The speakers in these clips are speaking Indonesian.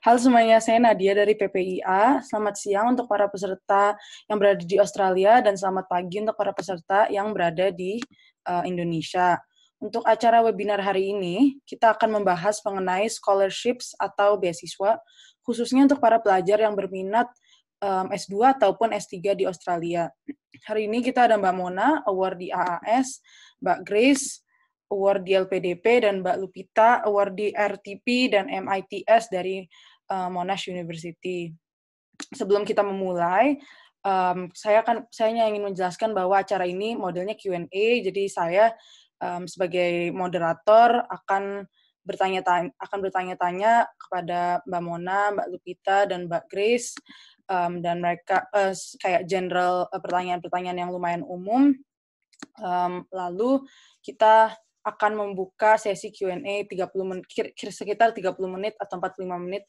Halo semuanya, saya Nadia dari PPIA. Selamat siang untuk para peserta yang berada di Australia dan selamat pagi untuk para peserta yang berada di uh, Indonesia. Untuk acara webinar hari ini, kita akan membahas mengenai scholarships atau beasiswa, khususnya untuk para pelajar yang berminat um, S2 ataupun S3 di Australia. Hari ini kita ada Mbak Mona, award di AAS, Mbak Grace, award di LPDP dan Mbak Lupita award di RTP dan MITS dari uh, Monash University. Sebelum kita memulai, um, saya kan saya hanya ingin menjelaskan bahwa acara ini modelnya Q&A, jadi saya um, sebagai moderator akan bertanya akan bertanya-tanya kepada Mbak Mona, Mbak Lupita, dan Mbak Grace, um, dan mereka uh, kayak general eh, pertanyaan-pertanyaan uh, yang lumayan umum. Um, lalu kita akan membuka sesi Q&A 30 menit sekitar 30 menit atau 45 menit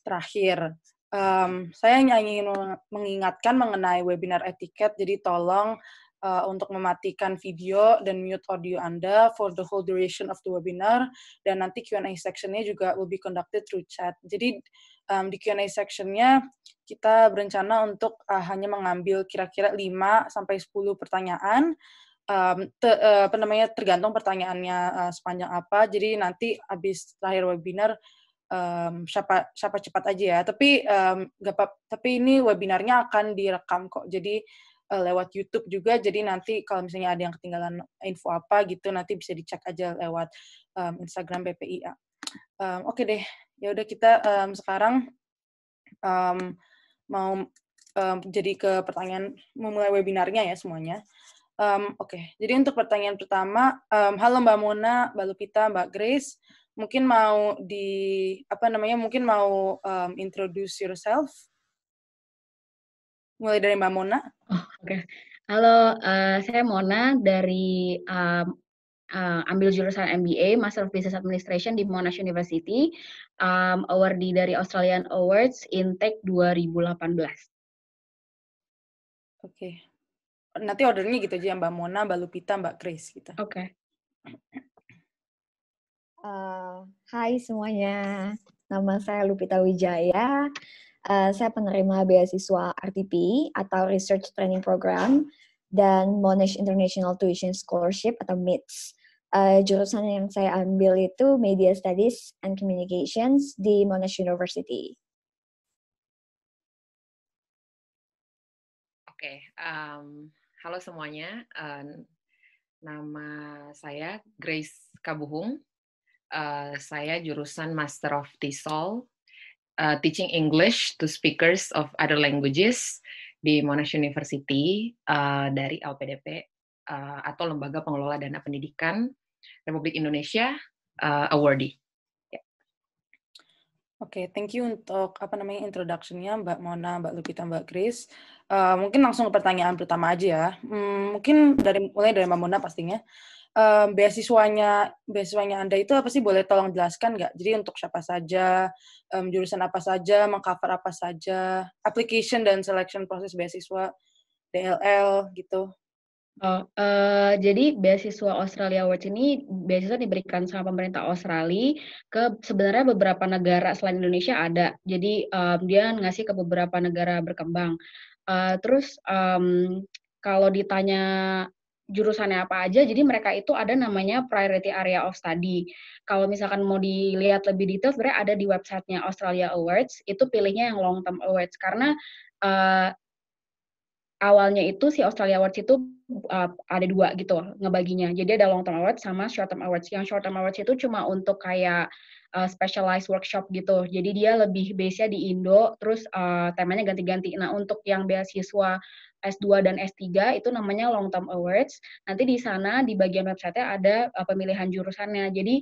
terakhir. Um, saya hanya ingin mengingatkan mengenai webinar etiket, jadi tolong uh, untuk mematikan video dan mute audio Anda for the whole duration of the webinar, dan nanti Q&A section-nya juga will be conducted through chat. Jadi um, di Q&A section-nya kita berencana untuk uh, hanya mengambil kira-kira 5 sampai 10 pertanyaan, um, te, uh, apa namanya tergantung pertanyaannya uh, sepanjang apa. Jadi nanti habis terakhir webinar um, siapa siapa cepat aja ya. Tapi um, gak tapi ini webinarnya akan direkam kok. Jadi uh, lewat YouTube juga. Jadi nanti kalau misalnya ada yang ketinggalan info apa gitu nanti bisa dicek aja lewat um, Instagram BPIA. Um, Oke okay deh, ya udah kita um, sekarang um, mau um, jadi ke pertanyaan memulai webinarnya ya semuanya. Um, Oke, okay. jadi untuk pertanyaan pertama, um, halo Mbak Mona, Mbak Lupita, Mbak Grace, mungkin mau di apa namanya? Mungkin mau um, introduce yourself. Mulai dari Mbak Mona. Oh, Oke, okay. halo, uh, saya Mona dari um, uh, ambil jurusan MBA Master of Business Administration di Monash University, um, awardee dari Australian Awards Intake 2018. Oke, nanti ordernya gitu aja ya, Mbak Mona, Mbak Lupita, Mbak Chris gitu. Oke. Okay. Uh, eh, hai semuanya, nama saya Lupita Wijaya. Uh, saya penerima beasiswa RTP atau Research Training Program dan Monash International Tuition Scholarship atau MITS. Uh, eh, jurusan yang saya ambil itu Media Studies and Communications di Monash University. Oke, okay, um, Halo semuanya, eh, nama saya Grace Kabuhung. Eh, saya jurusan Master of TESOL, eh, Teaching English to Speakers of Other Languages di Monash University dari LPDP atau Lembaga Pengelola Dana Pendidikan Republik Indonesia Awardee. Oke, thank you untuk apa namanya introduction Mbak Mona, Mbak Lupita, Mbak Kris. Uh, mungkin langsung ke pertanyaan pertama aja ya. Hmm, mungkin dari mulai dari Mbak Mona pastinya. Uh, beasiswanya beasiswanya Anda itu apa sih? Boleh tolong jelaskan nggak? Jadi untuk siapa saja, um, jurusan apa saja, mengcover apa saja, application dan selection proses beasiswa DLL gitu. Oh, uh, jadi beasiswa Australia Awards ini beasiswa diberikan sama pemerintah Australia ke sebenarnya beberapa negara selain Indonesia ada. Jadi um, dia ngasih ke beberapa negara berkembang. Uh, terus um, kalau ditanya jurusannya apa aja, jadi mereka itu ada namanya priority area of study. Kalau misalkan mau dilihat lebih detail, sebenarnya ada di websitenya Australia Awards. Itu pilihnya yang long term awards karena uh, awalnya itu si Australia Awards itu uh, ada dua gitu ngebaginya. Jadi ada long term awards sama short term awards. Yang short term awards itu cuma untuk kayak uh, specialized workshop gitu. Jadi dia lebih base-nya di Indo, terus uh, temanya ganti-ganti. Nah untuk yang beasiswa S2 dan S3 itu namanya long term awards. Nanti di sana di bagian website-nya ada uh, pemilihan jurusannya. Jadi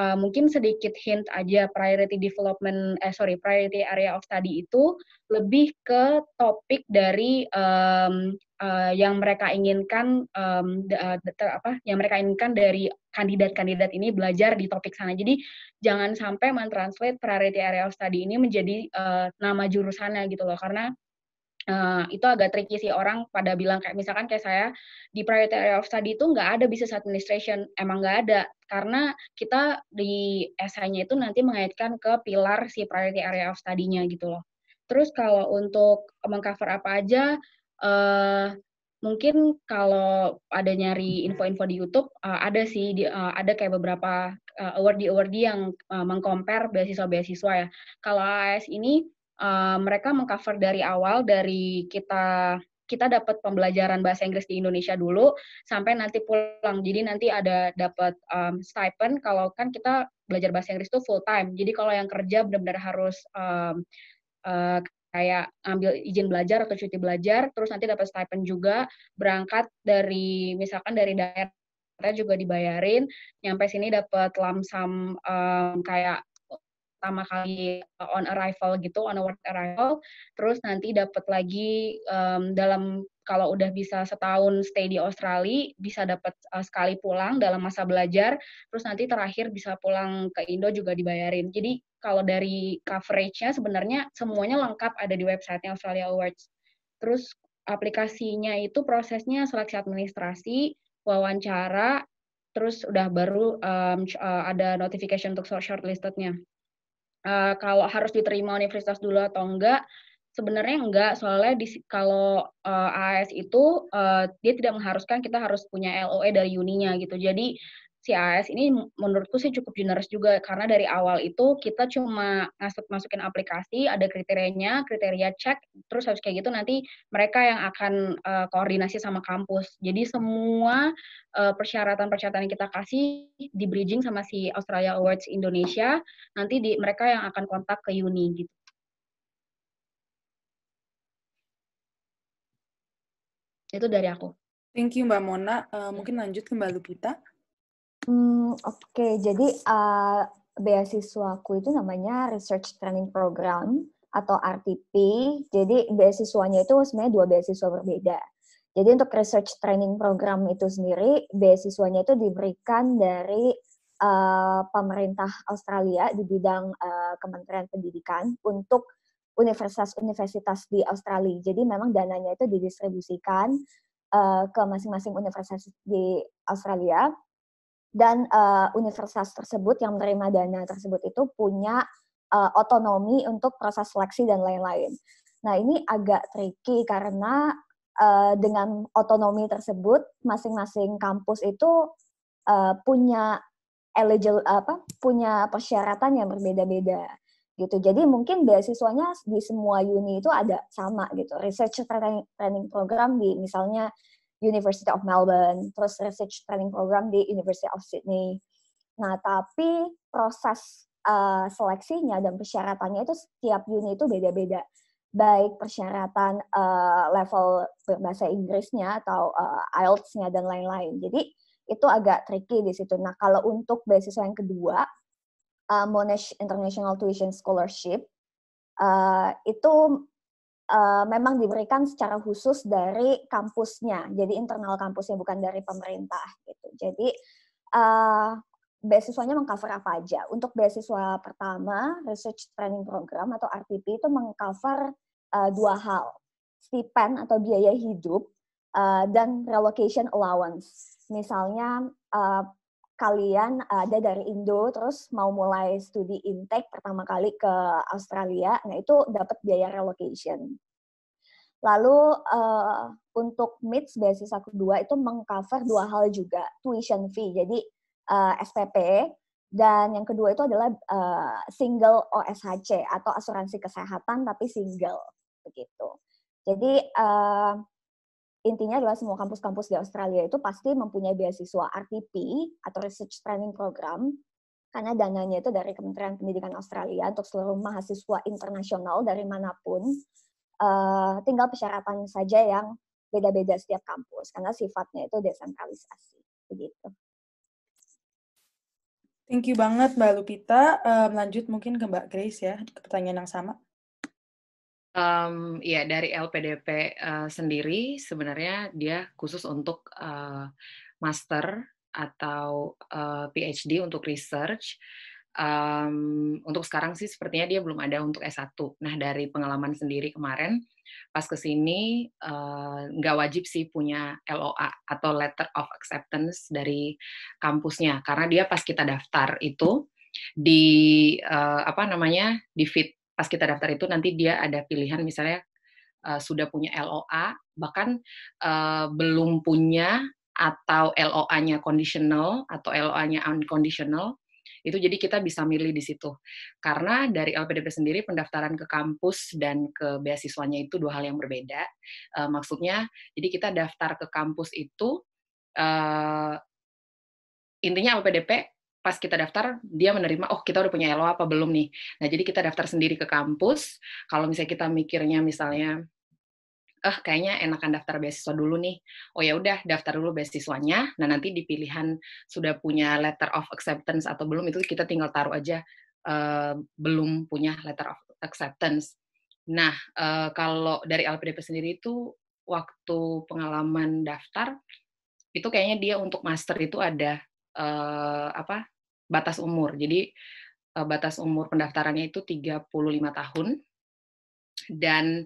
uh, mungkin sedikit hint aja priority development eh sorry priority area of study itu lebih ke topik dari um, uh, yang mereka inginkan um, da, eh, apa yang mereka inginkan dari kandidat-kandidat ini belajar di topik sana. Jadi jangan sampai mentranslate priority area of study ini menjadi uh, nama jurusannya gitu loh karena Uh, itu agak tricky sih orang pada bilang kayak misalkan kayak saya di priority area of study itu nggak ada business administration emang nggak ada karena kita di esainya itu nanti mengaitkan ke pilar si priority area of study-nya gitu loh. Terus kalau untuk mengcover apa aja uh, mungkin kalau ada nyari info-info di YouTube uh, ada sih di, uh, ada kayak beberapa uh, awardee awardee yang uh, mengcompare beasiswa-beasiswa ya. Kalau AS ini uh, mereka mengcover dari awal dari kita kita dapat pembelajaran bahasa Inggris di Indonesia dulu sampai nanti pulang. Jadi nanti ada dapat um, stipend kalau kan kita belajar bahasa Inggris itu full time. Jadi kalau yang kerja benar-benar harus um, uh, kayak ambil izin belajar atau cuti belajar, terus nanti dapat stipend juga, berangkat dari misalkan dari daerah kita juga dibayarin, nyampe sini dapat lamsam um, kayak pertama kali on arrival gitu, on award arrival, terus nanti dapat lagi um, dalam kalau udah bisa setahun stay di Australia bisa dapat uh, sekali pulang dalam masa belajar, terus nanti terakhir bisa pulang ke Indo juga dibayarin. Jadi kalau dari coverage-nya sebenarnya semuanya lengkap ada di websitenya Australia Awards. Terus aplikasinya itu prosesnya seleksi administrasi, wawancara, terus udah baru um, ada notification untuk shortlistednya. Uh, kalau harus diterima universitas dulu atau enggak, sebenarnya enggak soalnya di, kalau uh, eh, AS itu uh, dia tidak mengharuskan kita harus punya LOE dari uninya gitu. Jadi si AS ini menurutku sih cukup generous juga karena dari awal itu kita cuma ngasuk masukin aplikasi ada kriterianya kriteria cek terus harus kayak gitu nanti mereka yang akan uh, koordinasi sama kampus jadi semua uh, eh, persyaratan persyaratan yang kita kasih di bridging sama si Australia Awards Indonesia nanti di mereka yang akan kontak ke uni gitu itu dari aku. Thank you Mbak Mona. Uh, mungkin lanjut ke Mbak Lupita. Hmm, Oke, okay. jadi uh, beasiswaku itu namanya Research Training Program atau RTP. Jadi beasiswanya itu sebenarnya dua beasiswa berbeda. Jadi untuk research training program itu sendiri, beasiswanya itu diberikan dari uh, pemerintah Australia di bidang uh, Kementerian Pendidikan untuk universitas-universitas di Australia. Jadi memang dananya itu didistribusikan uh, ke masing-masing universitas di Australia dan uh, universitas tersebut yang menerima dana tersebut itu punya uh, otonomi untuk proses seleksi dan lain-lain. Nah ini agak tricky karena uh, dengan otonomi tersebut masing-masing kampus itu uh, punya eligible apa punya persyaratan yang berbeda-beda gitu. Jadi mungkin beasiswanya di semua uni itu ada sama gitu. Research training, training program di misalnya University of Melbourne, terus research training program di University of Sydney. Nah, tapi proses uh, seleksinya dan persyaratannya itu setiap uni itu beda-beda. Baik persyaratan uh, level bahasa Inggrisnya atau uh, IELTS-nya dan lain-lain. Jadi itu agak tricky di situ. Nah, kalau untuk beasiswa yang kedua, uh, Monash International Tuition Scholarship, uh, itu uh, memang diberikan secara khusus dari kampusnya, jadi internal kampusnya bukan dari pemerintah gitu. Jadi uh, beasiswanya mengcover apa aja? Untuk beasiswa pertama, research training program atau RTP itu mengcover uh, dua hal, stipend atau biaya hidup uh, dan relocation allowance. Misalnya uh, kalian ada dari Indo terus mau mulai studi intake pertama kali ke Australia, nah itu dapat biaya relocation. Lalu uh, untuk MITS beasiswa kedua itu mengcover dua hal juga, tuition fee, jadi uh, eh, SPP, dan yang kedua itu adalah uh, single OSHC atau asuransi kesehatan tapi single begitu. Jadi uh, intinya adalah semua kampus-kampus di Australia itu pasti mempunyai beasiswa RTP atau Research Training Program karena dananya itu dari Kementerian Pendidikan Australia untuk seluruh mahasiswa internasional dari manapun uh, tinggal persyaratan saja yang beda-beda setiap kampus karena sifatnya itu desentralisasi begitu. Thank you banget Mbak Lupita. Um, lanjut mungkin ke Mbak Grace ya pertanyaan yang sama. Um, ya dari LPDP uh, eh, sendiri sebenarnya dia khusus untuk uh, master atau uh, PhD untuk research um, untuk sekarang sih sepertinya dia belum ada untuk S1. Nah, dari pengalaman sendiri kemarin, pas ke sini uh, wajib sih punya LOA atau Letter of Acceptance dari kampusnya. Karena dia pas kita daftar itu, di uh, apa namanya, di fit pas kita daftar itu nanti dia ada pilihan misalnya uh, sudah punya LOA, bahkan uh, belum punya atau LOA-nya conditional atau LOA-nya unconditional itu jadi kita bisa milih di situ. Karena dari LPDP sendiri pendaftaran ke kampus dan ke beasiswanya itu dua hal yang berbeda. Uh, maksudnya, jadi kita daftar ke kampus itu uh, intinya LPDP pas kita daftar dia menerima oh kita udah punya elo apa belum nih nah jadi kita daftar sendiri ke kampus kalau misalnya kita mikirnya misalnya eh kayaknya enakan daftar beasiswa dulu nih. Oh ya udah daftar dulu beasiswanya. Nah nanti di pilihan sudah punya letter of acceptance atau belum itu kita tinggal taruh aja uh, belum punya letter of acceptance. Nah uh, kalau dari LPDP sendiri itu waktu pengalaman daftar itu kayaknya dia untuk master itu ada uh, apa batas umur. Jadi uh, batas umur pendaftarannya itu 35 tahun dan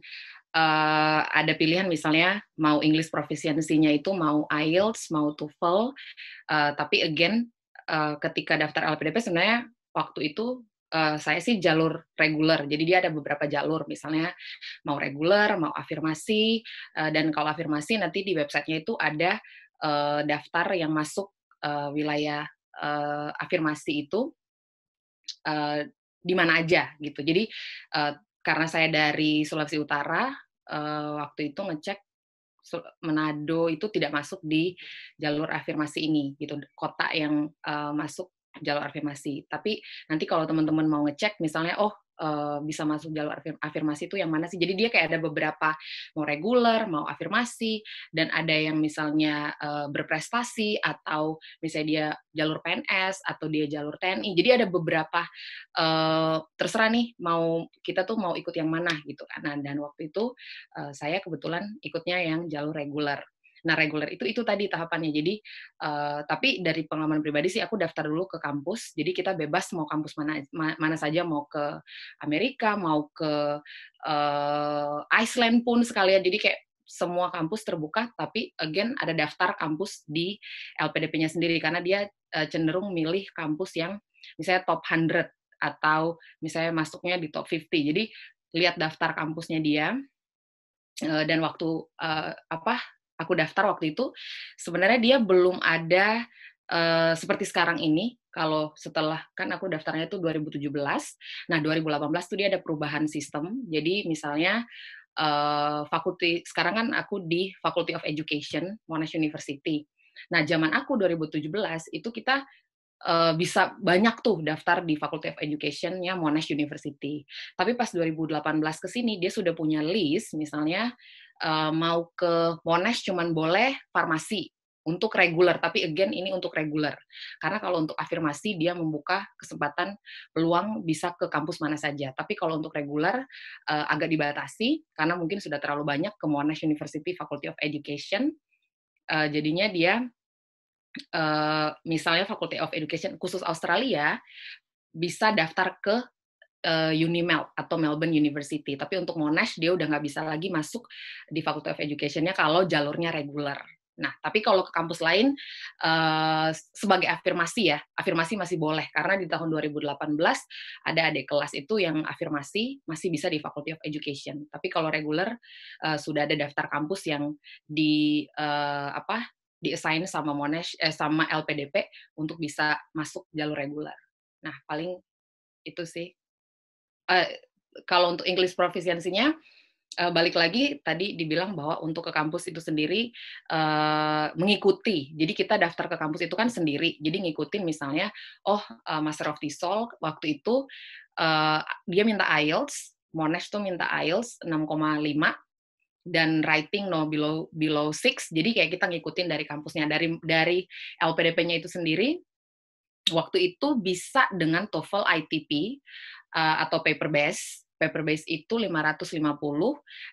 uh, ada pilihan misalnya mau English proficiency-nya itu mau IELTS, mau TOEFL, uh, tapi again uh, ketika daftar LPDP sebenarnya waktu itu Uh, saya sih jalur reguler, jadi dia ada beberapa jalur, misalnya mau reguler, mau afirmasi, uh, dan kalau afirmasi nanti di websitenya itu ada uh, daftar yang masuk uh, wilayah uh, afirmasi itu uh, di mana aja gitu. Jadi uh, karena saya dari Sulawesi Utara, uh, waktu itu ngecek Manado itu tidak masuk di jalur afirmasi ini gitu kota yang uh, masuk jalur afirmasi. Tapi nanti kalau teman-teman mau ngecek misalnya oh Eh, bisa masuk jalur afirmasi itu yang mana sih? Jadi dia kayak ada beberapa mau reguler, mau afirmasi, dan ada yang misalnya uh, berprestasi atau misalnya dia jalur PNS atau dia jalur TNI. Jadi ada beberapa uh, terserah nih mau kita tuh mau ikut yang mana gitu kan. Nah, dan waktu itu uh, saya kebetulan ikutnya yang jalur reguler. Nah, reguler itu itu tadi tahapannya. Jadi uh, tapi dari pengalaman pribadi sih aku daftar dulu ke kampus. Jadi kita bebas mau kampus mana mana saja mau ke Amerika, mau ke uh, Iceland pun sekalian. Jadi kayak semua kampus terbuka, tapi again ada daftar kampus di LPDP-nya sendiri karena dia uh, cenderung milih kampus yang misalnya top 100 atau misalnya masuknya di top 50. Jadi lihat daftar kampusnya dia dan waktu apa aku daftar waktu itu sebenarnya dia belum ada uh, seperti sekarang ini kalau setelah kan aku daftarnya itu 2017. Nah, 2018 tuh dia ada perubahan sistem. Jadi misalnya uh, fakulti sekarang kan aku di Faculty of Education Monash University. Nah, zaman aku 2017 itu kita uh, bisa banyak tuh daftar di Faculty of educationnya Monash University. Tapi pas 2018 ke sini dia sudah punya list misalnya Eh, mau ke Monash cuman boleh farmasi untuk reguler, tapi again ini untuk reguler. Karena kalau untuk afirmasi dia membuka kesempatan peluang bisa ke kampus mana saja. Tapi kalau untuk reguler uh, agak dibatasi karena mungkin sudah terlalu banyak ke Monash University Faculty of Education. Uh, jadinya dia uh, misalnya Faculty of Education khusus Australia bisa daftar ke uh, eh, Unimel atau Melbourne University. Tapi untuk Monash dia udah nggak bisa lagi masuk di Faculty of Education-nya kalau jalurnya reguler. Nah, tapi kalau ke kampus lain uh, sebagai afirmasi ya, afirmasi masih boleh karena di tahun 2018 ada adik kelas itu yang afirmasi masih bisa di Faculty of Education. Tapi kalau reguler uh, sudah ada daftar kampus yang di uh, apa di sama Monash eh, sama LPDP untuk bisa masuk jalur reguler. Nah, paling itu sih Eh, kalau untuk English proficiency-nya uh, balik lagi tadi dibilang bahwa untuk ke kampus itu sendiri uh, mengikuti. Jadi kita daftar ke kampus itu kan sendiri. Jadi ngikutin misalnya oh uh, Master of TESOL waktu itu uh, dia minta IELTS, Monash tuh minta IELTS 6,5 dan writing no below below six. Jadi kayak kita ngikutin dari kampusnya dari dari LPDP-nya itu sendiri waktu itu bisa dengan TOEFL ITP uh, atau paper base paper base itu 550.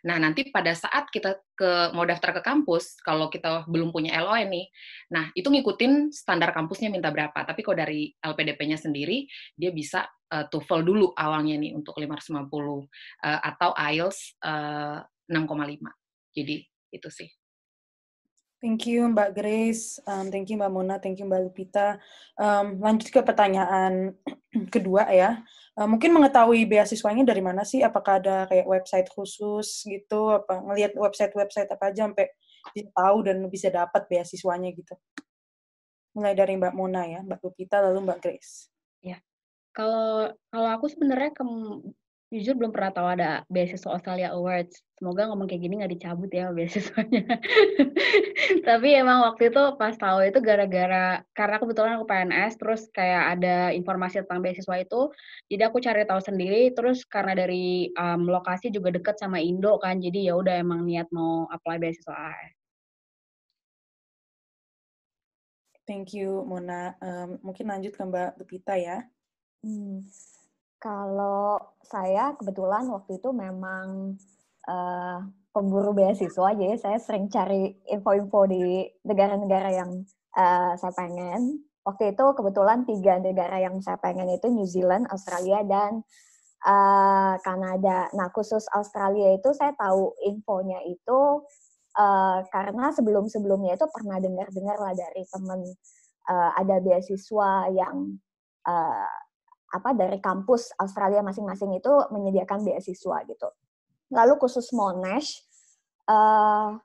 Nah, nanti pada saat kita ke mau daftar ke kampus, kalau kita belum punya LOE nih, nah itu ngikutin standar kampusnya minta berapa. Tapi kalau dari LPDP-nya sendiri, dia bisa uh, TOEFL dulu awalnya nih untuk 550 uh, eh, atau IELTS uh, 6,5. Jadi itu sih. Thank you Mbak Grace, um, thank you Mbak Mona, thank you Mbak Lupita. Um, lanjut ke pertanyaan kedua ya. Uh, mungkin mengetahui beasiswanya dari mana sih? Apakah ada kayak website khusus gitu? Apa ngelihat website-website apa aja sampai bisa tahu dan bisa dapat beasiswanya gitu? Mulai dari Mbak Mona ya, Mbak Lupita, lalu Mbak Grace. Ya, kalau kalau aku sebenarnya jujur belum pernah tahu ada beasiswa Australia Awards. Semoga ngomong kayak gini nggak dicabut ya beasiswanya. Tapi emang waktu itu pas tahu itu gara-gara karena kebetulan aku PNS terus kayak ada informasi tentang beasiswa itu, jadi aku cari tahu sendiri. Terus karena dari um, lokasi juga deket sama Indo kan, jadi ya udah emang niat mau apply beasiswa AS. Thank you, Mona. Um, mungkin lanjut ke Mbak Lupita ya. Hmm. Kalau saya kebetulan waktu itu memang uh, pemburu beasiswa, jadi saya sering cari info-info di negara-negara yang uh, saya pengen. Waktu itu kebetulan tiga negara yang saya pengen itu New Zealand, Australia, dan uh, Kanada. Nah khusus Australia itu saya tahu infonya itu uh, karena sebelum-sebelumnya itu pernah dengar-dengar lah dari teman uh, ada beasiswa yang uh, apa dari kampus Australia masing-masing itu menyediakan beasiswa gitu. Lalu khusus Monash, uh,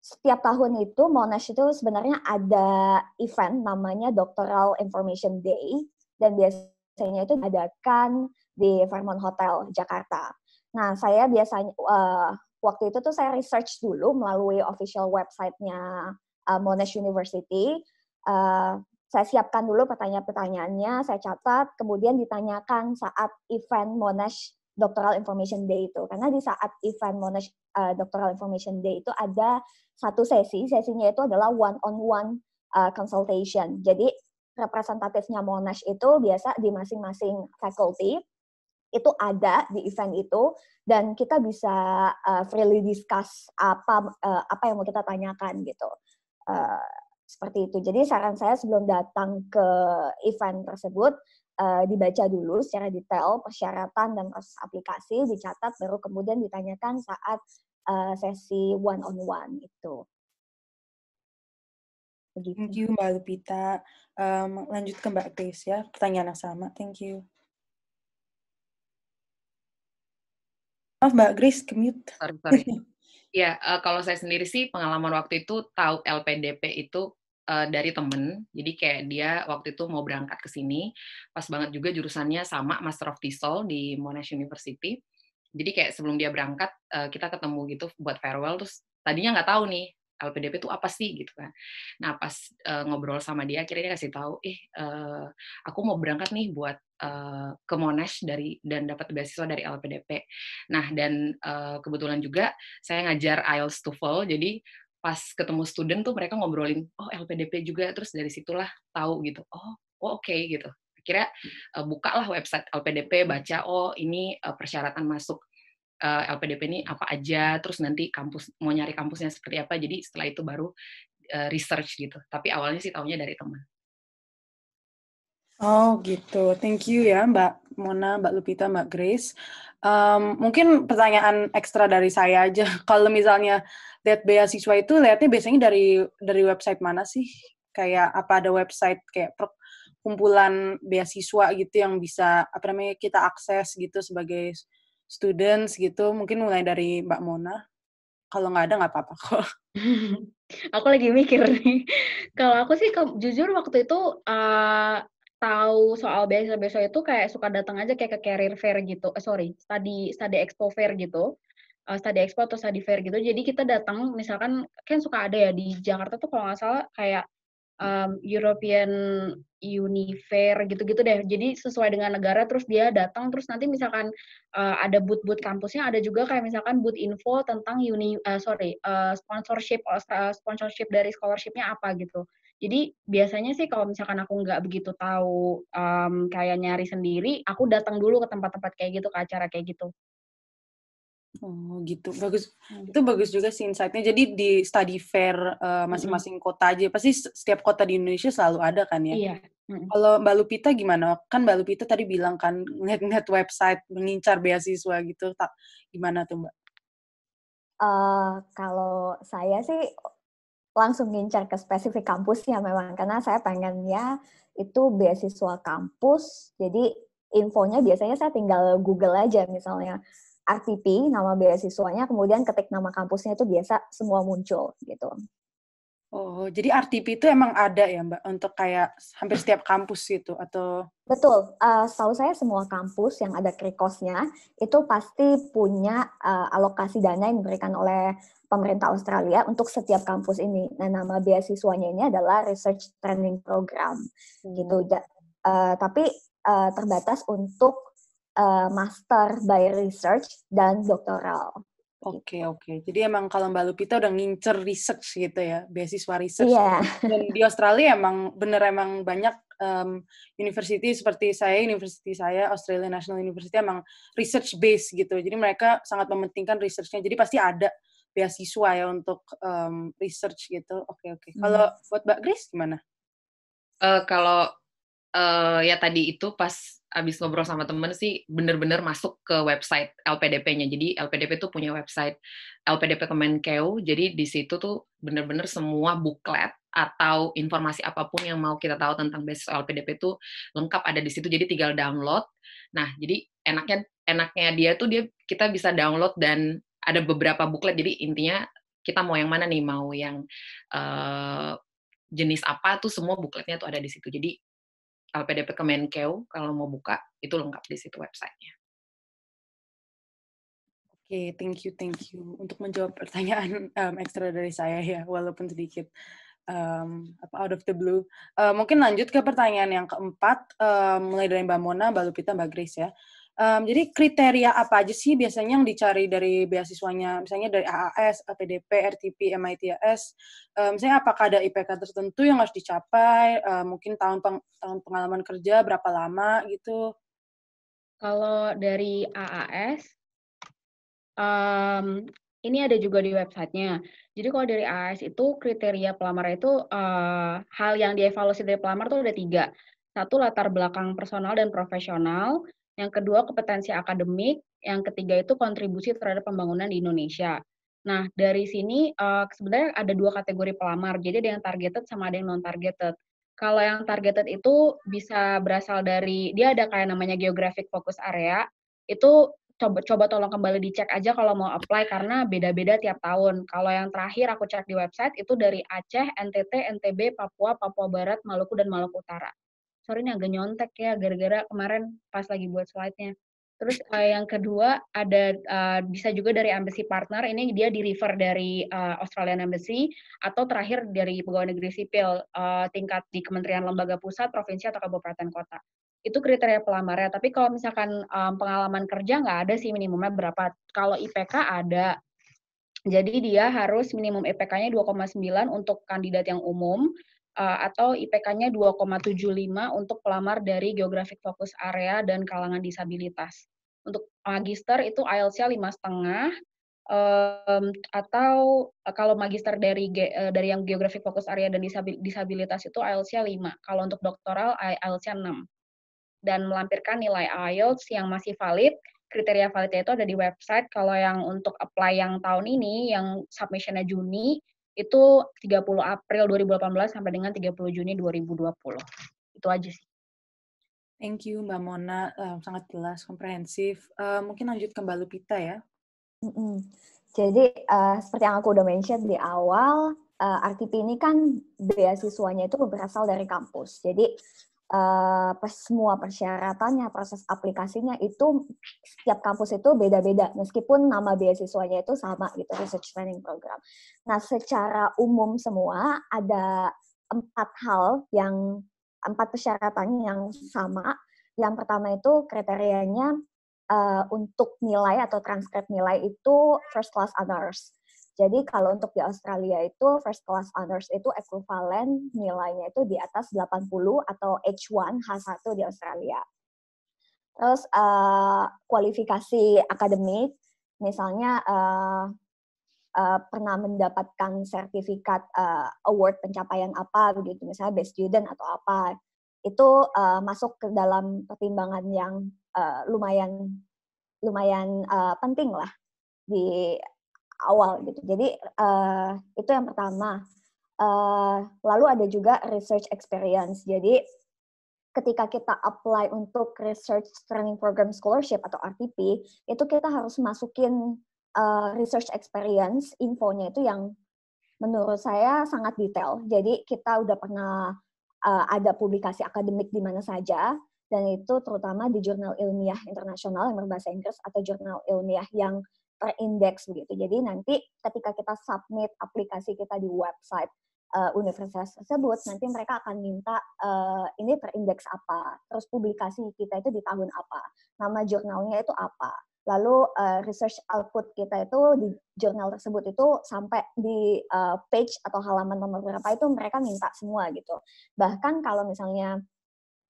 setiap tahun itu Monash itu sebenarnya ada event namanya Doctoral Information Day dan biasanya itu diadakan di Fairmont Hotel Jakarta. Nah, saya biasanya uh, waktu itu tuh saya research dulu melalui official websitenya uh, Monash University. Uh, saya siapkan dulu pertanyaan-pertanyaannya, saya catat, kemudian ditanyakan saat event Monash Doctoral Information Day itu. Karena di saat event Monash uh, Doctoral Information Day itu ada satu sesi, sesinya itu adalah one-on-one uh, consultation. Jadi representatifnya Monash itu biasa di masing-masing faculty itu ada di event itu dan kita bisa uh, freely discuss apa uh, apa yang mau kita tanyakan gitu. Uh, seperti itu. Jadi saran saya sebelum datang ke event tersebut, eh, dibaca dulu secara detail persyaratan dan proses aplikasi, dicatat, baru kemudian ditanyakan saat eh, sesi one on one itu. Begitu. Thank you Mbak Lupita. Um, lanjut ke Mbak Grace ya, pertanyaan yang sama. Thank you. Maaf Mbak Grace, kemudian. Sorry, sorry. ya, kalau saya sendiri sih pengalaman waktu itu tahu LPDP itu uh, dari temen. Jadi kayak dia waktu itu mau berangkat ke sini, pas banget juga jurusannya sama Master of Tissol di Monash University. Jadi kayak sebelum dia berangkat uh, kita ketemu gitu buat farewell. Terus tadinya nggak tahu nih LPDP itu apa sih gitu kan. Nah pas uh, ngobrol sama dia akhirnya dia kasih tahu, eh uh, aku mau berangkat nih buat uh, ke Monash dari dan dapat beasiswa dari LPDP. Nah dan uh, kebetulan juga saya ngajar IELTS TOEFL, jadi pas ketemu student tuh mereka ngobrolin oh LPDP juga terus dari situlah tahu gitu oh, oh oke okay, gitu akhirnya uh, bukalah website LPDP baca oh ini uh, persyaratan masuk uh, e, LPDP ini apa aja terus nanti kampus mau nyari kampusnya seperti apa jadi setelah itu baru uh, research gitu tapi awalnya sih taunya dari teman Oh gitu, thank you ya Mbak Mona, Mbak Lupita, Mbak Grace. Um, mungkin pertanyaan ekstra dari saya aja. Kalau misalnya lihat beasiswa itu lihatnya biasanya dari dari website mana sih? Kayak apa ada website kayak perkumpulan beasiswa gitu yang bisa apa namanya kita akses gitu sebagai students gitu. Mungkin mulai dari Mbak Mona. Kalau nggak ada nggak apa-apa kok. aku lagi mikir nih. Kalau aku sih jujur waktu itu uh, tahu soal beasiswa-beasiswa itu kayak suka datang aja kayak ke career fair gitu, eh, sorry, study study expo fair gitu, uh, study expo atau study fair gitu. Jadi kita datang, misalkan kan suka ada ya di Jakarta tuh kalau nggak salah kayak um, European Uni Fair gitu-gitu deh. Jadi sesuai dengan negara, terus dia datang, terus nanti misalkan uh, ada booth-booth kampusnya, ada juga kayak misalkan booth info tentang uni, uh, sorry, uh, sponsorship, uh, sponsorship dari scholarshipnya apa gitu jadi biasanya sih kalau misalkan aku nggak begitu tahu um, kayak nyari sendiri, aku datang dulu ke tempat-tempat kayak gitu, ke acara kayak gitu. Oh gitu, bagus. Nah, Itu gitu. bagus juga sih insight-nya. Jadi di study fair masing-masing uh, kota aja, pasti setiap kota di Indonesia selalu ada kan ya? Iya. Kalau Mbak Lupita gimana? Kan Mbak Lupita tadi bilang kan ngeliat-ngeliat website mengincar beasiswa gitu, tak gimana tuh Mbak? Uh, kalau saya sih langsung ngincar ke spesifik kampusnya memang karena saya pengennya itu beasiswa kampus jadi infonya biasanya saya tinggal Google aja misalnya RTP nama beasiswanya kemudian ketik nama kampusnya itu biasa semua muncul gitu. Oh, jadi RTP itu emang ada ya Mbak untuk kayak hampir setiap kampus gitu atau Betul. Uh, saya semua kampus yang ada krikosnya itu pasti punya uh, alokasi dana yang diberikan oleh pemerintah Australia untuk setiap kampus ini. Nah, nama beasiswanya ini adalah Research Training Program, hmm. gitu. Uh, tapi uh, terbatas untuk uh, Master by Research dan doktoral. Oke, okay, oke. Okay. Jadi emang kalau Mbak Lupita udah ngincer research gitu ya, beasiswa research. Yeah. Dan di Australia emang bener emang banyak um, university seperti saya, university saya, Australia National University emang research based gitu. Jadi mereka sangat mementingkan research-nya, Jadi pasti ada beasiswa ya untuk um, research gitu. Oke okay, oke. Okay. Hmm. Kalau hmm. buat Mbak Grace gimana? Uh, kalau uh, ya tadi itu pas abis ngobrol sama temen sih bener-bener masuk ke website LPDP-nya. Jadi LPDP tuh punya website LPDP Kemenkeu. Jadi di situ tuh bener-bener semua buklet atau informasi apapun yang mau kita tahu tentang basis LPDP itu lengkap ada di situ jadi tinggal download. Nah, jadi enaknya enaknya dia tuh dia kita bisa download dan ada beberapa buklet jadi intinya kita mau yang mana nih mau yang uh, jenis apa tuh semua bukletnya tuh ada di situ jadi LPDP Kemenkeu kalau mau buka itu lengkap di situ websitenya. Oke, okay, thank you, thank you untuk menjawab pertanyaan um, ekstra dari saya ya, walaupun sedikit um, out of the blue. Uh, mungkin lanjut ke pertanyaan yang keempat, um, mulai dari Mbak Mona, Mbak Lupita, Mbak Grace ya. Um, jadi kriteria apa aja sih biasanya yang dicari dari beasiswanya? Misalnya dari AAS, APDP, RTP, MITS. Um, misalnya apakah ada IPK tertentu yang harus dicapai? Uh, mungkin tahun peng tahun pengalaman kerja berapa lama gitu? Kalau dari AAS, um, ini ada juga di websitenya. Jadi kalau dari AAS itu kriteria pelamar itu uh, hal yang dievaluasi dari pelamar itu ada tiga. Satu latar belakang personal dan profesional, yang kedua kompetensi akademik, yang ketiga itu kontribusi terhadap pembangunan di Indonesia. Nah, dari sini uh, sebenarnya ada dua kategori pelamar, jadi ada yang targeted sama ada yang non-targeted. Kalau yang targeted itu bisa berasal dari, dia ada kayak namanya geographic focus area, itu coba coba tolong kembali dicek aja kalau mau apply karena beda-beda tiap tahun. Kalau yang terakhir aku cek di website itu dari Aceh, NTT, NTB, Papua, Papua Barat, Maluku dan Maluku Utara sorry ini agak nyontek ya gara-gara kemarin pas lagi buat slide-nya. Terus uh, yang kedua ada uh, bisa juga dari embassy partner ini dia di refer dari uh, Australian Embassy atau terakhir dari pegawai negeri sipil uh, tingkat di kementerian lembaga pusat, provinsi atau kabupaten kota. Itu kriteria pelamarnya. Tapi kalau misalkan um, pengalaman kerja nggak ada sih minimumnya berapa. Kalau IPK ada. Jadi dia harus minimum IPK-nya 2,9 untuk kandidat yang umum Eh, atau IPK-nya 2,75 untuk pelamar dari geografik fokus area dan kalangan disabilitas. Untuk magister itu IELTS-nya 5,5 um, atau eh, kalau magister dari eh, dari yang geografik fokus area dan disabilitas itu IELTS-nya 5. Kalau untuk doktoral IELTS-nya 6. Dan melampirkan nilai IELTS yang masih valid, kriteria validnya itu ada di website. Kalau yang untuk apply yang tahun ini yang submissionnya Juni itu 30 April 2018 sampai dengan 30 Juni 2020. Itu aja sih. Thank you Mbak Mona, um, sangat jelas, komprehensif. Uh, mungkin lanjut ke Mbak Lupita ya. Mm -hmm. Jadi uh, seperti yang aku udah mention di awal, uh, RTP ini kan beasiswanya itu berasal dari kampus. Jadi uh, semua persyaratannya, proses aplikasinya itu setiap kampus itu beda-beda meskipun nama beasiswanya itu sama gitu research training program. Nah, secara umum semua ada empat hal yang empat persyaratannya yang sama. Yang pertama itu kriterianya uh, untuk nilai atau transkrip nilai itu first class honors. Jadi kalau untuk di Australia itu first class honors itu equivalent nilainya itu di atas 80 atau H1 H1 di Australia. Terus uh, kualifikasi akademik misalnya uh, uh, pernah mendapatkan sertifikat uh, award pencapaian apa begitu misalnya best student atau apa itu uh, masuk ke dalam pertimbangan yang uh, lumayan lumayan uh, penting lah di awal gitu. Jadi uh, itu yang pertama. Uh, lalu ada juga research experience. Jadi ketika kita apply untuk research training program scholarship atau RTP, itu kita harus masukin uh, research experience infonya itu yang menurut saya sangat detail. Jadi kita udah pernah uh, ada publikasi akademik di mana saja dan itu terutama di jurnal ilmiah internasional yang berbahasa Inggris atau jurnal ilmiah yang terindeks begitu. Jadi nanti ketika kita submit aplikasi kita di website uh, universitas tersebut, nanti mereka akan minta uh, ini terindeks apa, terus publikasi kita itu di tahun apa, nama jurnalnya itu apa, lalu uh, research output kita itu di jurnal tersebut itu sampai di uh, page atau halaman nomor berapa itu mereka minta semua gitu. Bahkan kalau misalnya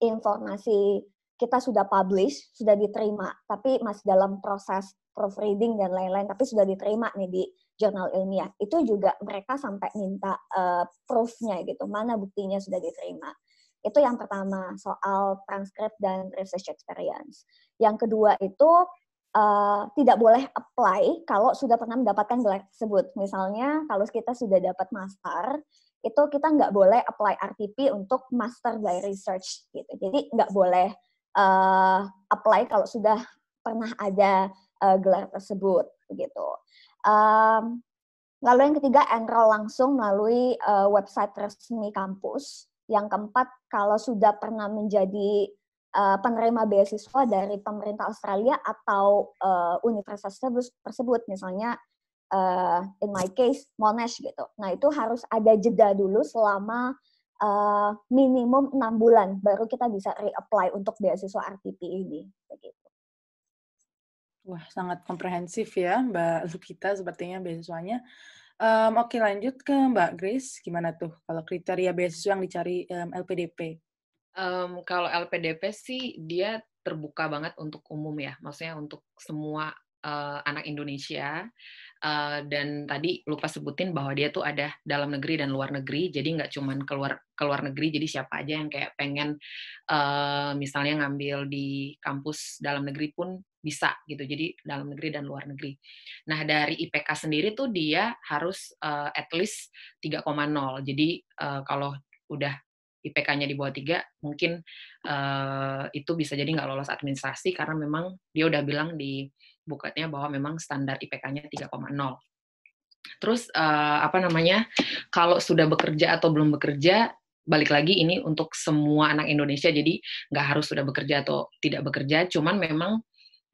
informasi kita sudah publish, sudah diterima, tapi masih dalam proses proofreading dan lain-lain tapi sudah diterima nih di jurnal ilmiah itu juga mereka sampai minta uh, proofnya gitu mana buktinya sudah diterima itu yang pertama soal transkrip dan research experience yang kedua itu uh, tidak boleh apply kalau sudah pernah mendapatkan gelar tersebut misalnya kalau kita sudah dapat master itu kita nggak boleh apply RTP untuk master by research gitu. Jadi nggak boleh uh, apply kalau sudah pernah ada uh, gelar tersebut gitu. Um, lalu yang ketiga enroll langsung melalui uh, website resmi kampus. Yang keempat kalau sudah pernah menjadi uh, penerima beasiswa dari pemerintah Australia atau uh, universitas tersebut misalnya uh, in my case Monash gitu. Nah itu harus ada jeda dulu selama uh, minimum enam bulan baru kita bisa reapply untuk beasiswa RTP ini. Begitu. Wah, sangat komprehensif ya Mbak Lukita sepertinya beasiswanya. Um, oke, lanjut ke Mbak Grace. Gimana tuh kalau kriteria beasiswa yang dicari um, mmm, LPDP? Um, mmm, kalau LPDP sih dia terbuka banget untuk umum ya. Maksudnya untuk semua uh, anak Indonesia. Eh, dan tadi lupa sebutin bahwa dia tuh ada dalam negeri dan luar negeri jadi nggak cuman keluar keluar negeri jadi siapa aja yang kayak pengen uh, misalnya ngambil di kampus dalam negeri pun bisa gitu jadi dalam negeri dan luar negeri nah dari IPK sendiri tuh dia harus uh, at least 3,0 jadi uh, kalau udah IPK-nya di bawah tiga mungkin uh, itu bisa jadi nggak lolos administrasi karena memang dia udah bilang di bukannya bahwa memang standar IPK-nya 3,0. Terus uh, apa namanya? Kalau sudah bekerja atau belum bekerja, balik lagi ini untuk semua anak Indonesia. Jadi nggak harus sudah bekerja atau tidak bekerja. Cuman memang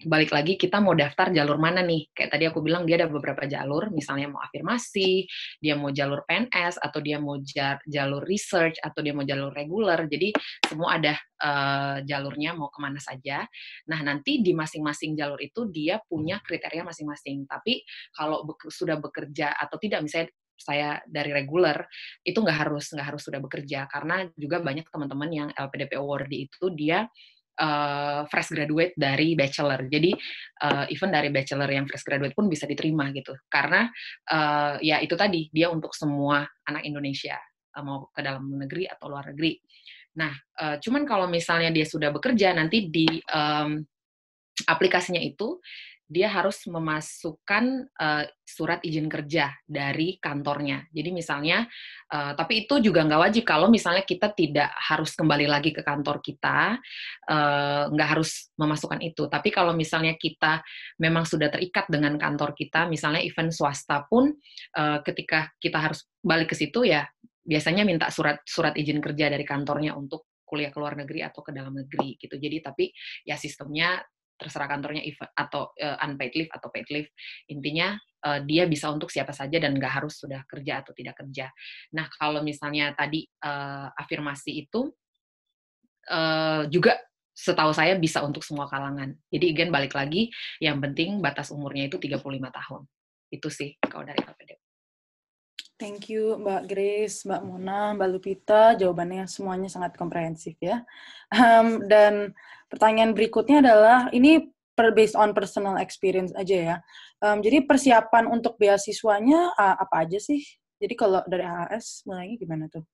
balik lagi kita mau daftar jalur mana nih kayak tadi aku bilang dia ada beberapa jalur misalnya mau afirmasi dia mau jalur PNS atau dia mau jalur research atau dia mau jalur reguler jadi semua ada uh, jalurnya mau kemana saja nah nanti di masing-masing jalur itu dia punya hmm. kriteria masing-masing tapi kalau be sudah bekerja atau tidak misalnya saya dari reguler itu nggak harus nggak harus sudah bekerja karena juga banyak teman-teman yang LPDP awardee itu dia uh, uh, fresh graduate dari bachelor. Jadi uh, even dari bachelor yang fresh graduate pun bisa diterima gitu. Karena uh, ya itu tadi dia untuk semua anak Indonesia uh, mau ke dalam negeri atau luar negeri. Nah, uh, cuman kalau misalnya dia sudah bekerja nanti di um, aplikasinya itu dia harus memasukkan uh, surat izin kerja dari kantornya. Jadi misalnya, uh, tapi itu juga nggak wajib kalau misalnya kita tidak harus kembali lagi ke kantor kita, uh, nggak harus memasukkan itu. Tapi kalau misalnya kita memang sudah terikat dengan kantor kita, misalnya event swasta pun, uh, ketika kita harus balik ke situ ya biasanya minta surat surat izin kerja dari kantornya untuk kuliah ke luar negeri atau ke dalam negeri gitu. Jadi tapi ya sistemnya terserah kantornya atau uh, unpaid leave atau paid leave intinya uh, dia bisa untuk siapa saja dan nggak harus sudah kerja atau tidak kerja nah kalau misalnya tadi uh, afirmasi itu uh, juga setahu saya bisa untuk semua kalangan jadi again balik lagi yang penting batas umurnya itu 35 tahun itu sih kalau dari KPD Thank you Mbak Grace, Mbak Mona, Mbak Lupita. Jawabannya semuanya sangat komprehensif ya. Um, dan pertanyaan berikutnya adalah ini per based on personal experience aja ya. Um, jadi persiapan untuk beasiswanya uh, apa aja sih? Jadi kalau dari AAS mulainya gimana tuh?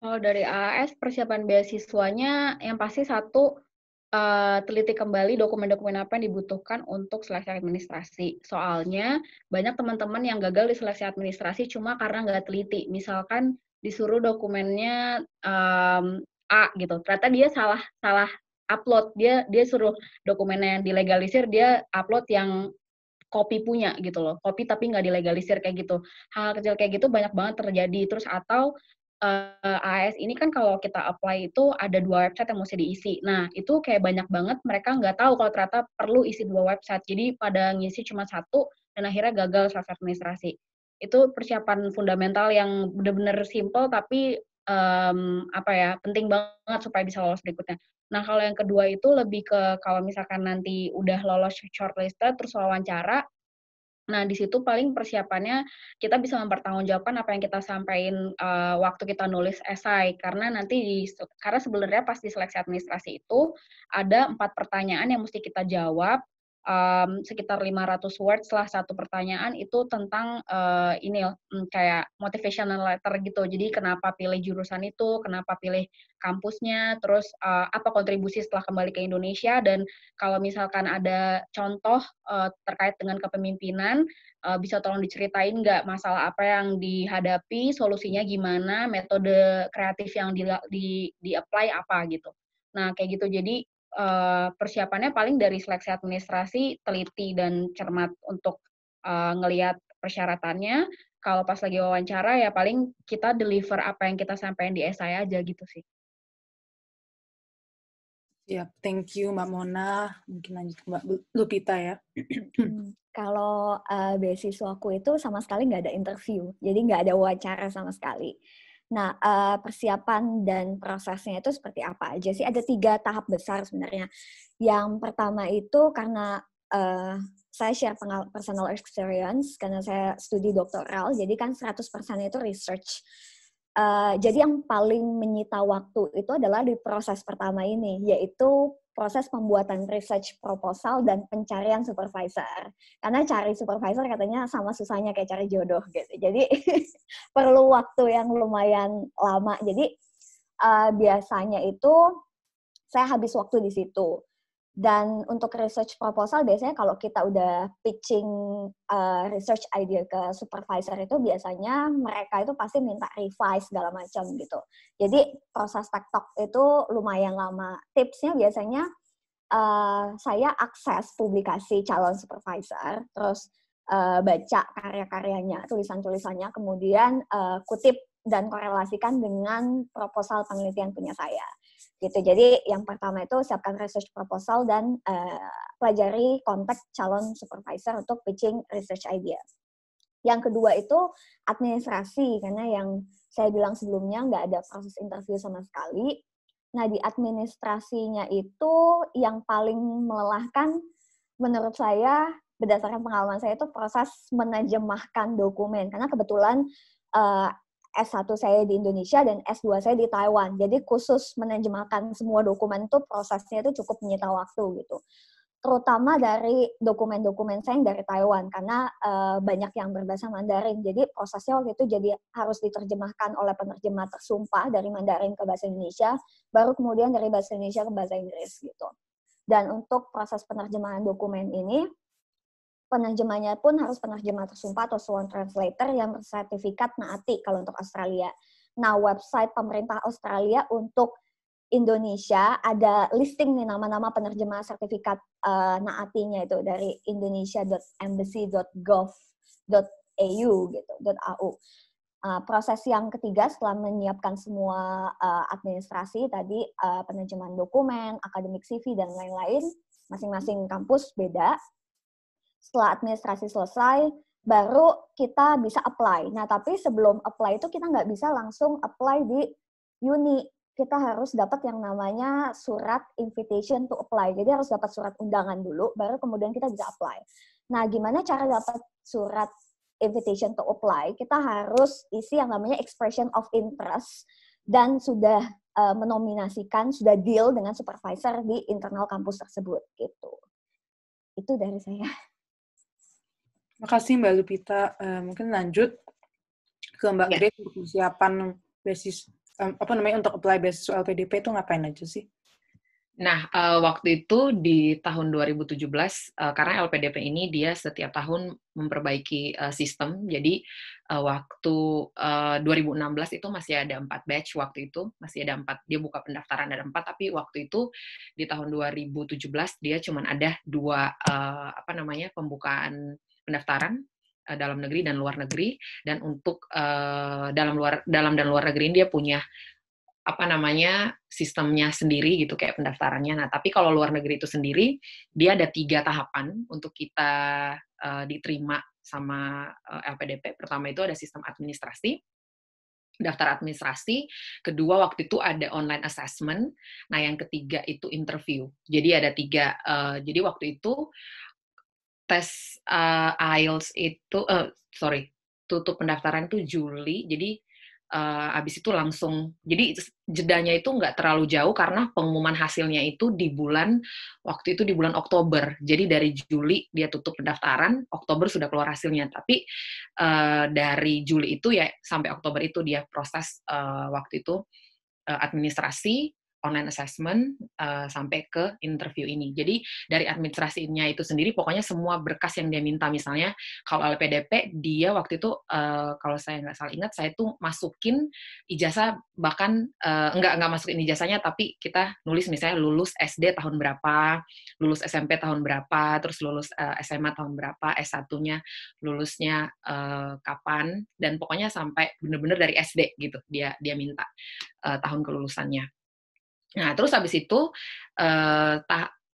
Kalau dari AAS persiapan beasiswanya yang pasti satu Eh, teliti kembali dokumen-dokumen apa yang dibutuhkan untuk seleksi administrasi. Soalnya banyak teman-teman yang gagal di seleksi administrasi cuma karena nggak teliti. Misalkan disuruh dokumennya um, A gitu, ternyata dia salah salah upload dia dia suruh dokumennya yang dilegalisir dia upload yang kopi punya gitu loh kopi tapi nggak dilegalisir kayak gitu hal, hal kecil kayak gitu banyak banget terjadi terus atau uh, eh, AS ini kan kalau kita apply itu ada dua website yang mesti diisi. Nah, itu kayak banyak banget mereka nggak tahu kalau ternyata perlu isi dua website. Jadi pada ngisi cuma satu dan akhirnya gagal self-administrasi. Itu persiapan fundamental yang benar-benar simple tapi um, apa ya penting banget supaya bisa lolos berikutnya. Nah, kalau yang kedua itu lebih ke kalau misalkan nanti udah lolos shortlist terus wawancara, Nah, di situ paling persiapannya kita bisa mempertanggungjawabkan apa yang kita sampaikan uh, waktu kita nulis esai karena nanti di karena sebenarnya pas di seleksi administrasi itu ada empat pertanyaan yang mesti kita jawab um, sekitar 500 words lah satu pertanyaan itu tentang uh, ini mmm, kayak motivational letter gitu. Jadi kenapa pilih jurusan itu, kenapa pilih kampusnya, terus uh, apa kontribusi setelah kembali ke Indonesia dan kalau misalkan ada contoh uh, terkait dengan kepemimpinan uh, bisa tolong diceritain nggak masalah apa yang dihadapi, solusinya gimana, metode kreatif yang di di, di apply apa gitu. Nah, kayak gitu. Jadi Eh, persiapannya paling dari seleksi administrasi teliti dan cermat untuk uh, ngelihat persyaratannya. Kalau pas lagi wawancara ya paling kita deliver apa yang kita sampaikan di esai aja gitu sih. Ya, yeah, thank you Mbak Mona. Mungkin lanjut ke Mbak Lupita ya. Hmm, kalau uh, beasiswaku itu sama sekali nggak ada interview, jadi nggak ada wawancara sama sekali. Nah, eh, persiapan dan prosesnya itu seperti apa aja sih? Ada tiga tahap besar sebenarnya. Yang pertama itu karena uh, saya share personal experience, karena saya studi doktoral, jadi kan 100% itu research. Uh, jadi yang paling menyita waktu itu adalah di proses pertama ini, yaitu proses pembuatan research proposal dan pencarian supervisor. Karena cari supervisor katanya sama susahnya kayak cari jodoh gitu. Jadi perlu waktu yang lumayan lama. Jadi uh, biasanya itu saya habis waktu di situ. Dan untuk research proposal biasanya kalau kita udah pitching uh, research idea ke supervisor itu biasanya mereka itu pasti minta revise segala macam gitu. Jadi proses talk itu lumayan lama. Tipsnya biasanya uh, saya akses publikasi calon supervisor, terus uh, baca karya-karyanya, tulisan-tulisannya, kemudian uh, kutip dan korelasikan dengan proposal penelitian punya saya gitu. Jadi yang pertama itu siapkan research proposal dan uh, pelajari kontak calon supervisor untuk pitching research idea. Yang kedua itu administrasi karena yang saya bilang sebelumnya nggak ada proses interview sama sekali. Nah di administrasinya itu yang paling melelahkan menurut saya berdasarkan pengalaman saya itu proses menerjemahkan dokumen karena kebetulan uh, S1 saya di Indonesia dan S2 saya di Taiwan. Jadi khusus menerjemahkan semua dokumen itu prosesnya itu cukup menyita waktu gitu. Terutama dari dokumen-dokumen saya yang dari Taiwan karena uh, banyak yang berbahasa Mandarin. Jadi prosesnya waktu itu jadi harus diterjemahkan oleh penerjemah tersumpah dari Mandarin ke bahasa Indonesia, baru kemudian dari bahasa Indonesia ke bahasa Inggris gitu. Dan untuk proses penerjemahan dokumen ini penerjemahnya pun harus penerjemah tersumpah atau sworn translator yang bersertifikat naati kalau untuk Australia. Nah, website pemerintah Australia untuk Indonesia ada listing nih nama-nama penerjemah sertifikat uh, naatinya itu dari indonesia.embassy.gov.au gitu, .au. Uh, proses yang ketiga setelah menyiapkan semua uh, administrasi tadi uh, penerjemahan dokumen, akademik CV dan lain-lain, masing-masing kampus beda setelah administrasi selesai, baru kita bisa apply. Nah, tapi sebelum apply itu kita nggak bisa langsung apply di uni. Kita harus dapat yang namanya surat invitation to apply. Jadi harus dapat surat undangan dulu, baru kemudian kita bisa apply. Nah, gimana cara dapat surat invitation to apply? Kita harus isi yang namanya expression of interest dan sudah uh, menominasikan, sudah deal dengan supervisor di internal kampus tersebut gitu. Itu dari saya. Makasih Mbak Lupita. Uh, mungkin lanjut ke Mbak ya. Grace untuk persiapan basis um, apa namanya untuk apply soal LPDP itu ngapain aja sih? Nah, uh, waktu itu di tahun 2017, uh, eh, karena LPDP ini dia setiap tahun memperbaiki uh, sistem, jadi uh, waktu uh, 2016 itu masih ada empat batch waktu itu, masih ada empat, dia buka pendaftaran ada empat, tapi waktu itu di tahun 2017 dia cuma ada dua uh, apa namanya pembukaan pendaftaran eh, dalam negeri dan luar negeri dan untuk eh, dalam luar dalam dan luar negeri dia punya apa namanya sistemnya sendiri gitu kayak pendaftarannya. Nah tapi kalau luar negeri itu sendiri dia ada tiga tahapan untuk kita eh, diterima sama LPDP. Pertama itu ada sistem administrasi, daftar administrasi, kedua waktu itu ada online assessment, nah yang ketiga itu interview. Jadi ada tiga. Uh, jadi waktu itu tes uh, IELTS itu uh, sorry tutup pendaftaran itu Juli jadi uh, abis itu langsung jadi jedanya itu nggak terlalu jauh karena pengumuman hasilnya itu di bulan waktu itu di bulan Oktober jadi dari Juli dia tutup pendaftaran Oktober sudah keluar hasilnya tapi uh, dari Juli itu ya sampai Oktober itu dia proses uh, waktu itu administrasi online assessment uh, sampai ke interview ini. Jadi dari administrasinya itu sendiri, pokoknya semua berkas yang dia minta, misalnya kalau LPDP dia waktu itu uh, kalau saya nggak salah ingat, saya tuh masukin ijazah bahkan uh, nggak nggak masukin ijazahnya, tapi kita nulis misalnya lulus SD tahun berapa, lulus SMP tahun berapa, terus lulus uh, SMA tahun berapa, S1-nya lulusnya uh, kapan, dan pokoknya sampai bener-bener dari SD gitu dia dia minta uh, tahun kelulusannya. Nah, terus habis itu uh,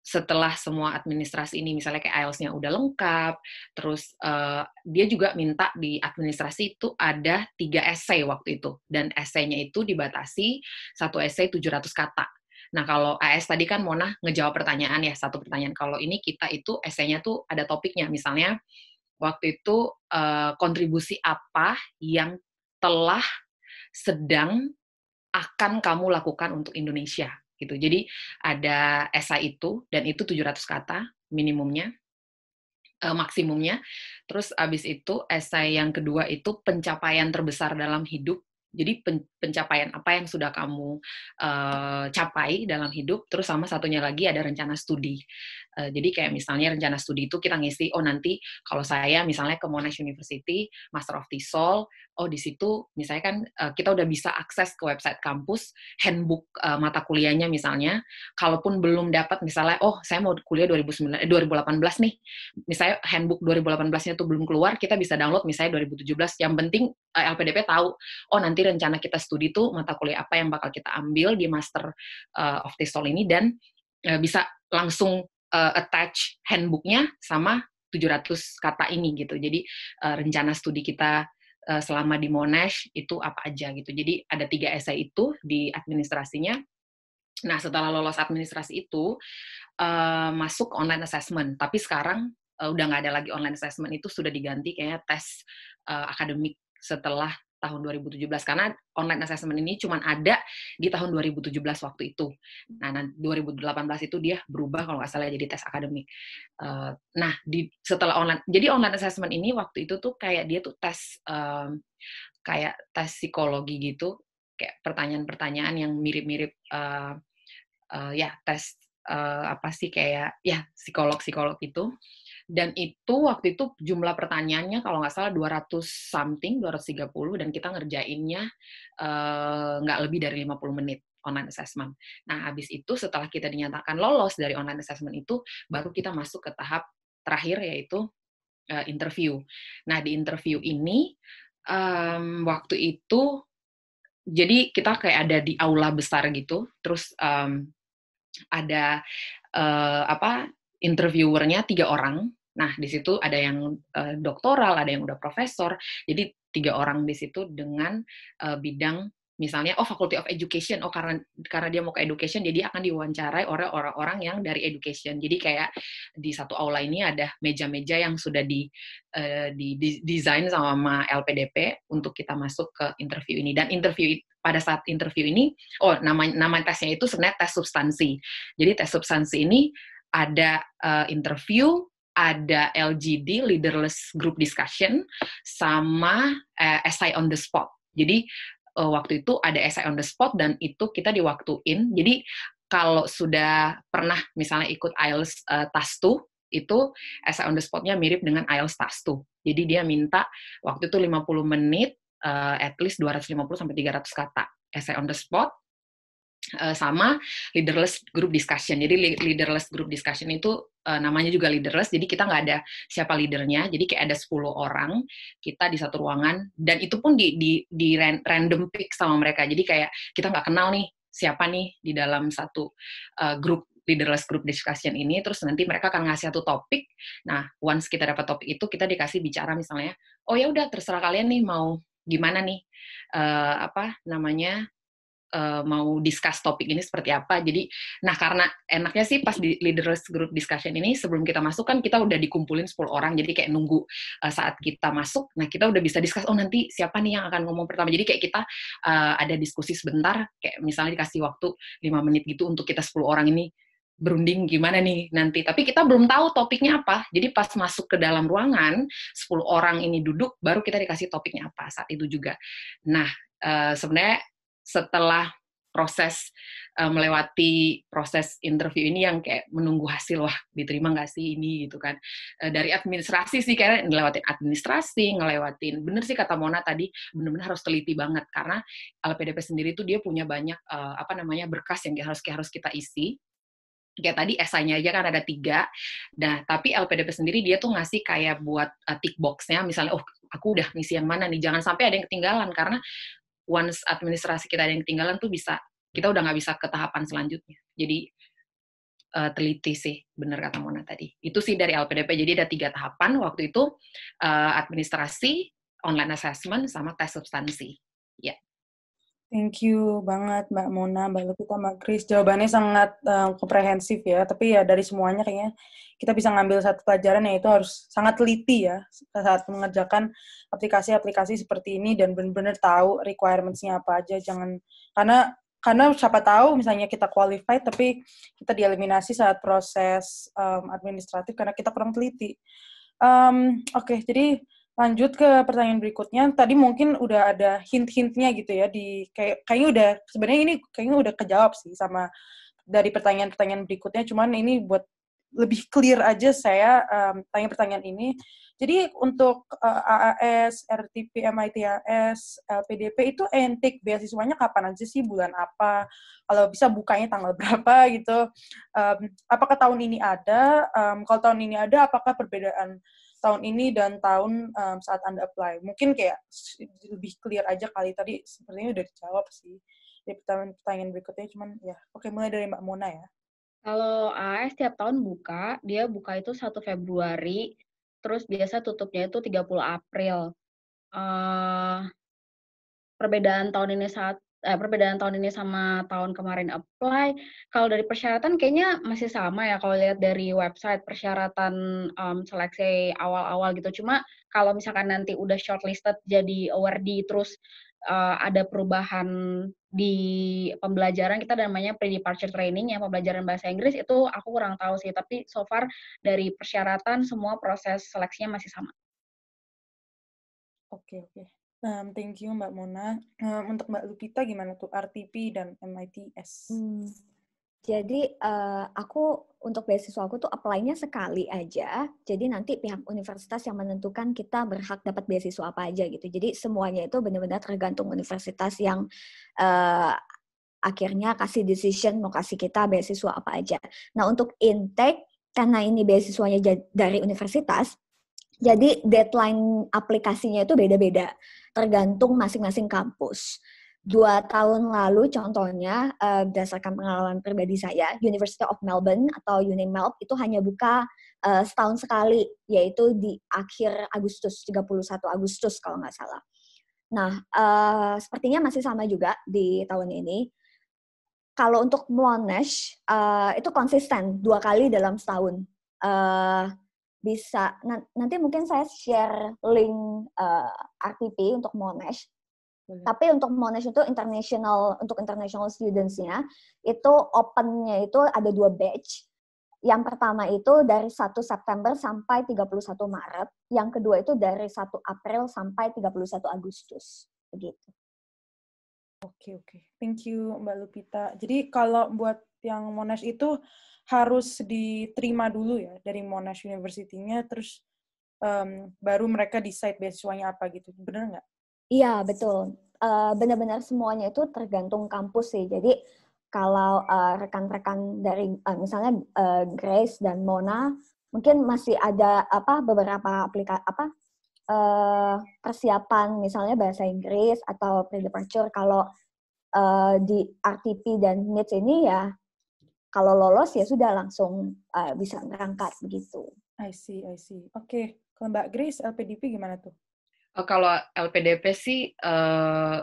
setelah semua administrasi ini misalnya kayak IELTS-nya udah lengkap, terus uh, dia juga minta di administrasi itu ada tiga essay waktu itu dan nya itu dibatasi satu essay 700 kata. Nah, kalau AS tadi kan Mona ngejawab pertanyaan ya, satu pertanyaan. Kalau ini kita itu nya tuh ada topiknya, misalnya waktu itu uh, kontribusi apa yang telah sedang akan kamu lakukan untuk Indonesia gitu. Jadi ada esai itu dan itu 700 kata minimumnya uh, maksimumnya. Terus abis itu esai yang kedua itu pencapaian terbesar dalam hidup. Jadi pencapaian apa yang sudah kamu uh, capai dalam hidup. Terus sama satunya lagi ada rencana studi. Eh, jadi kayak misalnya rencana studi itu kita ngisi, oh nanti kalau saya misalnya ke Monash University, Master of TESOL, oh di situ misalnya kan uh, kita udah bisa akses ke website kampus, handbook uh, mata kuliahnya misalnya, kalaupun belum dapat misalnya, oh saya mau kuliah 2019, eh, 2018 nih, misalnya handbook 2018-nya tuh belum keluar, kita bisa download misalnya 2017, yang penting uh, LPDP tahu, oh nanti rencana kita studi tuh mata kuliah apa yang bakal kita ambil di Master uh, of TESOL ini, dan bisa langsung uh, attach handbooknya sama 700 kata ini gitu. Jadi uh, rencana studi kita uh, selama di Monash itu apa aja gitu. Jadi ada tiga esai itu di administrasinya. Nah setelah lolos administrasi itu uh, masuk online assessment. Tapi sekarang uh, udah nggak ada lagi online assessment itu sudah diganti kayaknya tes uh, akademik setelah tahun 2017 karena online assessment ini cuma ada di tahun 2017 waktu itu. Nah, 2018 nah, itu dia berubah kalau nggak salah ya, jadi tes akademik. Eh, nah, di setelah online, jadi online assessment ini waktu itu tuh kayak dia tuh tes kayak tes psikologi gitu, kayak pertanyaan-pertanyaan yang mirip-mirip eh, eh, ya tes apa sih kayak ya psikolog-psikolog itu dan itu waktu itu jumlah pertanyaannya kalau nggak salah 200 something 230 dan kita ngerjainnya uh, nggak lebih dari 50 menit online assessment. Nah, habis itu setelah kita dinyatakan lolos dari online assessment itu baru kita masuk ke tahap terakhir yaitu uh, interview. Nah, di interview ini um, waktu itu jadi kita kayak ada di aula besar gitu, terus um, ada uh, apa interviewernya tiga orang Nah, di situ ada yang uh, doktoral, ada yang udah profesor. Jadi tiga orang di situ dengan uh, bidang misalnya oh Faculty of Education oh karena karena dia mau ke education jadi akan diwawancarai oleh orang-orang yang dari education jadi kayak di satu aula ini ada meja-meja yang sudah di, uh, di, desain sama LPDP untuk kita masuk ke interview ini dan interview pada saat interview ini oh nama nama tesnya itu sebenarnya tes substansi jadi tes substansi ini ada uh, interview ada LGD leaderless group discussion sama eh, essay on the spot. Jadi eh, waktu itu ada essay on the spot dan itu kita diwaktuin. Jadi kalau sudah pernah misalnya ikut IELTS eh, Task 2, itu essay on the spot-nya mirip dengan IELTS Task 2. Jadi dia minta waktu itu 50 menit, uh, at least 250 sampai 300 kata essay on the spot Eh, sama leaderless group discussion. Jadi leaderless group discussion itu eh, namanya juga leaderless. Jadi kita nggak ada siapa leadernya. Jadi kayak ada 10 orang kita di satu ruangan dan itu pun di di, di random pick sama mereka. Jadi kayak kita nggak kenal nih siapa nih di dalam satu uh, eh, grup leaderless group discussion ini terus nanti mereka akan ngasih satu topik. Nah, once kita dapat topik itu kita dikasih bicara misalnya, "Oh ya udah terserah kalian nih mau gimana nih uh, apa namanya Eh, mau discuss topik ini seperti apa. Jadi, nah karena enaknya sih pas di leaders group discussion ini sebelum kita masuk kan kita udah dikumpulin 10 orang, jadi kayak nunggu uh, saat kita masuk. Nah kita udah bisa discuss. Oh nanti siapa nih yang akan ngomong pertama. Jadi kayak kita uh, ada diskusi sebentar, kayak misalnya dikasih waktu 5 menit gitu untuk kita 10 orang ini berunding gimana nih nanti. Tapi kita belum tahu topiknya apa. Jadi pas masuk ke dalam ruangan, 10 orang ini duduk, baru kita dikasih topiknya apa saat itu juga. Nah, uh, sebenarnya setelah proses eh, melewati proses interview ini yang kayak menunggu hasil wah diterima nggak sih ini gitu kan eh, dari administrasi sih kayaknya ngelewatin administrasi ngelewatin bener sih kata Mona tadi bener-bener harus teliti banget karena LPDP sendiri tuh dia punya banyak eh, apa namanya berkas yang harus harus kita isi kayak tadi esainya aja kan ada tiga, nah tapi LPDP sendiri dia tuh ngasih kayak buat tick boxnya, misalnya oh aku udah ngisi yang mana nih, jangan sampai ada yang ketinggalan karena once administrasi kita ada yang ketinggalan tuh bisa kita udah nggak bisa ke tahapan selanjutnya. Jadi uh, teliti sih, benar kata Mona tadi. Itu sih dari LPDP. Jadi ada tiga tahapan waktu itu uh, administrasi, online assessment, sama tes substansi. Ya. Thank you banget Mbak Mona, Mbak Lukita, Mbak Kris. Jawabannya sangat uh, komprehensif ya. Tapi ya dari semuanya kayaknya kita bisa ngambil satu pelajaran yaitu harus sangat teliti ya saat mengerjakan aplikasi-aplikasi seperti ini dan benar-benar tahu requirements-nya apa aja. Jangan karena karena siapa tahu misalnya kita qualified tapi kita dieliminasi saat proses um, administratif karena kita kurang teliti. Um, Oke, okay, jadi lanjut ke pertanyaan berikutnya. Tadi mungkin udah ada hint-hintnya gitu ya di kayak kayaknya udah sebenarnya ini kayaknya udah kejawab sih sama dari pertanyaan-pertanyaan berikutnya. Cuman ini buat lebih clear aja saya um, tanya pertanyaan ini. Jadi untuk uh, eh, AAS, RTP, MITAS, LPDP itu entik beasiswanya kapan aja sih, bulan apa? Kalau bisa bukanya tanggal berapa gitu. Um, apakah tahun ini ada? Um, kalau tahun ini ada, apakah perbedaan tahun ini dan tahun um, saat Anda apply. Mungkin kayak lebih clear aja kali tadi sepertinya udah dijawab sih. Di pertanyaan-pertanyaan berikutnya cuman ya oke mulai dari Mbak Mona ya. Kalau AS tiap tahun buka, dia buka itu 1 Februari, terus biasa tutupnya itu 30 April. Uh, perbedaan tahun ini saat eh, perbedaan tahun ini sama tahun kemarin apply. Kalau dari persyaratan kayaknya masih sama ya kalau lihat dari website persyaratan um, seleksi awal-awal gitu. Cuma kalau misalkan nanti udah shortlisted jadi awardee terus uh, ada perubahan di pembelajaran kita namanya pre-departure training ya pembelajaran bahasa Inggris itu aku kurang tahu sih tapi so far dari persyaratan semua proses seleksinya masih sama. Oke okay, oke. Okay. Um, thank you Mbak Mona. Um, untuk Mbak Lupita gimana tuh RTP dan MITS? Hmm. Jadi uh, aku untuk beasiswa aku tuh apply-nya sekali aja. Jadi nanti pihak universitas yang menentukan kita berhak dapat beasiswa apa aja gitu. Jadi semuanya itu benar-benar tergantung universitas yang uh, akhirnya kasih decision mau kasih kita beasiswa apa aja. Nah untuk intake karena ini beasiswanya dari universitas, jadi deadline aplikasinya itu beda-beda, tergantung masing-masing kampus. Dua tahun lalu contohnya, uh, berdasarkan pengalaman pribadi saya, University of Melbourne atau UNIMELB itu hanya buka uh, setahun sekali, yaitu di akhir Agustus, 31 Agustus kalau nggak salah. Nah, uh, sepertinya masih sama juga di tahun ini. Kalau untuk Monash, uh, itu konsisten dua kali dalam setahun. Uh, bisa nanti mungkin saya share link uh, eh, RTP untuk Monash. Hmm. Tapi untuk Monash itu international untuk international studentsnya itu opennya itu ada dua batch. Yang pertama itu dari 1 September sampai 31 Maret, yang kedua itu dari 1 April sampai 31 Agustus. Begitu. Oke, okay, oke. Okay. Thank you Mbak Lupita. Jadi kalau buat yang Monash itu harus diterima dulu ya dari Monash University-nya, terus um, baru mereka decide beasiswanya apa gitu, bener nggak? Iya betul, uh, benar-benar semuanya itu tergantung kampus sih. Jadi kalau rekan eh, rekan-rekan dari uh, misalnya uh, Grace dan Mona mungkin masih ada apa beberapa aplikasi apa uh, persiapan misalnya bahasa Inggris atau pre-departure kalau uh, di RTP dan NITS ini ya kalau lolos ya sudah langsung uh, bisa berangkat begitu. I see, I see. Oke, okay. kalau Mbak Grace LPDP gimana tuh? Uh, kalau LPDP sih eh, uh,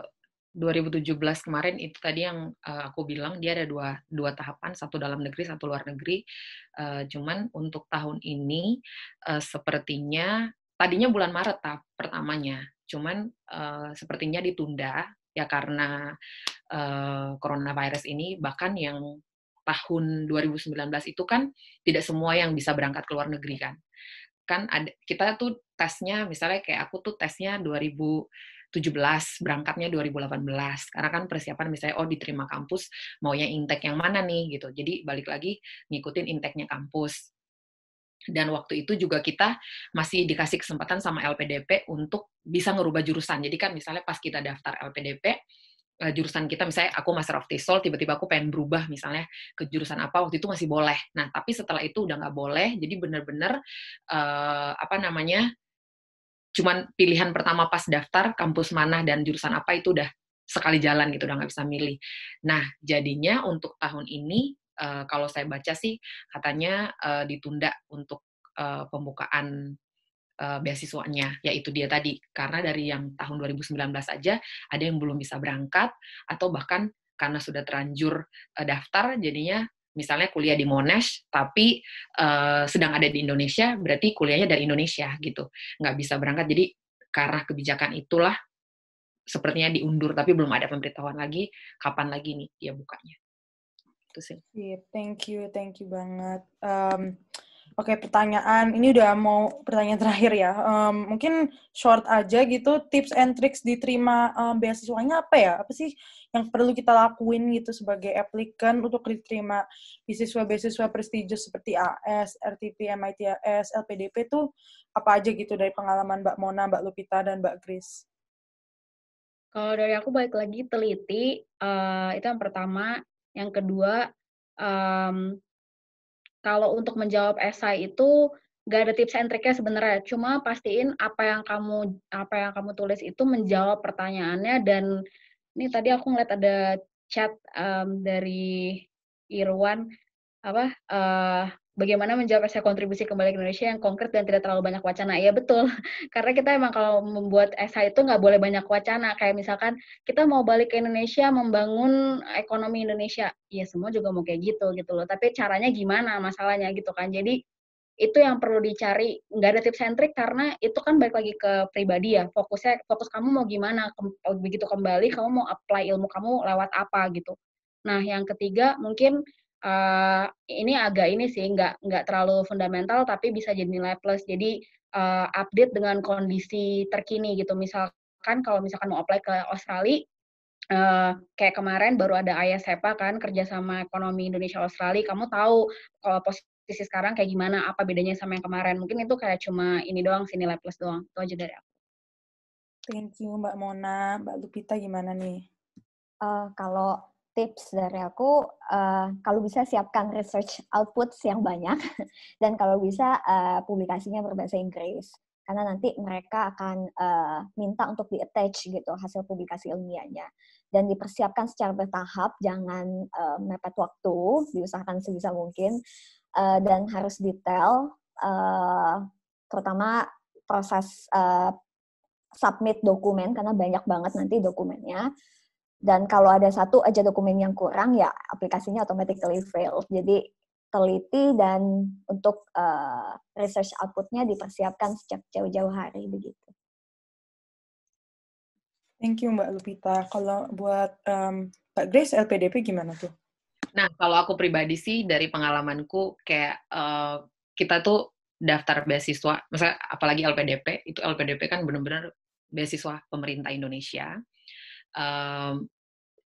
2017 kemarin itu tadi yang uh, aku bilang dia ada dua dua tahapan satu dalam negeri satu luar negeri uh, cuman untuk tahun ini uh, sepertinya tadinya bulan Maret tahap pertamanya cuman uh, sepertinya ditunda ya karena uh, coronavirus ini bahkan yang tahun 2019 itu kan tidak semua yang bisa berangkat ke luar negeri kan. Kan ada, kita tuh tesnya misalnya kayak aku tuh tesnya 2017 berangkatnya 2018 karena kan persiapan misalnya oh diterima kampus maunya intake yang mana nih gitu. Jadi balik lagi ngikutin intake kampus. Dan waktu itu juga kita masih dikasih kesempatan sama LPDP untuk bisa ngerubah jurusan. Jadi kan misalnya pas kita daftar LPDP Eh, jurusan kita misalnya aku Master of Tesol tiba-tiba aku pengen berubah misalnya ke jurusan apa waktu itu masih boleh nah tapi setelah itu udah nggak boleh jadi bener-bener uh, eh, apa namanya cuman pilihan pertama pas daftar kampus mana dan jurusan apa itu udah sekali jalan gitu udah nggak bisa milih nah jadinya untuk tahun ini uh, kalau saya baca sih katanya uh, ditunda untuk uh, pembukaan uh, beasiswanya, yaitu dia tadi. Karena dari yang tahun 2019 aja ada yang belum bisa berangkat atau bahkan karena sudah terlanjur uh, daftar jadinya misalnya kuliah di Monash tapi uh, sedang ada di Indonesia berarti kuliahnya dari Indonesia gitu nggak bisa berangkat jadi karena kebijakan itulah sepertinya diundur tapi belum ada pemberitahuan lagi kapan lagi nih dia bukanya itu sih yeah, thank you thank you banget um, Oke, pertanyaan ini udah mau pertanyaan terakhir ya. Um, mungkin short aja gitu, tips and tricks diterima um, beasiswanya apa ya? Apa sih yang perlu kita lakuin gitu sebagai applicant untuk diterima beasiswa-beasiswa prestigious seperti AS, RTP, MITS, LPDP tuh apa aja gitu dari pengalaman Mbak Mona, Mbak Lupita, dan Mbak Grace? Kalau dari aku balik lagi teliti, uh, itu yang pertama. Yang kedua, um, kalau untuk menjawab esai itu gak ada tips and triknya sebenarnya cuma pastiin apa yang kamu apa yang kamu tulis itu menjawab pertanyaannya dan ini tadi aku ngeliat ada chat um, dari Irwan apa uh, bagaimana menjawab esai kontribusi kembali ke Indonesia yang konkret dan tidak terlalu banyak wacana. Iya betul, karena kita emang kalau membuat esai itu nggak boleh banyak wacana. Kayak misalkan kita mau balik ke Indonesia membangun ekonomi Indonesia, ya semua juga mau kayak gitu gitu loh. Tapi caranya gimana masalahnya gitu kan. Jadi itu yang perlu dicari nggak ada tips sentrik karena itu kan balik lagi ke pribadi ya fokusnya fokus kamu mau gimana begitu kembali kamu mau apply ilmu kamu lewat apa gitu nah yang ketiga mungkin Eh, ini agak ini sih nggak nggak terlalu fundamental tapi bisa jadi nilai plus jadi uh, update dengan kondisi terkini gitu misalkan kalau misalkan mau apply ke Australia Uh, kayak kemarin baru ada ayah sepa kan kerjasama ekonomi Indonesia Australia kamu tahu kalau posisi sekarang kayak gimana apa bedanya sama yang kemarin mungkin itu kayak cuma ini doang sini nilai plus doang itu aja dari aku thank you Mbak Mona Mbak Lupita gimana nih uh, kalau tips dari aku uh, kalau bisa siapkan research outputs yang banyak dan kalau bisa uh, publikasinya berbahasa Inggris karena nanti mereka akan uh, minta untuk di attach gitu hasil publikasi ilmiahnya dan dipersiapkan secara bertahap jangan uh, mepet waktu diusahakan sebisa mungkin uh, dan harus detail uh, terutama proses uh, submit dokumen karena banyak banget nanti dokumennya dan kalau ada satu aja dokumen yang kurang, ya aplikasinya automatically fail. Jadi teliti dan untuk uh, research outputnya dipersiapkan sejak jauh-jauh hari begitu. Thank you Mbak Lupita. Kalau buat um, Pak Grace LPDP gimana tuh? Nah kalau aku pribadi sih dari pengalamanku kayak uh, kita tuh daftar beasiswa, misalnya apalagi LPDP itu LPDP kan benar-benar beasiswa pemerintah Indonesia um,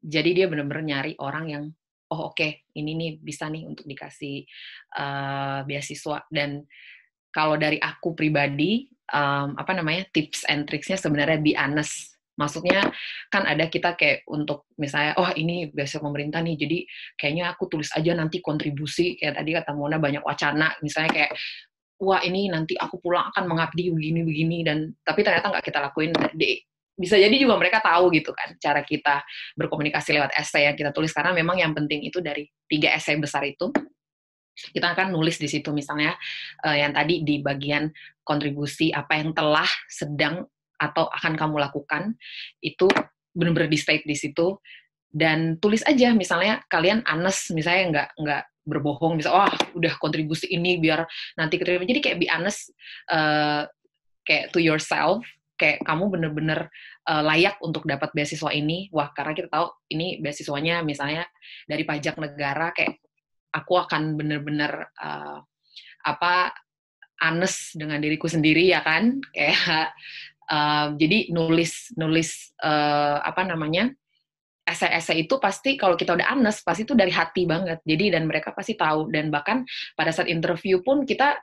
jadi dia benar-benar nyari orang yang oh oke okay, ini nih bisa nih untuk dikasih uh, beasiswa dan kalau dari aku pribadi um, apa namanya tips and tricksnya sebenarnya be honest maksudnya kan ada kita kayak untuk misalnya oh ini beasiswa pemerintah nih jadi kayaknya aku tulis aja nanti kontribusi kayak tadi kata Mona banyak wacana misalnya kayak wah ini nanti aku pulang akan mengabdi begini begini dan tapi ternyata nggak kita lakuin di bisa jadi juga mereka tahu gitu kan cara kita berkomunikasi lewat esai yang kita tulis karena memang yang penting itu dari tiga esai besar itu kita akan nulis di situ misalnya uh, yang tadi di bagian kontribusi apa yang telah sedang atau akan kamu lakukan itu benar-benar di state di situ dan tulis aja misalnya kalian anes misalnya nggak nggak berbohong bisa wah oh, udah kontribusi ini biar nanti keterima jadi kayak be honest uh, kayak to yourself kayak kamu bener-bener uh, layak untuk dapat beasiswa ini wah karena kita tahu ini beasiswanya misalnya dari pajak negara kayak aku akan bener-bener uh, apa anes dengan diriku sendiri ya kan kayak uh, jadi nulis nulis uh, apa namanya esai-esai itu pasti kalau kita udah anes pasti itu dari hati banget jadi dan mereka pasti tahu dan bahkan pada saat interview pun kita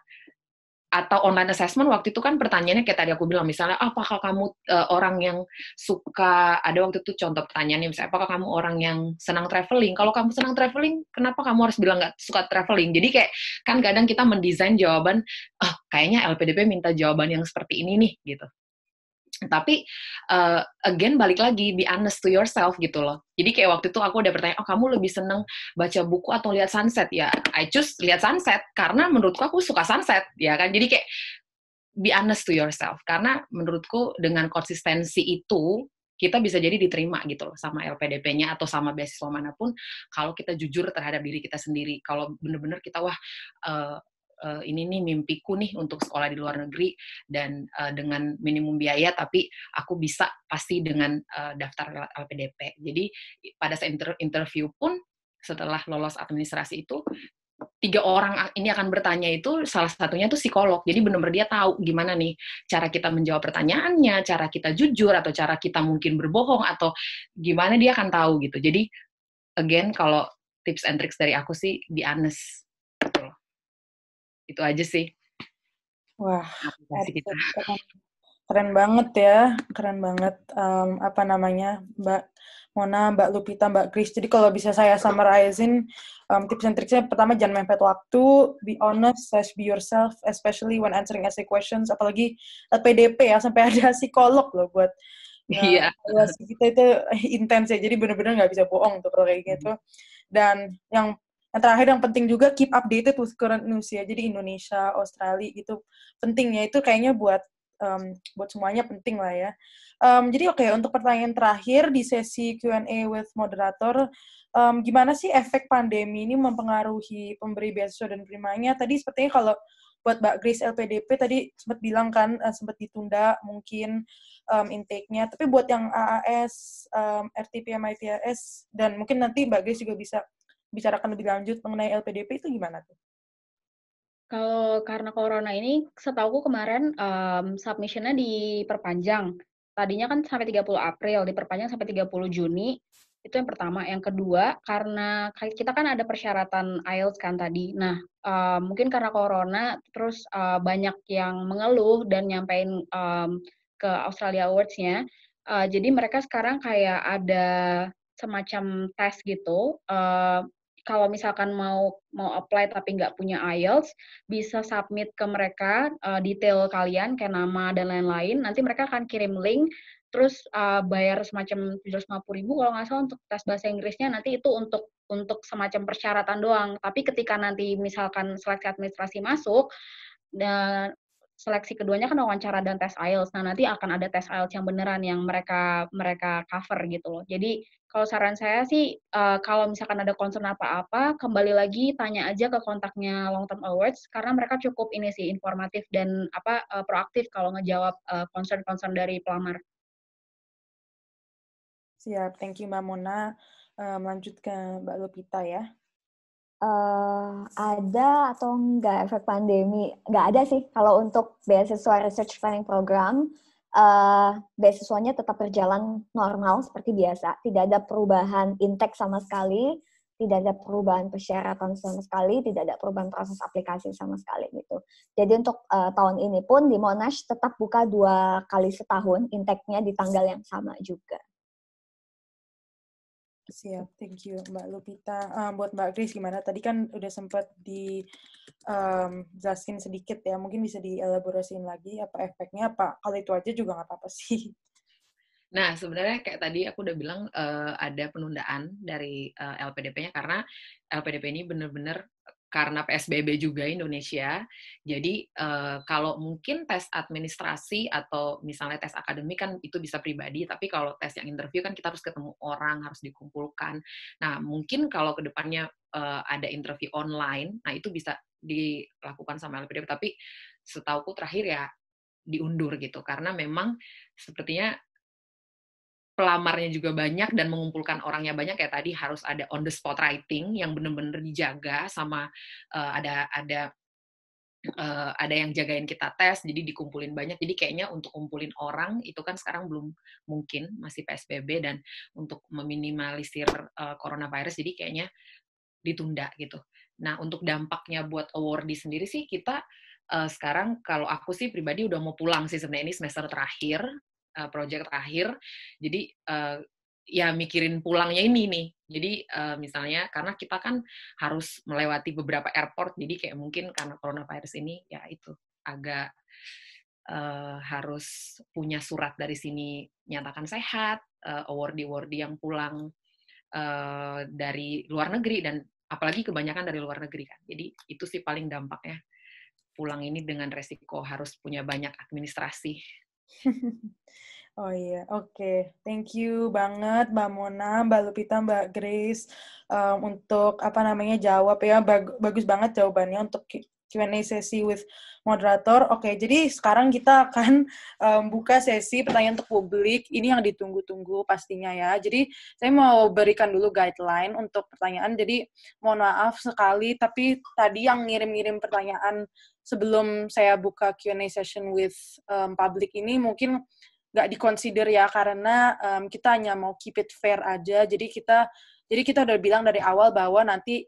atau online assessment waktu itu kan pertanyaannya kayak tadi aku bilang misalnya ah, apakah kamu uh, orang yang suka ada waktu itu contoh pertanyaannya misalnya apakah kamu orang yang senang traveling kalau kamu senang traveling kenapa kamu harus bilang nggak suka traveling jadi kayak kan kadang kita mendesain jawaban ah oh, kayaknya LPDP minta jawaban yang seperti ini nih gitu tapi uh, again balik lagi be honest to yourself gitu loh jadi kayak waktu itu aku udah bertanya oh kamu lebih seneng baca buku atau lihat sunset ya I choose lihat sunset karena menurutku aku suka sunset ya kan jadi kayak be honest to yourself karena menurutku dengan konsistensi itu kita bisa jadi diterima gitu loh sama LPDP-nya atau sama beasiswa manapun kalau kita jujur terhadap diri kita sendiri kalau bener-bener kita wah uh, uh, ini nih mimpiku nih untuk sekolah di luar negeri dan uh, dengan minimum biaya tapi aku bisa pasti dengan uh, daftar LPDP. Jadi pada saat inter interview pun setelah lolos administrasi itu tiga orang ini akan bertanya itu salah satunya tuh psikolog jadi benar-benar dia tahu gimana nih cara kita menjawab pertanyaannya cara kita jujur atau cara kita mungkin berbohong atau gimana dia akan tahu gitu jadi again kalau tips and tricks dari aku sih be honest itu aja sih. Wah, Keren, banget ya, keren banget. Um, apa namanya, Mbak Mona, Mbak Lupita, Mbak Chris. Jadi kalau bisa saya summarizing um, tips and tricksnya, pertama jangan mepet waktu, be honest, slash be yourself, especially when answering essay questions, apalagi LPDP ya, sampai ada psikolog loh buat yeah. Iya. kita itu eh, intens ya, jadi bener-bener nggak bisa bohong tuh kalau kayak gitu. Dan yang yang terakhir yang penting juga keep updated with current news ya jadi Indonesia Australia itu pentingnya itu kayaknya buat um, buat semuanya penting lah ya um, jadi oke okay, untuk pertanyaan terakhir di sesi Q&A with moderator um, gimana sih efek pandemi ini mempengaruhi pemberi beasiswa dan primanya tadi sepertinya kalau buat Mbak Grace LPDP tadi sempat bilang kan uh, sempat ditunda mungkin um, intake-nya. Tapi buat yang AAS, um, RTP, MITRS dan mungkin nanti Mbak Grace juga bisa bicarakan lebih lanjut mengenai LPDP itu gimana tuh? Kalau karena corona ini, setauku kemarin um, submissionnya diperpanjang. Tadinya kan sampai 30 April, diperpanjang sampai 30 Juni. Itu yang pertama. Yang kedua, karena kan kita kan ada persyaratan IELTS kan tadi. Nah, uh, mungkin karena corona, terus uh, banyak yang mengeluh dan nyampein um, ke Australia Awards-nya. Uh, jadi mereka sekarang kayak ada semacam tes gitu. Uh, kalau misalkan mau mau apply tapi nggak punya IELTS, bisa submit ke mereka uh, detail kalian kayak nama dan lain-lain. Nanti mereka akan kirim link, terus uh, bayar semacam 750 ribu kalau nggak salah untuk tes bahasa Inggrisnya. Nanti itu untuk untuk semacam persyaratan doang. Tapi ketika nanti misalkan seleksi administrasi masuk, dan eh, seleksi keduanya kan wawancara dan tes IELTS. Nah, nanti akan ada tes IELTS yang beneran yang mereka mereka cover gitu loh. Jadi, kalau saran saya sih uh, kalau misalkan ada concern apa-apa, kembali lagi tanya aja ke kontaknya Long Term Awards karena mereka cukup ini sih informatif dan apa uh, proaktif kalau ngejawab eh, concern-concern uh, dari pelamar. Siap, thank you Mbak Mona. Uh, melanjutkan Mbak Lupita ya uh, ada atau enggak efek pandemi? Enggak ada sih. Kalau untuk beasiswa research planning program, uh, beasiswanya tetap berjalan normal seperti biasa. Tidak ada perubahan intake sama sekali, tidak ada perubahan persyaratan sama sekali, tidak ada perubahan proses aplikasi sama sekali gitu. Jadi untuk uh, tahun ini pun di Monash tetap buka dua kali setahun, intake-nya di tanggal yang sama juga. Siap, thank you Mbak Lupita. Uh, buat Mbak Kris gimana? Tadi kan udah sempat dijelasin um, sedikit ya, mungkin bisa dielaborasiin lagi apa efeknya, apa kalau itu aja juga nggak apa-apa sih. Nah, sebenarnya kayak tadi aku udah bilang uh, ada penundaan dari uh, eh, LPDP-nya karena LPDP ini benar-benar karena PSBB juga Indonesia. Jadi uh, kalau mungkin tes administrasi atau misalnya tes akademik kan itu bisa pribadi, tapi kalau tes yang interview kan kita harus ketemu orang, harus dikumpulkan. Nah, mungkin kalau kedepannya uh, eh, ada interview online, nah itu bisa dilakukan sama LPDP, tapi setauku terakhir ya diundur gitu, karena memang sepertinya pelamarnya juga banyak dan mengumpulkan orangnya banyak kayak tadi harus ada on the spot writing yang benar-benar dijaga sama uh, ada ada uh, ada yang jagain kita tes jadi dikumpulin banyak jadi kayaknya untuk kumpulin orang itu kan sekarang belum mungkin masih PSBB dan untuk meminimalisir uh, coronavirus jadi kayaknya ditunda gitu. Nah, untuk dampaknya buat awardee sendiri sih kita uh, sekarang kalau aku sih pribadi udah mau pulang sih sebenarnya ini semester terakhir uh, project akhir. jadi uh, ya mikirin pulangnya ini nih. Jadi uh, misalnya karena kita kan harus melewati beberapa airport, jadi kayak mungkin karena coronavirus ini ya itu agak uh, harus punya surat dari sini nyatakan sehat, uh, awardee-awardee yang pulang uh, dari luar negeri dan apalagi kebanyakan dari luar negeri kan. Jadi itu sih paling dampaknya pulang ini dengan resiko harus punya banyak administrasi Oh iya, oke. Okay. Thank you banget Mbak Mona, Mbak Lupita, Mbak Grace um, untuk apa namanya jawab ya bagus banget jawabannya untuk Q&A sesi with moderator. Oke, okay, jadi sekarang kita akan um, buka sesi pertanyaan untuk publik. Ini yang ditunggu-tunggu pastinya ya. Jadi saya mau berikan dulu guideline untuk pertanyaan. Jadi mohon maaf sekali, tapi tadi yang ngirim-ngirim pertanyaan sebelum saya buka Q&A session with um, public ini mungkin nggak dikonsider ya karena um, kita hanya mau keep it fair aja jadi kita jadi kita udah bilang dari awal bahwa nanti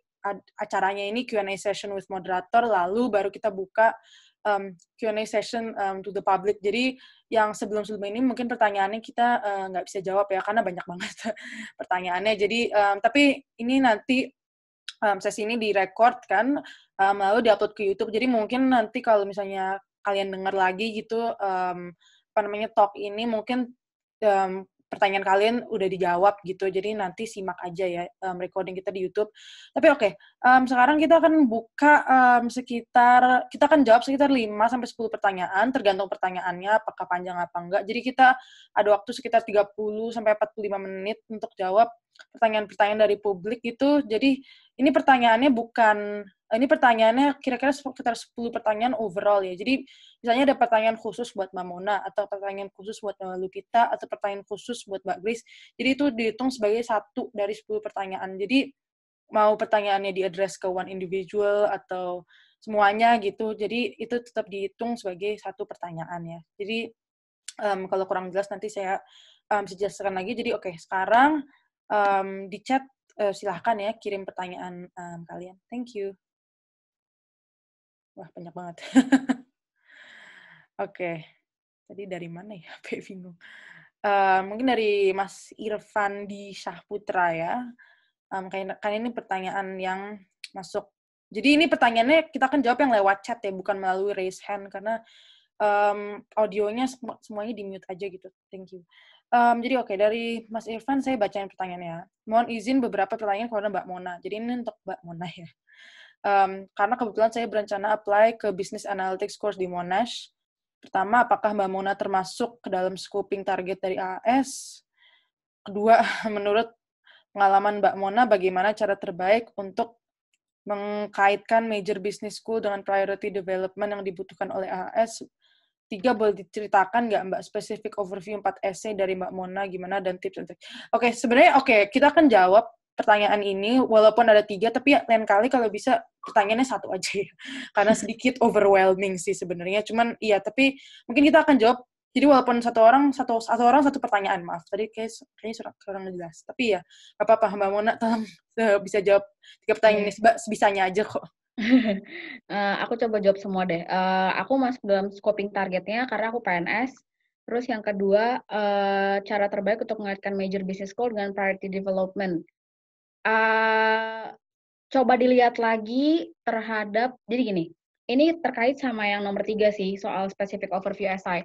acaranya ini Q&A session with moderator lalu baru kita buka um, Q&A session um, to the public jadi yang sebelum sebelum ini mungkin pertanyaannya kita uh, nggak uh, bisa jawab ya karena banyak banget pertanyaannya jadi um, tapi ini nanti um, sesi ini direcord kan um, lalu diupload ke YouTube jadi mungkin nanti kalau misalnya kalian dengar lagi gitu um, apa namanya talk ini mungkin um, pertanyaan kalian udah dijawab gitu. Jadi nanti simak aja ya um, recording kita di YouTube. Tapi oke, okay, um, sekarang kita akan buka um, sekitar kita akan jawab sekitar 5 sampai 10 pertanyaan tergantung pertanyaannya apakah panjang apa enggak. Jadi kita ada waktu sekitar 30 sampai 45 menit untuk jawab pertanyaan-pertanyaan dari publik gitu. Jadi ini pertanyaannya bukan ini pertanyaannya kira-kira sekitar 10 pertanyaan overall ya. Jadi misalnya ada pertanyaan khusus buat Mbak Mona atau pertanyaan khusus buat Mbak Lukita atau pertanyaan khusus buat Mbak Grace. Jadi itu dihitung sebagai satu dari 10 pertanyaan. Jadi mau pertanyaannya diadres ke one individual atau semuanya gitu. Jadi itu tetap dihitung sebagai satu pertanyaan ya. Jadi um, kalau kurang jelas nanti saya um, sejelaskan lagi. Jadi oke okay, sekarang um, di chat uh, silahkan ya kirim pertanyaan um, kalian. Thank you. Wah, banyak banget. Oke. okay. Tadi dari mana ya? Sampai ya? bingung. Uh, mungkin dari Mas Irfan di Syahputra ya. Um, kan ini pertanyaan yang masuk. Jadi ini pertanyaannya kita akan jawab yang lewat chat ya, bukan melalui raise hand karena um, audionya semu semuanya di mute aja gitu. Thank you. Um, jadi oke okay, dari Mas Irfan saya bacain pertanyaannya. Mohon izin beberapa pertanyaan kepada Mbak Mona. Jadi ini untuk Mbak Mona ya um, karena kebetulan saya berencana apply ke Business Analytics course di Monash. Pertama, apakah Mbak Mona termasuk ke dalam scoping target dari AAS? Kedua, menurut pengalaman Mbak Mona, bagaimana cara terbaik untuk mengkaitkan major business school dengan priority development yang dibutuhkan oleh AAS? Tiga, boleh diceritakan nggak Mbak spesifik overview 4 essay dari Mbak Mona gimana dan tips and Oke, okay, sebenarnya oke, okay, kita akan jawab pertanyaan ini walaupun ada tiga tapi ya, lain kali kalau bisa pertanyaannya satu aja ya. karena sedikit overwhelming sih sebenarnya cuman iya tapi mungkin kita akan jawab jadi walaupun satu orang satu satu orang satu pertanyaan maaf tadi kayak kayaknya kurang kurang jelas tapi ya apa apa mbak Mona tolong eh, bisa jawab tiga pertanyaan ini ini iya. sebisanya aja kok uh, aku coba jawab semua deh uh, aku masuk dalam scoping targetnya karena aku PNS terus yang kedua uh, cara terbaik untuk mengaitkan major business goal dengan priority development uh, coba dilihat lagi terhadap jadi gini ini terkait sama yang nomor tiga sih soal specific overview essay.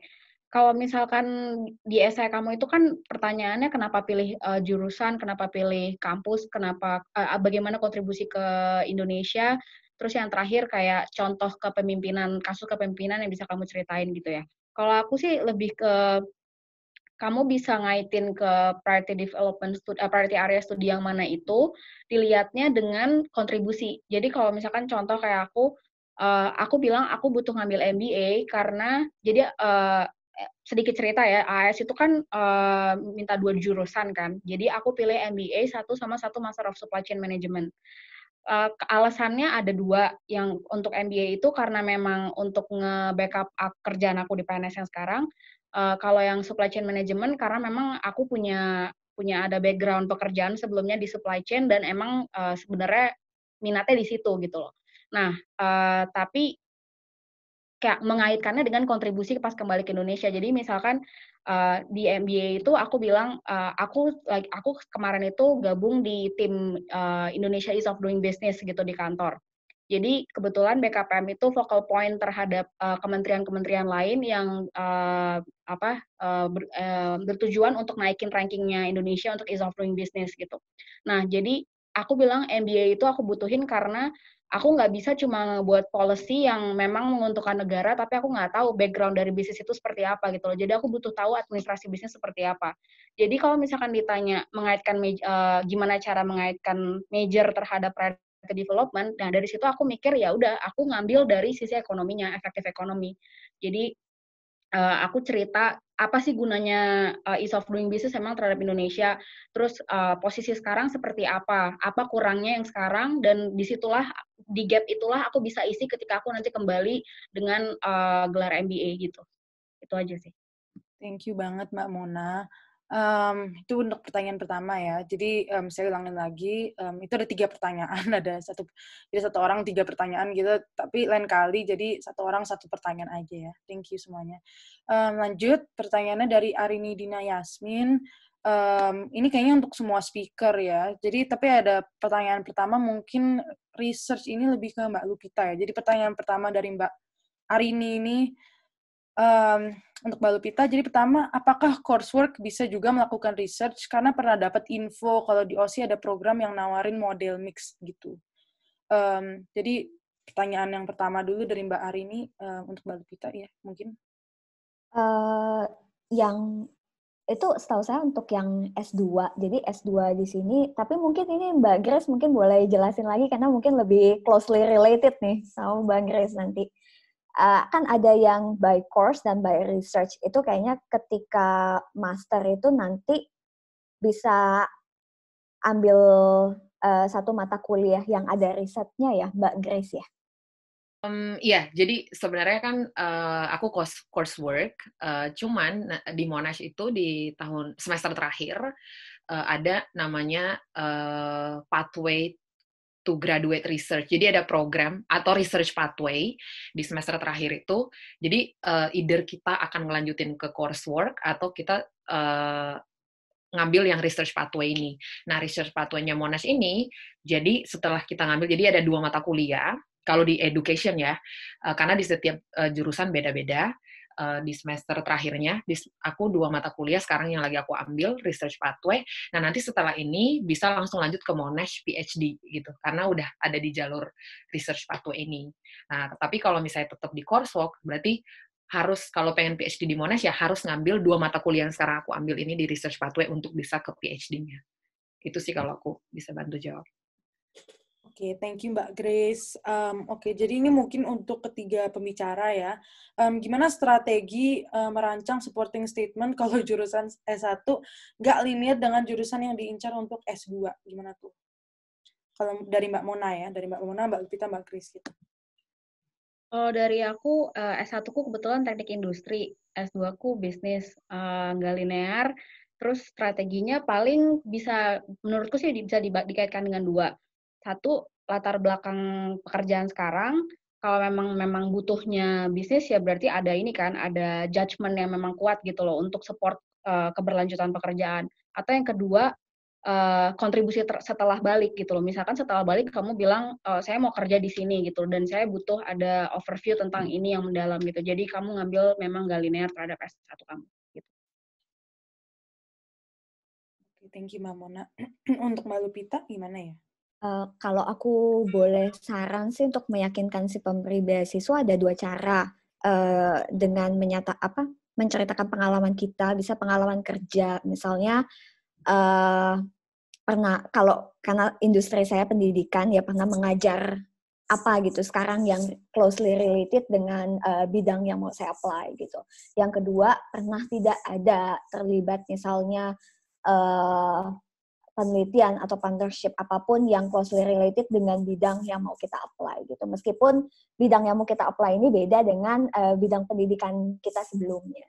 Kalau misalkan di essay kamu itu kan pertanyaannya kenapa pilih uh, jurusan, kenapa pilih kampus, kenapa uh, bagaimana kontribusi ke Indonesia, terus yang terakhir kayak contoh kepemimpinan kasus kepemimpinan yang bisa kamu ceritain gitu ya. Kalau aku sih lebih ke kamu bisa ngaitin ke priority development studi, uh, eh, priority area studi yang mana itu dilihatnya dengan kontribusi. Jadi kalau misalkan contoh kayak aku uh, aku bilang aku butuh ngambil MBA karena jadi uh, sedikit cerita ya, AS itu kan uh, minta dua jurusan kan. Jadi aku pilih MBA satu sama satu Master of Supply Chain Management. Uh, alasannya ada dua yang untuk MBA itu karena memang untuk nge-backup kerjaan aku di PNS yang sekarang Uh, kalau yang supply chain management karena memang aku punya punya ada background pekerjaan sebelumnya di supply chain dan emang uh, sebenarnya minatnya di situ gitu loh. Nah, uh, tapi kayak mengaitkannya dengan kontribusi pas kembali ke Indonesia. Jadi misalkan uh, di MBA itu aku bilang uh, aku like, aku kemarin itu gabung di tim uh, Indonesia is of Doing Business gitu di kantor. Jadi kebetulan BKPM itu focal point terhadap eh, kementerian-kementerian uh, lain yang uh, apa uh, ber, uh, bertujuan untuk naikin rankingnya Indonesia untuk ease of doing business gitu. Nah jadi aku bilang MBA itu aku butuhin karena aku nggak bisa cuma buat policy yang memang menguntungkan negara tapi aku nggak tahu background dari bisnis itu seperti apa gitu loh. Jadi aku butuh tahu administrasi bisnis seperti apa. Jadi kalau misalkan ditanya mengaitkan uh, gimana cara mengaitkan major terhadap ke development. Nah, dari situ aku mikir ya udah aku ngambil dari sisi ekonominya, efektif ekonomi. Jadi uh, aku cerita apa sih gunanya uh, ease of doing business emang terhadap Indonesia, terus uh, posisi sekarang seperti apa, apa kurangnya yang sekarang, dan disitulah di gap itulah aku bisa isi ketika aku nanti kembali dengan uh, gelar MBA gitu. Itu aja sih. Thank you banget Mbak Mona. Um, itu untuk pertanyaan pertama ya. Jadi um, saya ulangin lagi, um, itu ada tiga pertanyaan, ada satu jadi satu orang tiga pertanyaan gitu, tapi lain kali jadi satu orang satu pertanyaan aja ya. Thank you semuanya. Um, lanjut pertanyaannya dari Arini Dina Yasmin. Um, ini kayaknya untuk semua speaker ya. Jadi tapi ada pertanyaan pertama mungkin research ini lebih ke Mbak Lupita ya. Jadi pertanyaan pertama dari Mbak Arini ini um, untuk Balupita. Jadi pertama, apakah coursework bisa juga melakukan research? Karena pernah dapat info kalau di OSI ada program yang nawarin model mix gitu. Um, jadi pertanyaan yang pertama dulu dari Mbak ini um, untuk Balupita ya mungkin. Uh, yang itu setahu saya untuk yang S2. Jadi S2 di sini, tapi mungkin ini Mbak Grace mungkin boleh jelasin lagi karena mungkin lebih closely related nih sama Mbak Grace nanti uh, kan ada yang by course dan by research itu kayaknya ketika master itu nanti bisa ambil uh, satu mata kuliah yang ada risetnya ya Mbak Grace ya. Um, iya, jadi sebenarnya kan uh, aku course coursework, uh, cuman di Monash itu di tahun semester terakhir uh, ada namanya uh, pathway to graduate research. Jadi ada program atau research pathway di semester terakhir itu. Jadi uh, either kita akan ngelanjutin ke coursework atau kita uh, ngambil yang research pathway ini. Nah, research pathway-nya Monash ini, jadi setelah kita ngambil, jadi ada dua mata kuliah, kalau di education ya, uh, karena di setiap uh, jurusan beda-beda uh, di semester terakhirnya. Di, aku dua mata kuliah sekarang yang lagi aku ambil research pathway. Nah nanti setelah ini bisa langsung lanjut ke Monash PhD gitu karena udah ada di jalur research pathway ini. Nah tapi kalau misalnya tetap di coursework berarti harus kalau pengen PhD di Monash ya harus ngambil dua mata kuliah yang sekarang aku ambil ini di research pathway untuk bisa ke PhD-nya. Itu sih kalau aku bisa bantu jawab. Oke, okay, thank you Mbak Grace. Um, Oke, okay, jadi ini mungkin untuk ketiga pembicara ya. Um, gimana strategi uh, merancang supporting statement kalau jurusan S1 nggak linear dengan jurusan yang diincar untuk S2? Gimana tuh? Kalau dari Mbak Mona ya, dari Mbak Mona, Mbak Lupita, Mbak Grace gitu. Kalau dari aku, eh, S1 ku kebetulan teknik industri, S2 ku bisnis uh, nggak linear, terus strateginya paling bisa, menurutku sih bisa dikaitkan dengan dua satu latar belakang pekerjaan sekarang kalau memang memang butuhnya bisnis ya berarti ada ini kan ada judgement yang memang kuat gitu loh untuk support uh, keberlanjutan pekerjaan atau yang kedua uh, kontribusi ter- setelah balik gitu loh misalkan setelah balik kamu bilang uh, saya mau kerja di sini gitu dan saya butuh ada overview tentang ini yang mendalam gitu jadi kamu ngambil memang gak linear terhadap S1 kamu gitu. Thank you Mamona. untuk Mbak Lupita gimana ya? Eh, kalau aku boleh saran sih untuk meyakinkan si pemberi beasiswa ada dua cara uh, dengan menyata apa menceritakan pengalaman kita bisa pengalaman kerja misalnya uh, pernah kalau karena industri saya pendidikan ya pernah mengajar apa gitu sekarang yang closely related dengan uh, bidang yang mau saya apply gitu. Yang kedua pernah tidak ada terlibat misalnya uh, penelitian atau partnership apapun yang closely related dengan bidang yang mau kita apply gitu. Meskipun bidang yang mau kita apply ini beda dengan uh, bidang pendidikan kita sebelumnya.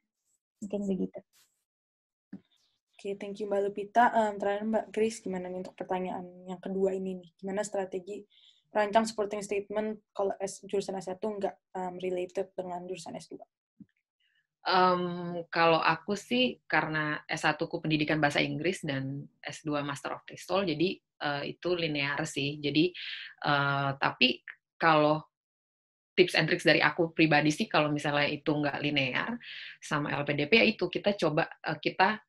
Mungkin begitu. Oke, okay, thank you Mbak Lupita. Um, terakhir Mbak Chris gimana nih untuk pertanyaan yang kedua ini nih? Gimana strategi rancang supporting statement kalau S, jurusan S1 nggak um, related dengan jurusan S2? Um, kalau aku sih karena S1 ku pendidikan bahasa Inggris dan S2 Master of Crystal, jadi uh, itu linear sih. Jadi uh, tapi kalau tips and tricks dari aku pribadi sih kalau misalnya itu nggak linear sama LPDP ya itu kita coba uh, kita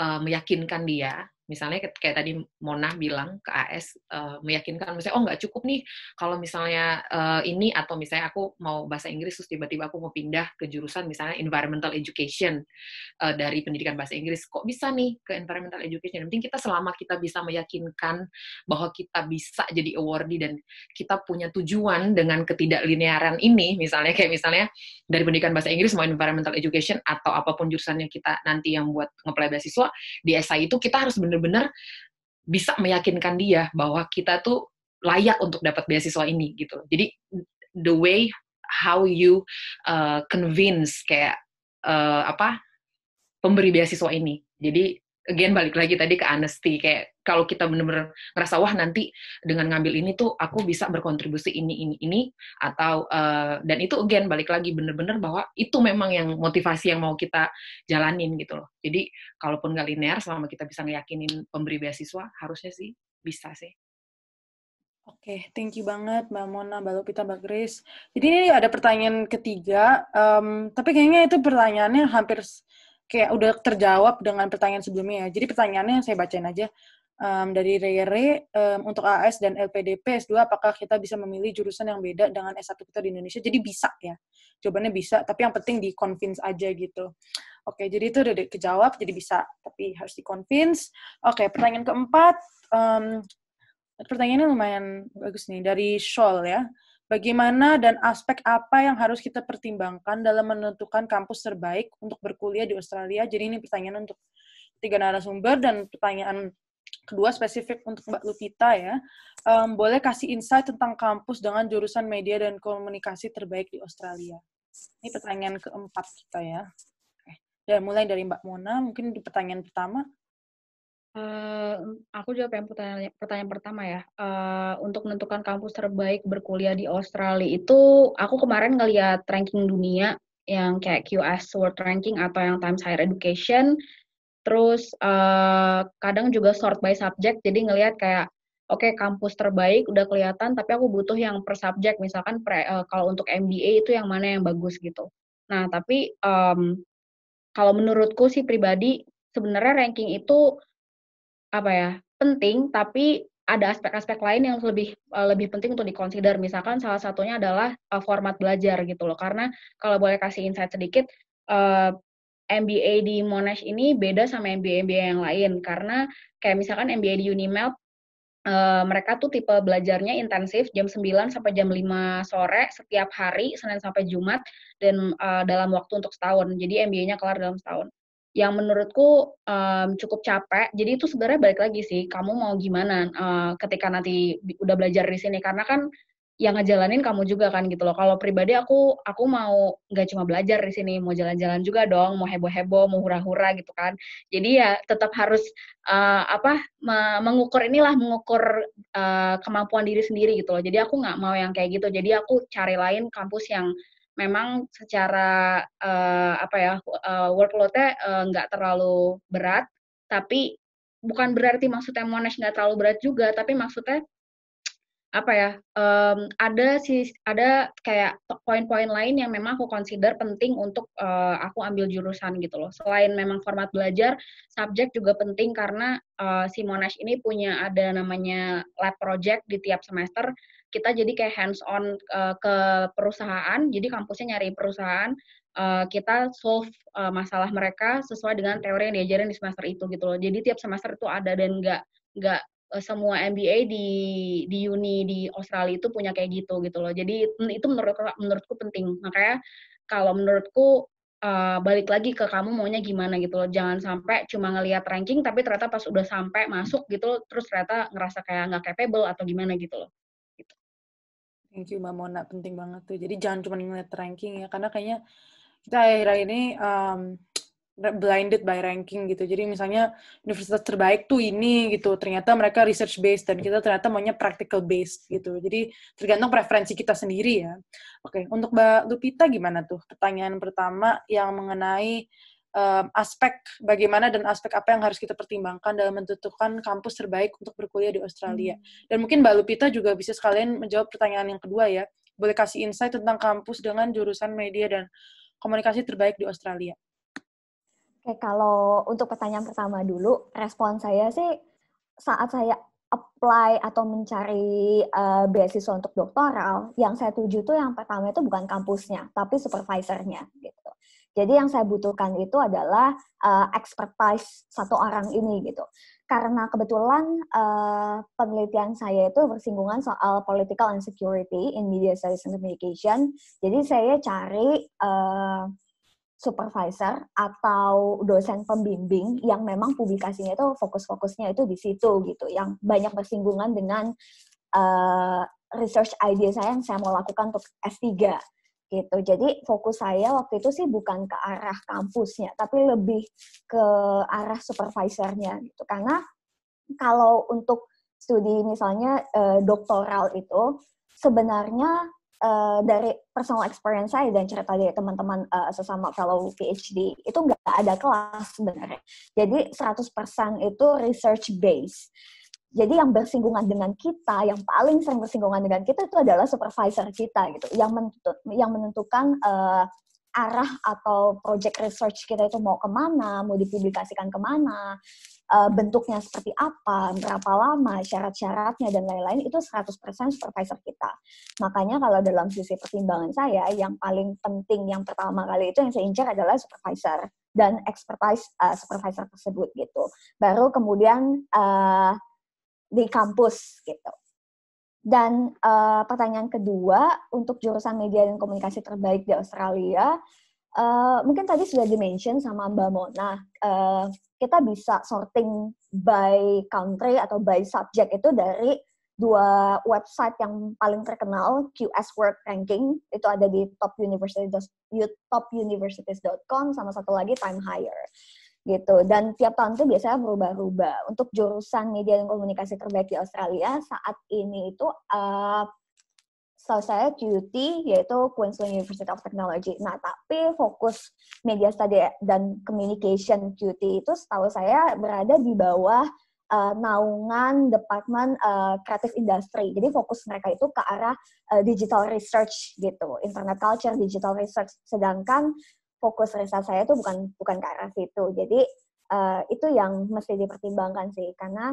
uh, meyakinkan dia misalnya kayak tadi Mona bilang ke AS uh, eh, meyakinkan misalnya oh nggak cukup nih kalau misalnya uh, ini atau misalnya aku mau bahasa Inggris terus tiba-tiba aku mau pindah ke jurusan misalnya environmental education uh, dari pendidikan bahasa Inggris kok bisa nih ke environmental education yang penting kita selama kita bisa meyakinkan bahwa kita bisa jadi awardee dan kita punya tujuan dengan ketidaklinearan ini misalnya kayak misalnya dari pendidikan bahasa Inggris mau environmental education atau apapun jurusannya kita nanti yang buat ngeplay beasiswa di SI itu kita harus bener bener-bener bisa meyakinkan dia bahwa kita tuh layak untuk dapat beasiswa ini gitu. Jadi the way how you uh, convince kayak uh, apa pemberi beasiswa ini. Jadi again balik lagi tadi ke honesty kayak kalau kita benar-benar ngerasa wah nanti dengan ngambil ini tuh aku bisa berkontribusi ini ini ini atau uh, dan itu again balik lagi bener-bener bahwa itu memang yang motivasi yang mau kita jalanin gitu loh jadi kalaupun nggak linear selama kita bisa ngeyakinin pemberi beasiswa harusnya sih bisa sih Oke, okay, thank you banget Mbak Mona, Mbak Lupita, Mbak Grace. Jadi ini ada pertanyaan ketiga, um, tapi kayaknya itu pertanyaannya hampir kayak udah terjawab dengan pertanyaan sebelumnya ya. Jadi pertanyaannya saya bacain aja um, dari Rere um, untuk AS dan LPDP S2 apakah kita bisa memilih jurusan yang beda dengan S1 kita di Indonesia? Jadi bisa ya. Jawabannya bisa, tapi yang penting di convince aja gitu. Oke, jadi itu udah kejawab jadi bisa, tapi harus di convince. Oke, pertanyaan keempat um, pertanyaannya lumayan bagus nih dari Shol ya. Bagaimana dan aspek apa yang harus kita pertimbangkan dalam menentukan kampus terbaik untuk berkuliah di Australia? Jadi ini pertanyaan untuk tiga narasumber dan pertanyaan kedua spesifik untuk Mbak Lupita ya. Um, boleh kasih insight tentang kampus dengan jurusan media dan komunikasi terbaik di Australia? Ini pertanyaan keempat kita ya. Dan mulai dari Mbak Mona, mungkin di pertanyaan pertama, Eh, aku jawab yang pertanyaan, pertanyaan pertama ya. Uh, untuk menentukan kampus terbaik berkuliah di Australia itu, aku kemarin ngeliat ranking dunia yang kayak QS World Ranking atau yang Times Higher Education. Terus uh, kadang juga sort by subject, jadi ngelihat kayak oke okay, kampus terbaik udah kelihatan, tapi aku butuh yang per subject. Misalkan pre, uh, kalau untuk MBA itu yang mana yang bagus gitu. Nah tapi um, kalau menurutku sih pribadi sebenarnya ranking itu apa ya penting tapi ada aspek-aspek lain yang lebih eh, lebih penting untuk dikonsider. Misalkan salah satunya adalah eh, format belajar gitu loh. Karena kalau boleh kasih insight sedikit, eh, MBA di Monash ini beda sama MBA-MBA yang lain. Karena kayak misalkan MBA di Unimel, mereka tuh tipe belajarnya intensif jam 9 sampai jam 5 sore setiap hari, Senin sampai Jumat, dan dalam waktu untuk setahun. Jadi MBA-nya kelar dalam setahun yang menurutku um, cukup capek. Jadi itu sebenarnya balik lagi sih, kamu mau gimana uh, ketika nanti udah belajar di sini karena kan yang ngejalanin kamu juga kan gitu loh. Kalau pribadi aku aku mau nggak cuma belajar di sini, mau jalan-jalan juga dong, mau heboh-heboh, mau hura-hura gitu kan. Jadi ya tetap harus uh, apa mengukur inilah mengukur uh, kemampuan diri sendiri gitu loh. Jadi aku nggak mau yang kayak gitu. Jadi aku cari lain kampus yang memang secara uh, apa ya uh, workload-nya uh, nggak terlalu berat, tapi bukan berarti maksudnya Monash nggak terlalu berat juga, tapi maksudnya apa ya um, ada sih ada kayak poin-poin lain yang memang aku consider penting untuk uh, aku ambil jurusan gitu loh selain memang format belajar subjek juga penting karena uh, si Monash ini punya ada namanya lab project di tiap semester kita jadi kayak hands on uh, ke perusahaan jadi kampusnya nyari perusahaan uh, kita solve uh, masalah mereka sesuai dengan teori yang diajarin di semester itu gitu loh jadi tiap semester itu ada dan nggak nggak semua MBA di di uni di Australia itu punya kayak gitu gitu loh jadi itu menurut menurutku penting makanya kalau menurutku uh, balik lagi ke kamu maunya gimana gitu loh. Jangan sampai cuma ngelihat ranking tapi ternyata pas udah sampai masuk gitu loh, terus ternyata ngerasa kayak nggak capable atau gimana gitu loh. Thank you Mbak Mona, penting banget tuh. Jadi jangan cuma ngeliat ranking ya, karena kayaknya kita akhirnya ini um, blinded by ranking gitu. Jadi misalnya universitas terbaik tuh ini gitu, ternyata mereka research based dan kita ternyata maunya practical based gitu. Jadi tergantung preferensi kita sendiri ya. Oke, untuk Mbak Lupita gimana tuh? Pertanyaan pertama yang mengenai um, aspek bagaimana dan aspek apa yang harus kita pertimbangkan dalam menentukan kampus terbaik untuk berkuliah di Australia. Hmm. Dan mungkin Mbak Lupita juga bisa sekalian menjawab pertanyaan yang kedua ya. Boleh kasih insight tentang kampus dengan jurusan media dan komunikasi terbaik di Australia. Oke, kalau untuk pertanyaan pertama dulu, respon saya sih saat saya apply atau mencari uh, beasiswa untuk doktoral, yang saya tuju tuh yang pertama itu bukan kampusnya, tapi supervisornya gitu. Jadi yang saya butuhkan itu adalah uh, expertise satu orang ini gitu. Karena kebetulan uh, penelitian saya itu bersinggungan soal political insecurity in media studies and communication. Jadi saya cari uh, supervisor atau dosen pembimbing yang memang publikasinya itu fokus-fokusnya itu di situ gitu, yang banyak bersinggungan dengan uh, research idea saya yang saya mau lakukan untuk S3 gitu. Jadi fokus saya waktu itu sih bukan ke arah kampusnya, tapi lebih ke arah supervisornya gitu. Karena kalau untuk studi misalnya eh, doktoral itu sebenarnya eh, dari personal experience saya dan cerita dari teman-teman eh, sesama kalau PhD itu nggak ada kelas sebenarnya. Jadi 100% itu research base jadi yang bersinggungan dengan kita, yang paling sering bersinggungan dengan kita itu adalah supervisor kita gitu, yang menentukan, yang menentukan uh, arah atau project research kita itu mau kemana, mau dipublikasikan kemana, uh, bentuknya seperti apa, berapa lama, syarat-syaratnya, dan lain-lain, itu 100% supervisor kita. Makanya kalau dalam sisi pertimbangan saya, yang paling penting, yang pertama kali itu yang saya incar adalah supervisor dan expertise uh, supervisor tersebut gitu. Baru kemudian uh, di kampus gitu. Dan uh, pertanyaan kedua untuk jurusan media dan komunikasi terbaik di Australia, uh, mungkin tadi sudah dimention sama Mbak Mona, uh, kita bisa sorting by country atau by subject itu dari dua website yang paling terkenal QS World Ranking itu ada di top dot com sama satu lagi Time Higher gitu dan tiap tahun tuh biasanya berubah-ubah untuk jurusan media dan komunikasi terbaik di Australia saat ini itu uh, setahu saya QUT yaitu Queensland University of Technology nah tapi fokus media study dan communication QUT itu setahu saya berada di bawah uh, naungan Departemen uh, eh, Kreatif Industri jadi fokus mereka itu ke arah uh, digital research gitu internet culture digital research sedangkan fokus riset saya itu bukan bukan ke arah situ. Jadi uh, itu yang mesti dipertimbangkan sih karena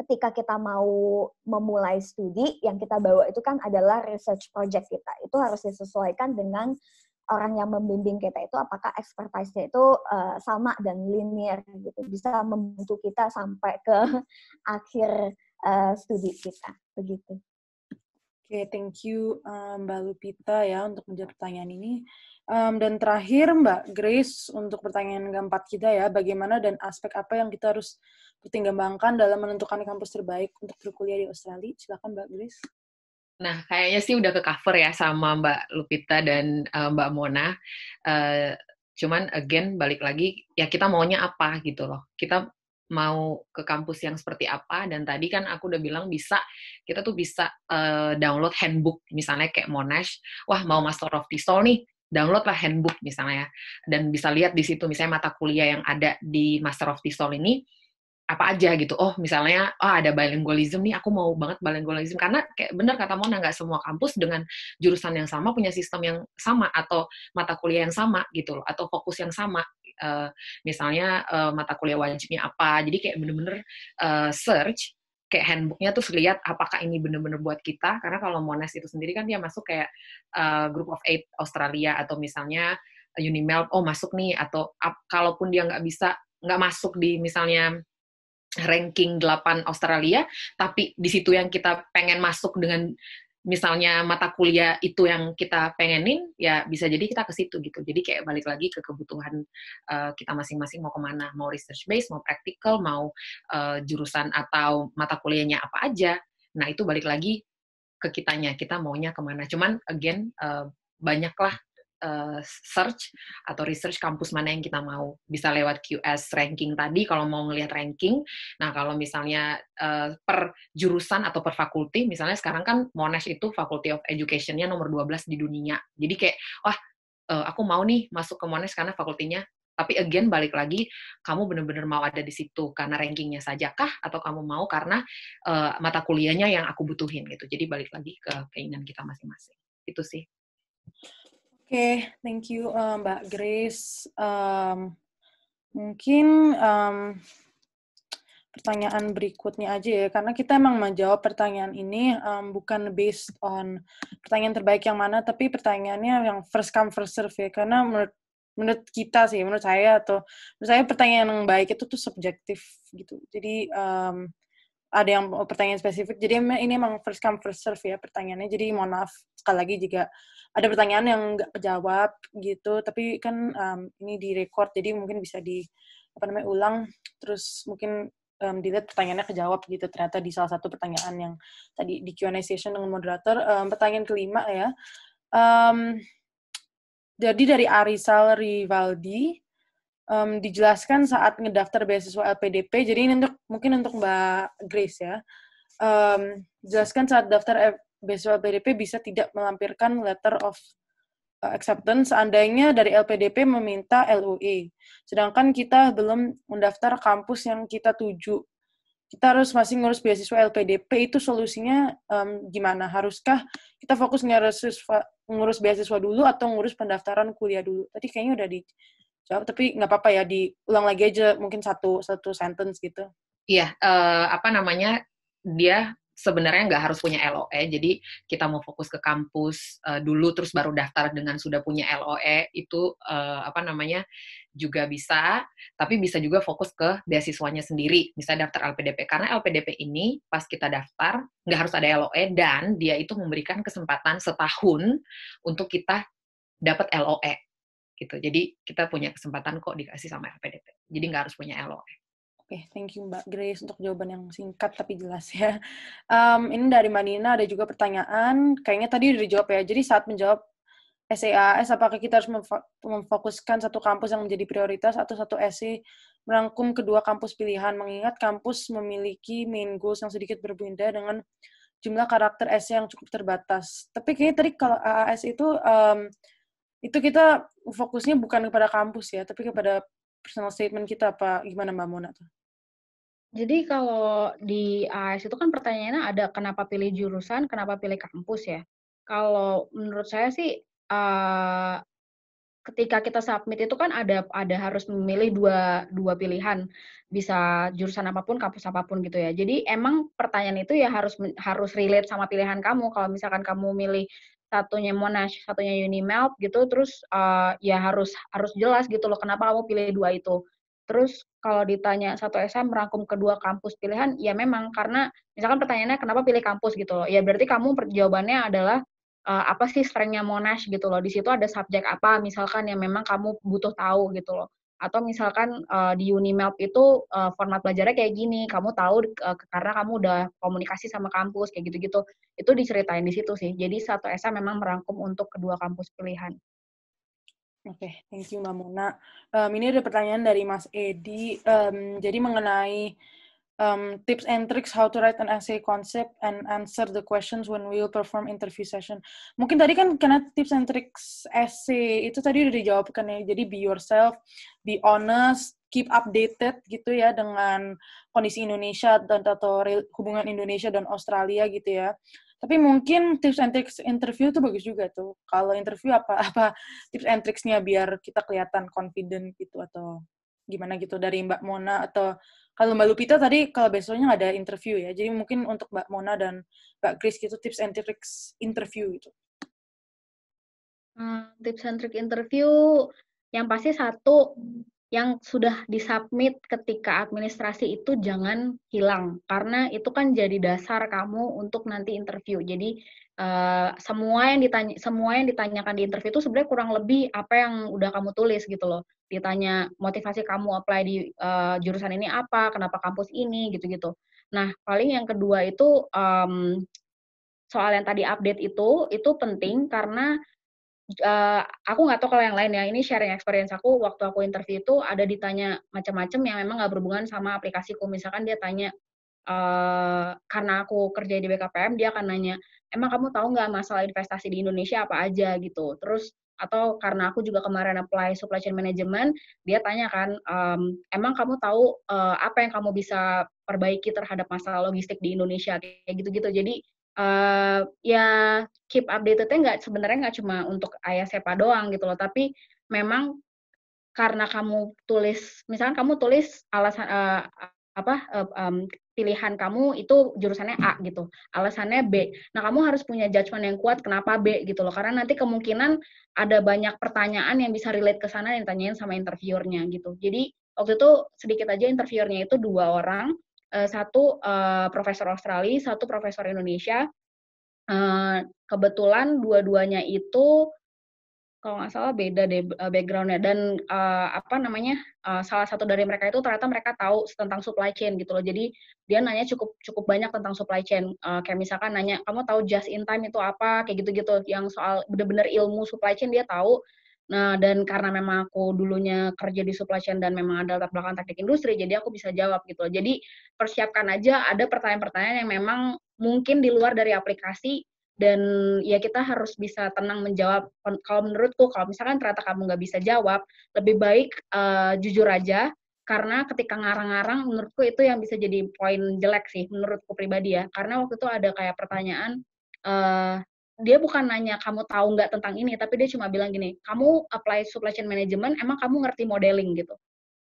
ketika kita mau memulai studi yang kita bawa itu kan adalah research project kita. Itu harus disesuaikan dengan orang yang membimbing kita itu apakah expertise-nya itu uh, sama dan linear gitu. Bisa membantu kita sampai ke akhir uh, studi kita begitu. Oke, okay, thank you um, Mbak Lupita ya untuk menjawab pertanyaan ini. Um, dan terakhir Mbak Grace untuk pertanyaan keempat kita ya, bagaimana dan aspek apa yang kita harus pertimbangkan dalam menentukan kampus terbaik untuk berkuliah di Australia? Silakan Mbak Grace. Nah, kayaknya sih udah ke cover ya sama Mbak Lupita dan uh, Mbak Mona. Uh, cuman again balik lagi ya kita maunya apa gitu loh. Kita mau ke kampus yang seperti apa dan tadi kan aku udah bilang bisa kita tuh bisa uh, download handbook misalnya kayak Monash wah mau Master of Pistol nih download lah handbook misalnya ya. dan bisa lihat di situ misalnya mata kuliah yang ada di Master of Pistol ini apa aja gitu oh misalnya oh ada bilingualism nih aku mau banget bilingualism karena kayak bener kata Mona nggak semua kampus dengan jurusan yang sama punya sistem yang sama atau mata kuliah yang sama gitu loh atau fokus yang sama Eh, misalnya uh, mata kuliah wajibnya apa jadi kayak bener-bener uh, search kayak handbooknya tuh lihat apakah ini bener-bener buat kita karena kalau Monash itu sendiri kan dia masuk kayak uh, group of eight Australia atau misalnya Unimelt oh masuk nih atau up, kalaupun dia nggak bisa nggak masuk di misalnya ranking 8 Australia tapi di situ yang kita pengen masuk dengan misalnya mata kuliah itu yang kita pengenin, ya bisa jadi kita ke situ gitu. Jadi kayak balik lagi ke kebutuhan uh, kita masing-masing mau kemana, mau research base, mau practical, mau uh, jurusan atau mata kuliahnya apa aja. Nah itu balik lagi ke kitanya, kita maunya kemana. Cuman again uh, banyaklah uh, search atau research kampus mana yang kita mau. Bisa lewat QS ranking tadi kalau mau ngelihat ranking. Nah, kalau misalnya uh, per jurusan atau per fakulti, misalnya sekarang kan Monash itu Faculty of Education-nya nomor 12 di dunia. Jadi kayak, wah, uh, aku mau nih masuk ke Monash karena fakultinya tapi again balik lagi kamu benar-benar mau ada di situ karena rankingnya saja kah atau kamu mau karena uh, mata kuliahnya yang aku butuhin gitu jadi balik lagi ke keinginan kita masing-masing itu sih okay, thank you uh, Mbak Grace. Um, mungkin um, pertanyaan berikutnya aja ya, karena kita emang menjawab pertanyaan ini um, bukan based on pertanyaan terbaik yang mana, tapi pertanyaannya yang first come first serve ya, karena menurut menurut kita sih, menurut saya atau menurut saya pertanyaan yang baik itu tuh subjektif gitu. Jadi um, ada yang pertanyaan spesifik. Jadi ini emang first come first serve ya pertanyaannya. Jadi mohon maaf sekali lagi jika ada pertanyaan yang nggak jawab gitu. Tapi kan um, ini di record, jadi mungkin bisa di apa namanya ulang. Terus mungkin um, dilihat pertanyaannya kejawab gitu. Ternyata di salah satu pertanyaan yang tadi di Q&A session dengan moderator. Um, pertanyaan kelima ya. Um, jadi dari Arisal Rivaldi, um, dijelaskan saat ngedaftar beasiswa LPDP. Jadi ini untuk mungkin untuk Mbak Grace ya. Um, jelaskan saat daftar beasiswa LPDP bisa tidak melampirkan letter of e, acceptance seandainya dari LPDP meminta LUE. Sedangkan kita belum mendaftar kampus yang kita tuju. Kita harus masih ngurus beasiswa LPDP itu solusinya um, gimana? Haruskah kita fokus ngurus ngurus beasiswa dulu atau ngurus pendaftaran kuliah dulu? Tadi kayaknya udah di jawab tapi nggak apa-apa ya diulang lagi aja mungkin satu satu sentence gitu iya uh, apa namanya dia sebenarnya nggak harus punya LOE jadi kita mau fokus ke kampus uh, dulu terus baru daftar dengan sudah punya LOE itu uh, apa namanya juga bisa tapi bisa juga fokus ke beasiswanya sendiri bisa daftar LPDP karena LPDP ini pas kita daftar nggak harus ada LOE dan dia itu memberikan kesempatan setahun untuk kita dapat LOE gitu. Jadi kita punya kesempatan kok dikasih sama LPDP. Jadi nggak harus punya LO. E. Oke, okay, thank you Mbak Grace untuk jawaban yang singkat tapi jelas ya. Um, ini dari Manina ada juga pertanyaan, kayaknya tadi udah dijawab ya. Jadi saat menjawab SEAS, e apakah kita harus memfokuskan satu kampus yang menjadi prioritas atau satu SE merangkum kedua kampus pilihan, mengingat kampus memiliki main goals yang sedikit berbeda dengan jumlah karakter SE yang cukup terbatas. Tapi kayaknya tadi kalau AAS itu um, itu kita fokusnya bukan kepada kampus ya, tapi kepada personal statement kita apa gimana Mbak Mona tuh? Jadi kalau di AS itu kan pertanyaannya ada kenapa pilih jurusan, kenapa pilih kampus ya. Kalau menurut saya sih uh, ketika kita submit itu kan ada ada harus memilih dua dua pilihan bisa jurusan apapun kampus apapun gitu ya jadi emang pertanyaan itu ya harus harus relate sama pilihan kamu kalau misalkan kamu milih satunya Monash, satunya Unimelp gitu, terus uh, ya harus harus jelas gitu loh kenapa kamu pilih dua itu. Terus kalau ditanya satu SM merangkum kedua kampus pilihan, ya memang karena misalkan pertanyaannya kenapa pilih kampus gitu loh. Ya berarti kamu jawabannya adalah uh, apa sih strengthnya Monash gitu loh. Di situ ada subjek apa misalkan yang memang kamu butuh tahu gitu loh atau misalkan uh, di Unimap itu uh, format belajarnya kayak gini, kamu tahu uh, karena kamu udah komunikasi sama kampus kayak gitu-gitu. Itu diceritain di situ sih. Jadi satu esai memang merangkum untuk kedua kampus pilihan. Oke, okay, thank you Mbak Mona. Um, ini ada pertanyaan dari Mas Edi. Um, jadi mengenai um, tips and tricks how to write an essay concept and answer the questions when we will perform interview session. Mungkin tadi kan karena tips and tricks essay itu tadi udah dijawabkan ya. Jadi be yourself, be honest, keep updated gitu ya dengan kondisi Indonesia dan atau hubungan Indonesia dan Australia gitu ya. Tapi mungkin tips and tricks interview tuh bagus juga tuh. Kalau interview apa apa tips and tricksnya biar kita kelihatan confident gitu atau gimana gitu dari Mbak Mona atau kalau Mbak Lupita tadi kalau besoknya ada interview ya, jadi mungkin untuk Mbak Mona dan Mbak Chris itu tips and tricks interview itu Hmm, tips and trick interview yang pasti satu yang sudah disubmit ketika administrasi itu jangan hilang karena itu kan jadi dasar kamu untuk nanti interview. Jadi uh, semua yang ditanya semua yang ditanyakan di interview itu sebenarnya kurang lebih apa yang udah kamu tulis gitu loh. Ditanya motivasi kamu apply di uh, jurusan ini apa, kenapa kampus ini gitu-gitu. Nah, paling yang kedua itu um, soal yang tadi update itu itu penting karena uh, aku nggak tahu kalau yang lain ya ini sharing experience aku waktu aku interview itu ada ditanya macam-macam yang memang nggak berhubungan sama aplikasiku misalkan dia tanya uh, karena aku kerja di BKPM dia akan nanya emang kamu tahu nggak masalah investasi di Indonesia apa aja gitu terus atau karena aku juga kemarin apply supply chain management dia tanya kan um, emang kamu tahu uh, apa yang kamu bisa perbaiki terhadap masalah logistik di Indonesia kayak gitu-gitu jadi uh, ya keep update nya nggak sebenarnya nggak cuma untuk ayah siapa doang gitu loh, tapi memang karena kamu tulis, misalkan kamu tulis alasan uh, apa uh, um, pilihan kamu itu jurusannya A gitu, alasannya B. Nah kamu harus punya judgement yang kuat kenapa B gitu loh, karena nanti kemungkinan ada banyak pertanyaan yang bisa relate ke sana yang ditanyain sama interviewernya gitu. Jadi waktu itu sedikit aja interviewernya itu dua orang, Eh, satu uh, profesor Australia, satu profesor Indonesia. Uh, kebetulan dua-duanya itu kalau nggak salah beda deh backgroundnya dan uh, apa namanya uh, salah satu dari mereka itu ternyata mereka tahu tentang supply chain gitu loh jadi dia nanya cukup cukup banyak tentang supply chain uh, kayak misalkan nanya kamu tahu just in time itu apa kayak gitu gitu yang soal bener-bener ilmu supply chain dia tahu Nah, dan karena memang aku dulunya kerja di supply chain dan memang ada latar belakang teknik industri, jadi aku bisa jawab gitu Jadi, persiapkan aja ada pertanyaan-pertanyaan yang memang mungkin di luar dari aplikasi dan ya kita harus bisa tenang menjawab. Kalau menurutku, kalau misalkan ternyata kamu nggak bisa jawab, lebih baik uh, jujur aja, karena ketika ngarang-ngarang menurutku itu yang bisa jadi poin jelek sih menurutku pribadi ya karena waktu itu ada kayak pertanyaan uh, dia bukan nanya kamu tahu nggak tentang ini tapi dia cuma bilang gini kamu apply supply chain management emang kamu ngerti modeling gitu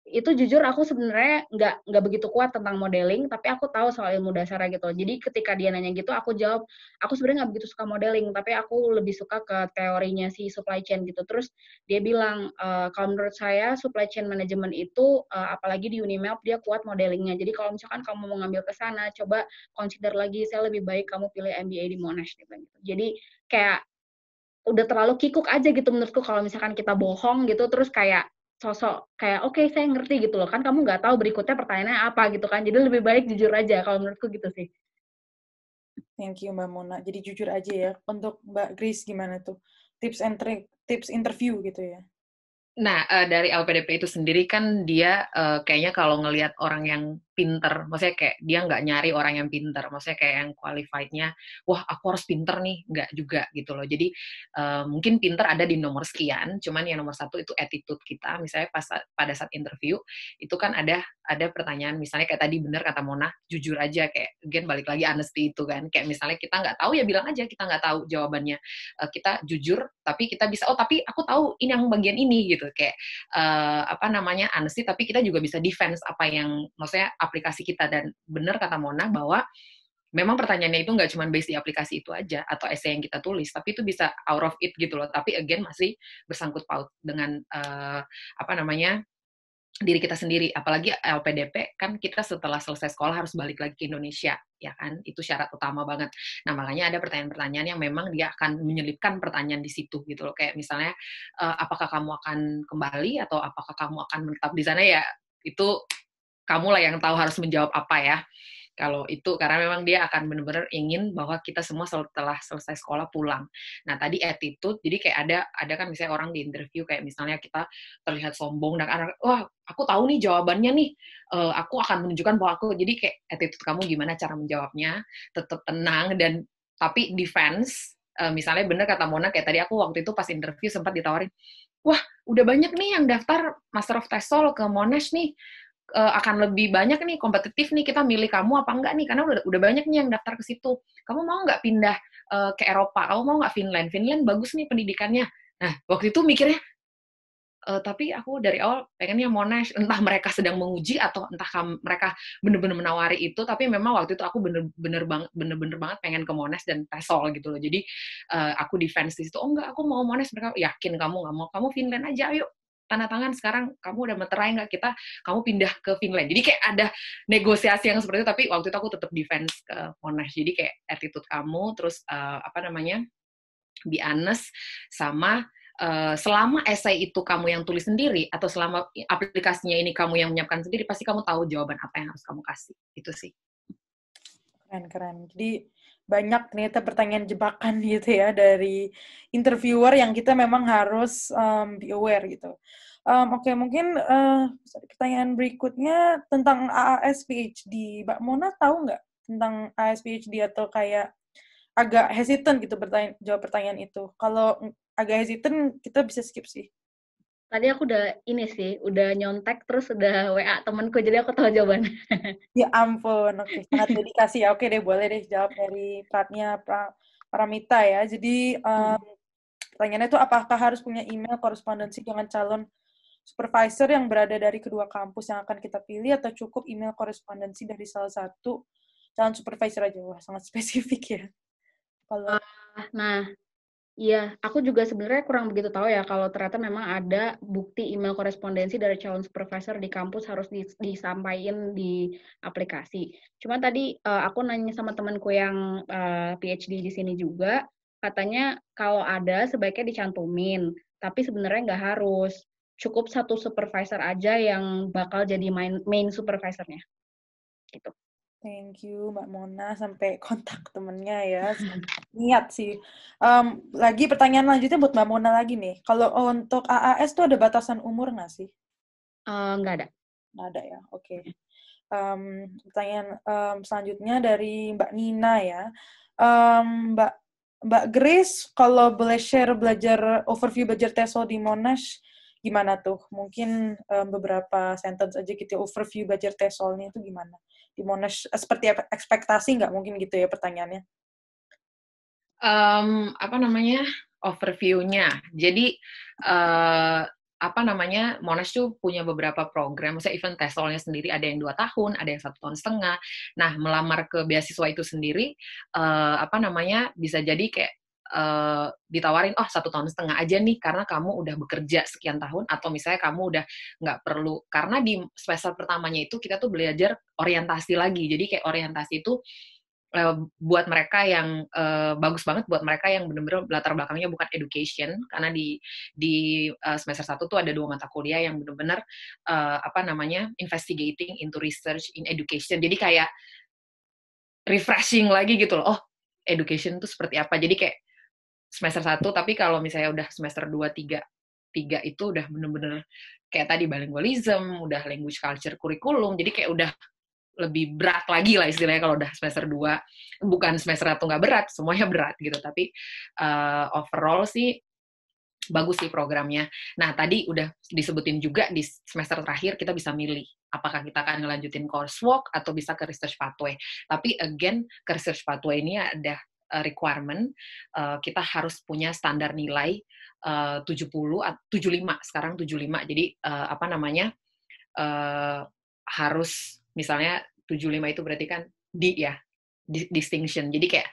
itu jujur aku sebenarnya nggak nggak begitu kuat tentang modeling tapi aku tahu soal ilmu dasar gitu jadi ketika dia nanya gitu aku jawab aku sebenarnya nggak begitu suka modeling tapi aku lebih suka ke teorinya si supply chain gitu terus dia bilang e, kalau menurut saya supply chain management itu eh, apalagi di Unimap dia kuat modelingnya jadi kalau misalkan kamu mau ngambil ke sana coba consider lagi saya lebih baik kamu pilih MBA di Monash gitu jadi kayak udah terlalu kikuk aja gitu menurutku kalau misalkan kita bohong gitu terus kayak sosok kayak oke okay, saya ngerti gitu loh kan kamu nggak tahu berikutnya pertanyaannya apa gitu kan jadi lebih baik jujur aja kalau menurutku gitu sih thank you mbak Mona jadi jujur aja ya untuk mbak Grace gimana tuh tips and trick tips interview gitu ya nah eh, dari LPDP itu sendiri kan dia eh, kayaknya kalau ngelihat orang yang pinter. Maksudnya kayak dia nggak nyari orang yang pinter. Maksudnya kayak yang qualified-nya, wah aku harus pinter nih. Nggak juga gitu loh. Jadi uh, mungkin pinter ada di nomor sekian, cuman yang nomor satu itu attitude kita. Misalnya pas pada saat interview, itu kan ada ada pertanyaan, misalnya kayak tadi bener kata Mona, jujur aja kayak, again balik lagi honesty itu kan. Kayak misalnya kita nggak tahu ya bilang aja kita nggak tahu jawabannya. Uh, kita jujur, tapi kita bisa, oh tapi aku tahu ini yang bagian ini gitu. Kayak uh, apa namanya, honesty, tapi kita juga bisa defense apa yang, maksudnya aplikasi kita dan benar kata Mona bahwa memang pertanyaannya itu nggak cuma based di aplikasi itu aja atau essay yang kita tulis, tapi itu bisa out of it gitu loh. Tapi again masih bersangkut paut dengan uh, apa namanya diri kita sendiri. Apalagi LPDP kan kita setelah selesai sekolah harus balik lagi ke Indonesia, ya kan? Itu syarat utama banget. Nah makanya ada pertanyaan-pertanyaan yang memang dia akan menyelipkan pertanyaan di situ gitu loh. Kayak misalnya uh, apakah kamu akan kembali atau apakah kamu akan menetap di sana ya? Itu kamulah yang tahu harus menjawab apa ya kalau itu karena memang dia akan benar-benar ingin bahwa kita semua setelah selesai sekolah pulang. Nah tadi attitude, jadi kayak ada ada kan misalnya orang di interview kayak misalnya kita terlihat sombong dan anak wah aku tahu nih jawabannya nih, uh, aku akan menunjukkan bahwa aku jadi kayak attitude kamu gimana cara menjawabnya, tetap tenang dan tapi defense. Uh, misalnya bener kata Mona kayak tadi aku waktu itu pas interview sempat ditawarin, wah udah banyak nih yang daftar Master of Tesol ke Monash nih, uh, akan lebih banyak nih kompetitif nih kita milih kamu apa enggak nih karena udah udah banyak nih yang daftar ke situ. Kamu mau nggak pindah uh, ke Eropa? Kamu mau nggak Finland? Finland bagus nih pendidikannya. Nah waktu itu mikirnya uh, tapi aku dari awal pengennya Monash entah mereka sedang menguji atau entah mereka bener-bener menawari itu tapi memang waktu itu aku bener-bener banget bener-bener banget pengen ke Monash dan Tesol gitu loh jadi uh, aku defense di situ oh enggak aku mau Monash mereka yakin kamu nggak mau kamu Finland aja ayo tanda tangan sekarang kamu udah meterai nggak kita kamu pindah ke Finland jadi kayak ada negosiasi yang seperti itu tapi waktu itu aku tetap defense ke Monash jadi kayak attitude kamu terus uh, apa namanya be honest sama Uh, selama esai itu kamu yang tulis sendiri atau selama aplikasinya ini kamu yang menyiapkan sendiri pasti kamu tahu jawaban apa yang harus kamu kasih itu sih keren keren jadi banyak ternyata pertanyaan jebakan gitu ya dari interviewer yang kita memang harus um, be aware gitu. Um, Oke, okay, mungkin uh, pertanyaan berikutnya tentang AAS PhD. Mbak Mona tahu nggak tentang AAS PhD atau kayak agak hesitant gitu bertanya, jawab pertanyaan itu. Kalau agak hesitant, kita bisa skip sih tadi aku udah ini sih, udah nyontek terus udah WA temanku jadi aku tahu jawaban. ya ampun, oke okay. sangat dedikasi ya. Oke deh, boleh deh jawab dari platnya pra, Paramita ya. Jadi um, pertanyaannya itu apakah harus punya email korespondensi dengan calon supervisor yang berada dari kedua kampus yang akan kita pilih atau cukup email korespondensi dari salah satu calon supervisor aja? Wah, sangat spesifik ya. Kalau ah, nah, Iya, aku juga sebenarnya kurang begitu tahu ya kalau ternyata memang ada bukti email korespondensi dari calon supervisor di kampus harus disampaikan di aplikasi. Cuma tadi uh, aku nanya sama temanku yang uh, eh, PhD di sini juga, katanya kalau ada sebaiknya dicantumin, tapi sebenarnya nggak harus. Cukup satu supervisor aja yang bakal jadi main, main supervisornya. Gitu. Thank you Mbak Mona sampai kontak temennya ya. Niat sih. Um, lagi pertanyaan lanjutnya buat Mbak Mona lagi nih. Kalau untuk AAS tuh ada batasan umur nggak sih? Uh, nggak ada. Nggak ada ya, oke. Okay. Um, mmm, pertanyaan um, selanjutnya dari Mbak Nina ya. Um, Mbak Mbak Grace, kalau boleh share belajar overview belajar TESOL di Monash, gimana tuh? Mungkin um, beberapa sentence aja gitu, ya, overview belajar TESOL-nya itu gimana? Di Monash, seperti ekspektasi nggak mungkin gitu ya pertanyaannya? Um, apa namanya? Overview-nya. Jadi, uh, apa namanya Monash tuh punya beberapa program, misalnya event tesolnya sendiri ada yang dua tahun, ada yang satu tahun setengah. Nah melamar ke beasiswa itu sendiri, uh, apa namanya bisa jadi kayak uh, ditawarin oh satu tahun setengah aja nih karena kamu udah bekerja sekian tahun atau misalnya kamu udah nggak perlu karena di semester pertamanya itu kita tuh belajar orientasi lagi jadi kayak orientasi itu uh, buat mereka yang uh, bagus banget buat mereka yang benar-benar latar belakangnya bukan education karena di di uh, semester satu tuh ada dua mata kuliah yang benar-benar uh, apa namanya investigating into research in education jadi kayak refreshing lagi gitu loh oh education itu seperti apa jadi kayak semester 1 tapi kalau misalnya udah semester 2 3 tiga itu udah bener-bener kayak tadi bilingualism, udah language culture kurikulum, jadi kayak udah lebih berat lagi lah istilahnya kalau udah semester 2. Bukan semester 1 nggak berat, semuanya berat gitu. Tapi uh, overall sih bagus sih programnya. Nah, tadi udah disebutin juga di semester terakhir kita bisa milih apakah kita akan ngelanjutin coursework atau bisa ke research pathway. Tapi again, ke research pathway ini ada Eh, requirement, eh, kita harus punya standar nilai uh, 70, 75, sekarang 75. Jadi, eh, apa namanya, harus misalnya 75 itu berarti kan di ya, distinction. Jadi kayak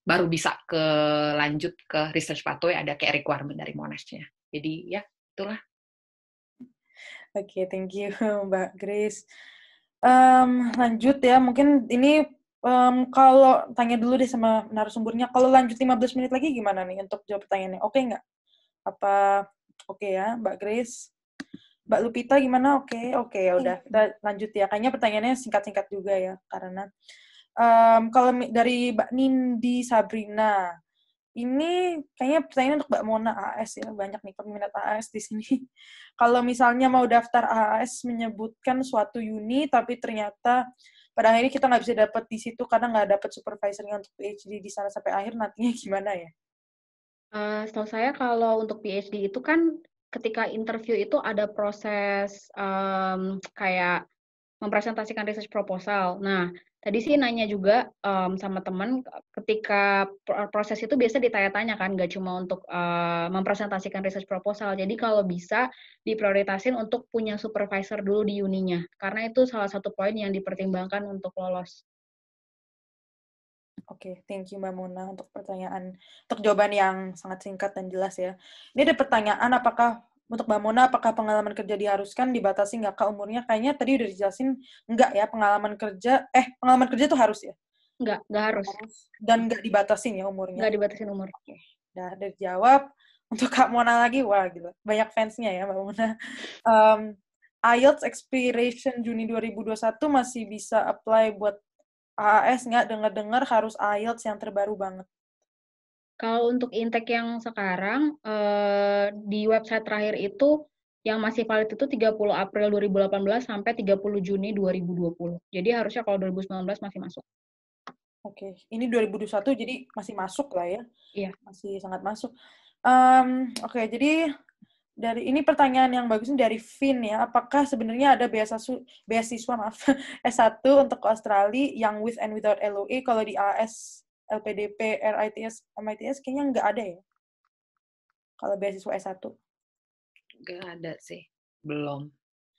baru bisa ke lanjut ke research pathway ada kayak requirement dari Monasnya. Jadi ya, itulah. Oke, okay, thank you Mbak Grace. Um, lanjut ya, mungkin ini um, kalau tanya dulu deh sama narasumbernya, kalau lanjut 15 menit lagi gimana nih untuk jawab pertanyaannya? Oke okay nggak? Apa oke okay ya, Mbak Grace? Mbak Lupita gimana? Oke, okay, oke okay, ya udah kita lanjut ya. Kayaknya pertanyaannya singkat-singkat juga ya karena um, kalau dari Mbak Nindi Sabrina ini kayaknya pertanyaan untuk Mbak Mona AS ya, banyak nih peminat AS di sini. Kalau misalnya mau daftar AS menyebutkan suatu uni, tapi ternyata pada akhirnya kita nggak bisa dapat di situ karena nggak dapat supervisornya untuk PhD di sana sampai akhir, nantinya gimana ya? Uh, setahu saya kalau untuk PhD itu kan ketika interview itu ada proses um, kayak mempresentasikan research proposal. Nah, tadi sih nanya juga um, sama teman ketika proses itu biasa ditanya-tanya kan nggak cuma untuk uh, mempresentasikan research proposal jadi kalau bisa diprioritasin untuk punya supervisor dulu di uninya karena itu salah satu poin yang dipertimbangkan untuk lolos Oke, okay, thank you Mbak Mona untuk pertanyaan, untuk jawaban yang sangat singkat dan jelas ya. Ini ada pertanyaan apakah untuk Mbak Mona, apakah pengalaman kerja diharuskan dibatasi nggak kak umurnya? Kayaknya tadi udah dijelasin nggak ya pengalaman kerja, eh pengalaman kerja tuh harus ya? Nggak, nggak harus. Dan nggak dibatasi ya umurnya? Nggak dibatasi umur. Oke, dah nah jawab. Untuk Kak Mona lagi, wah gila, banyak fansnya ya Mbak Mona. Um, IELTS expiration Juni 2021 masih bisa apply buat AAS nggak dengar-dengar harus IELTS yang terbaru banget. Kalau untuk intake yang sekarang eh, di website terakhir itu yang masih valid itu 30 April 2018 sampai 30 Juni 2020. Jadi harusnya kalau 2019 masih masuk. Oke, okay. ini 2021 jadi masih masuk lah ya. Iya. Masih sangat masuk. Um, Oke, jadi dari ini pertanyaan yang bagus dari Vin ya. Apakah sebenarnya ada beasiswa beasiswa maaf S1 untuk Australia yang with and without LOE kalau di AS LPDP, RITS, MITS kayaknya nggak ada ya? Kalau beasiswa S1. Nggak ada sih. Belum.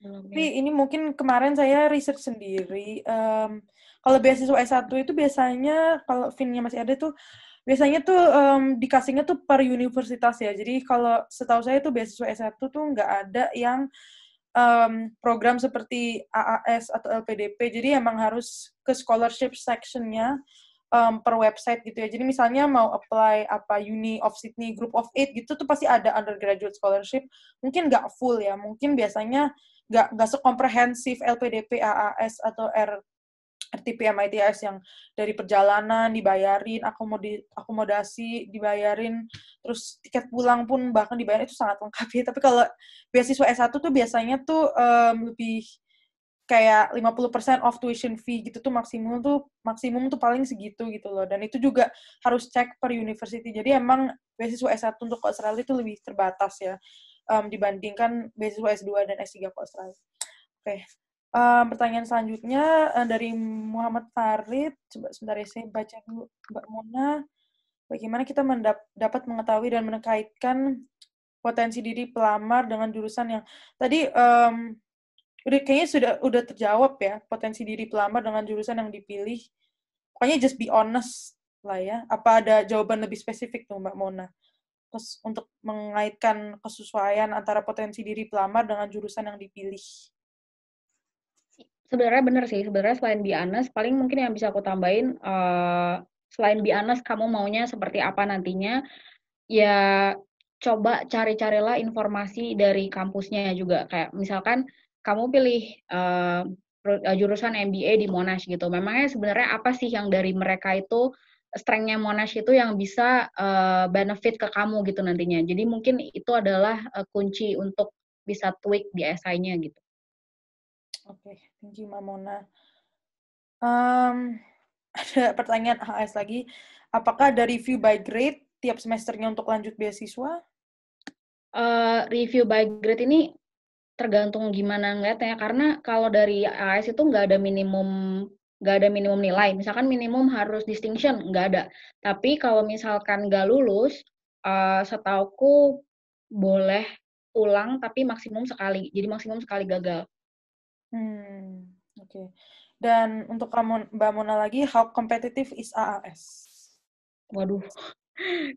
Ya. Tapi ini mungkin kemarin saya research sendiri. Um, kalau beasiswa S1 itu biasanya, kalau finnya masih ada tuh, biasanya tuh um, dikasihnya tuh per universitas ya. Jadi kalau setahu saya tuh beasiswa S1 tuh nggak ada yang um, program seperti AAS atau LPDP. Jadi emang harus ke scholarship sectionnya. nya um, per website gitu ya. Jadi misalnya mau apply apa Uni of Sydney Group of Eight gitu tuh pasti ada undergraduate scholarship. Mungkin nggak full ya, mungkin biasanya nggak nggak sekomprehensif LPDP AAS atau R RTP MITS yang dari perjalanan dibayarin, akomodi, akomodasi dibayarin, terus tiket pulang pun bahkan dibayar itu sangat lengkap ya. Tapi kalau beasiswa S1 tuh biasanya tuh um, lebih kayak 50% off tuition fee gitu tuh maksimum tuh maksimum tuh paling segitu gitu loh dan itu juga harus cek per university jadi emang beasiswa S1 untuk Australia itu lebih terbatas ya um, dibandingkan beasiswa S2 dan S3 ke Australia oke okay. um, pertanyaan selanjutnya uh, dari Muhammad Farid coba sebentar ya saya baca dulu Mbak Mona bagaimana kita dapat mengetahui dan menekaitkan potensi diri pelamar dengan jurusan yang tadi um, udah kayaknya sudah udah terjawab ya potensi diri pelamar dengan jurusan yang dipilih. Pokoknya just be honest lah ya. Apa ada jawaban lebih spesifik tuh Mbak Mona? Terus untuk mengaitkan kesesuaian antara potensi diri pelamar dengan jurusan yang dipilih. Sebenarnya benar sih, sebenarnya selain be honest, paling mungkin yang bisa aku tambahin, uh, selain be honest, kamu maunya seperti apa nantinya, ya coba cari-carilah informasi dari kampusnya juga. Kayak misalkan kamu pilih uh, jurusan MBA di Monash gitu. Memangnya sebenarnya apa sih yang dari mereka itu strengthnya Monash itu yang bisa uh, benefit ke kamu gitu nantinya. Jadi mungkin itu adalah uh, kunci untuk bisa tweak di SI-nya gitu. Oke, okay. thank you Mamona. Um, ada pertanyaan HS lagi. Apakah ada review by grade tiap semesternya untuk lanjut beasiswa? Uh, review by grade ini tergantung gimana ngeliatnya karena kalau dari AS itu nggak ada minimum nggak ada minimum nilai misalkan minimum harus distinction nggak ada tapi kalau misalkan nggak lulus uh, setauku boleh ulang tapi maksimum sekali jadi maksimum sekali gagal hmm oke okay. dan untuk kamu mbak Mona lagi how competitive is AAS waduh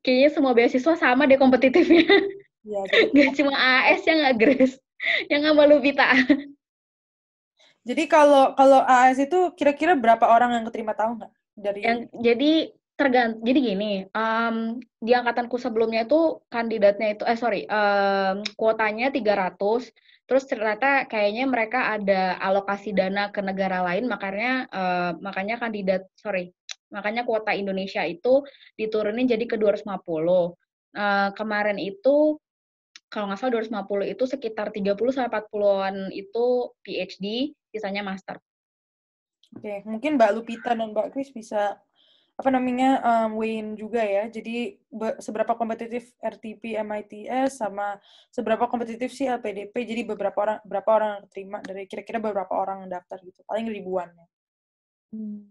kayaknya semua beasiswa sama deh kompetitifnya Iya, gak cuma AAS yang agres yang sama Lupita. Jadi kalau kalau AS itu kira-kira berapa orang yang keterima tahu nggak dari? Yang jadi tergant jadi gini um, di angkatanku sebelumnya itu kandidatnya itu eh sorry um, kuotanya 300 terus ternyata kayaknya mereka ada alokasi dana ke negara lain makanya uh, makanya kandidat sorry makanya kuota Indonesia itu diturunin jadi ke 250 uh, eh, kemarin itu kalau nggak salah 250 itu sekitar 30 sampai 40-an itu PhD, sisanya master. Oke, okay. mungkin Mbak Lupita dan Mbak Kris bisa apa namanya um, weigh juga ya. Jadi seberapa kompetitif RTP MITS sama seberapa kompetitif sih LPDP. Jadi beberapa orang berapa orang terima dari kira-kira beberapa orang daftar gitu. Paling ribuan ya. Hmm.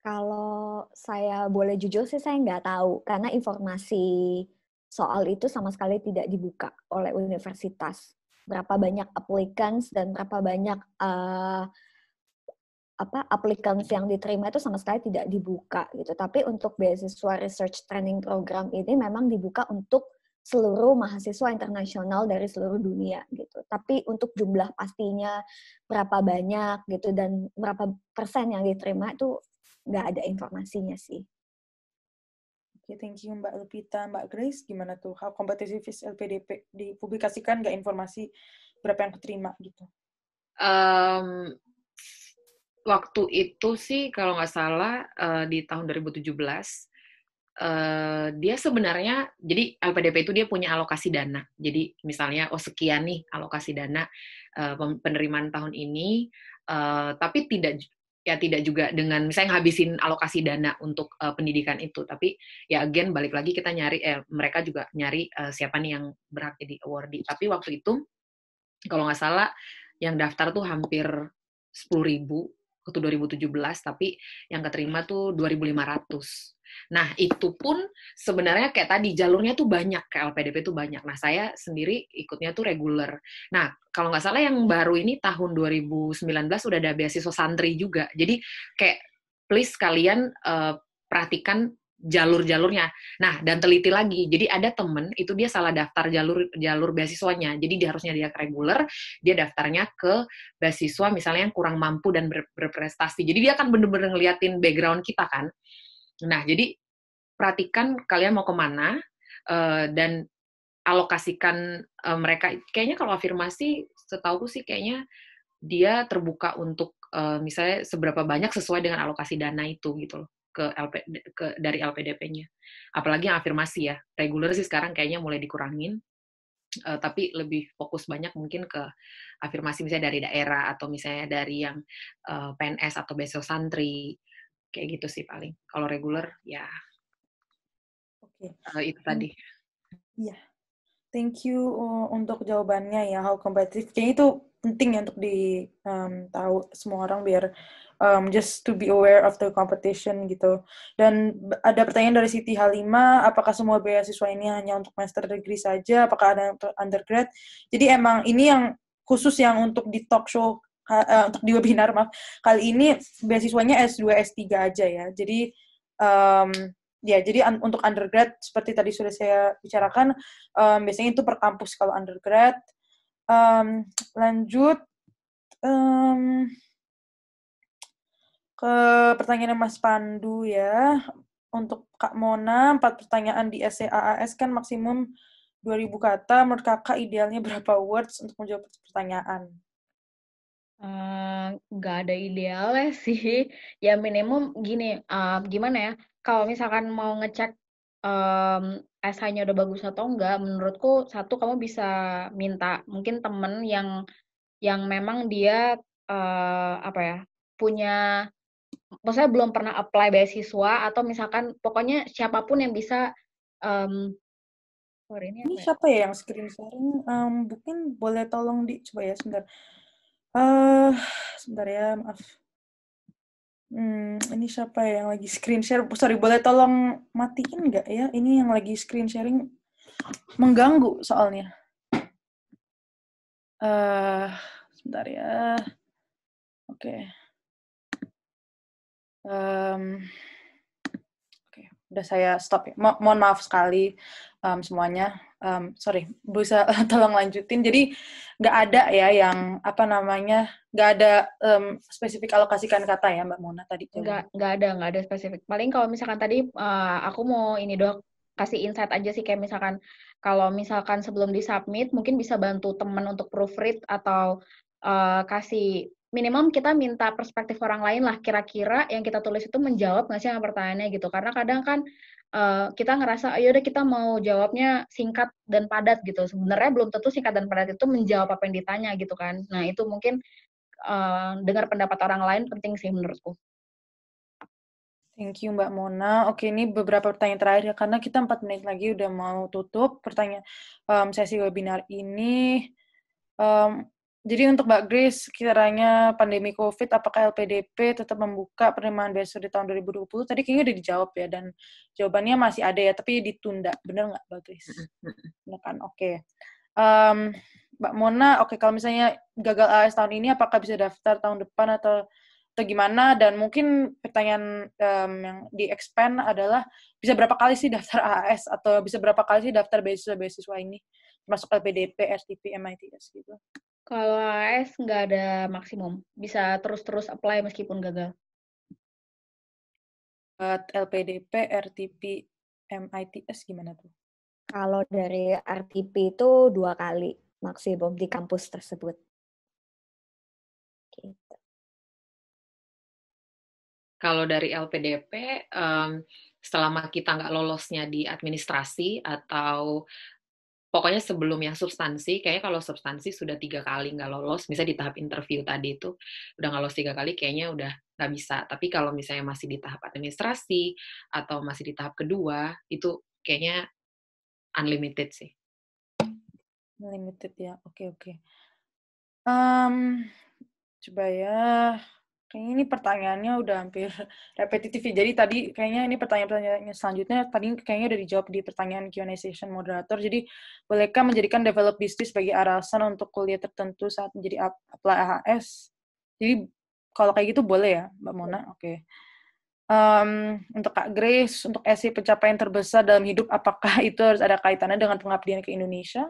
Kalau saya boleh jujur sih saya nggak tahu karena informasi soal itu sama sekali tidak dibuka oleh universitas. Berapa banyak applicants dan berapa banyak uh, apa applicants yang diterima itu sama sekali tidak dibuka gitu. Tapi untuk beasiswa research training program ini memang dibuka untuk seluruh mahasiswa internasional dari seluruh dunia gitu. Tapi untuk jumlah pastinya berapa banyak gitu dan berapa persen yang diterima itu nggak ada informasinya sih. Ya, thank you Mbak Lupita, Mbak Grace. Gimana tuh? How competitive is LPDP? Dipublikasikan nggak informasi berapa yang keterima gitu? Um, waktu itu sih kalau nggak salah uh, di tahun 2017 Uh, eh, dia sebenarnya jadi LPDP itu dia punya alokasi dana. Jadi misalnya oh sekian nih alokasi dana uh, penerimaan tahun ini, uh, tapi tidak ya tidak juga dengan misalnya ngabisin alokasi dana untuk uh, pendidikan itu tapi ya again balik lagi kita nyari eh, mereka juga nyari uh, siapa nih yang berhak jadi awardee tapi waktu itu kalau nggak salah yang daftar tuh hampir sepuluh ribu waktu 2017 tapi yang keterima tuh 2500 Nah, itu pun sebenarnya kayak tadi jalurnya tuh banyak, kayak LPDP tuh banyak. Nah, saya sendiri ikutnya tuh reguler. Nah, kalau nggak salah yang baru ini tahun 2019 udah ada beasiswa santri juga. Jadi kayak please kalian uh, perhatikan jalur-jalurnya. Nah, dan teliti lagi. Jadi ada temen itu dia salah daftar jalur jalur beasiswanya. Jadi dia harusnya dia reguler, dia daftarnya ke beasiswa misalnya yang kurang mampu dan ber, berprestasi. Jadi dia akan bener-bener ngeliatin background kita kan. Nah, jadi perhatikan kalian mau kemana uh, dan alokasikan uh, mereka. Kayaknya kalau afirmasi, setahu sih kayaknya dia terbuka untuk uh, misalnya seberapa banyak sesuai dengan alokasi dana itu gitu loh ke, LP, ke dari LPDP-nya. Apalagi yang afirmasi ya. Reguler sih sekarang kayaknya mulai dikurangin. Uh, tapi lebih fokus banyak mungkin ke afirmasi misalnya dari daerah atau misalnya dari yang uh, eh, PNS atau beso santri kayak gitu sih paling kalau reguler ya oke okay. uh, eh, itu tadi iya yeah. thank you uh, untuk jawabannya ya how competitive kayaknya itu penting ya untuk di um, tahu semua orang biar um, just to be aware of the competition gitu. Dan ada pertanyaan dari Siti Halima, apakah semua beasiswa ini hanya untuk master degree saja? Apakah ada untuk undergrad? Jadi emang ini yang khusus yang untuk di talk show uh, untuk di webinar maaf kali ini beasiswanya S2 S3 aja ya. Jadi um, ya jadi un untuk undergrad seperti tadi sudah saya bicarakan um, biasanya itu per kampus kalau undergrad. Um, lanjut um, ke pertanyaan Mas Pandu ya. Untuk Kak Mona, empat pertanyaan di SCAAS kan maksimum 2000 kata. Menurut Kakak idealnya berapa words untuk menjawab pertanyaan? Eh, nggak uh, ada idealnya sih. Ya minimum gini, uh, gimana ya? Kalau misalkan mau ngecek um, eh, SH-nya udah bagus atau enggak, menurutku satu kamu bisa minta mungkin temen yang yang memang dia uh, apa ya punya maksudnya belum pernah apply beasiswa atau misalkan pokoknya siapapun yang bisa um, sorry, ini, ini ya? siapa ya yang screen sharing um, mmm, mungkin boleh tolong di coba ya sebentar uh, sebentar ya maaf Hmm, ini siapa ya yang lagi screen share? Sorry, boleh tolong matiin nggak ya? Ini yang lagi screen sharing mengganggu soalnya. uh, sebentar ya. Oke. Okay um, okay, udah saya stop ya. Mo mohon maaf sekali um, semuanya. Um, sorry, bisa tolong lanjutin. Jadi nggak ada ya yang apa namanya, nggak ada um, spesifik alokasikan kata ya Mbak Mona tadi. Nggak nggak ada nggak ada spesifik. Paling kalau misalkan tadi uh, aku mau ini dok kasih insight aja sih kayak misalkan kalau misalkan sebelum di submit mungkin bisa bantu teman untuk proofread atau uh, kasih minimum kita minta perspektif orang lain lah kira-kira yang kita tulis itu menjawab nggak sih sama pertanyaannya gitu karena kadang kan uh, kita ngerasa ayo ah, udah kita mau jawabnya singkat dan padat gitu sebenarnya belum tentu singkat dan padat itu menjawab apa yang ditanya gitu kan nah itu mungkin uh, dengar pendapat orang lain penting sih menurutku Thank you Mbak Mona. Oke ini beberapa pertanyaan terakhir ya karena kita empat menit lagi udah mau tutup pertanyaan um, sesi webinar ini. Um, jadi untuk Mbak Grace, kiranya pandemi COVID, apakah LPDP tetap membuka penerimaan beasiswa di tahun 2020? Tadi kayaknya udah dijawab ya, dan jawabannya masih ada ya, tapi ditunda. Bener nggak Mbak Grace? Bener kan? Oke. Okay. Um, Mbak Mona, oke okay, kalau misalnya gagal AS tahun ini, apakah bisa daftar tahun depan atau atau gimana? Dan mungkin pertanyaan um, yang di-expand adalah, bisa berapa kali sih daftar AS? Atau bisa berapa kali sih daftar beasiswa-beasiswa ini? Masuk LPDP, STP, MITS gitu. Kalau AS nggak ada maksimum, bisa terus-terus apply meskipun gagal. Buat LPDP, RTP, MITS gimana tuh? Kalau dari RTP itu dua kali maksimum di kampus tersebut. Gitu. Kalau dari LPDP, um, selama kita nggak lolosnya di administrasi atau pokoknya sebelum yang substansi, kayaknya kalau substansi sudah tiga kali nggak lolos, misalnya di tahap interview tadi itu udah nggak lolos tiga kali, kayaknya udah nggak bisa. Tapi kalau misalnya masih di tahap administrasi atau masih di tahap kedua, itu kayaknya unlimited sih. Unlimited ya, oke okay, oke. Okay. Um, coba ya, Kayaknya ini pertanyaannya udah hampir repetitif ya. Jadi tadi kayaknya ini pertanyaan-pertanyaan selanjutnya tadi kayaknya udah dijawab di pertanyaan Q&A session moderator. Jadi bolehkah menjadikan develop bisnis sebagai alasan untuk kuliah tertentu saat menjadi apply AHS? Jadi kalau kayak gitu boleh ya, Mbak Mona? Oke. Okay. Um, mmm, untuk Kak Grace, untuk esai pencapaian terbesar dalam hidup, apakah itu harus ada kaitannya dengan pengabdian ke Indonesia?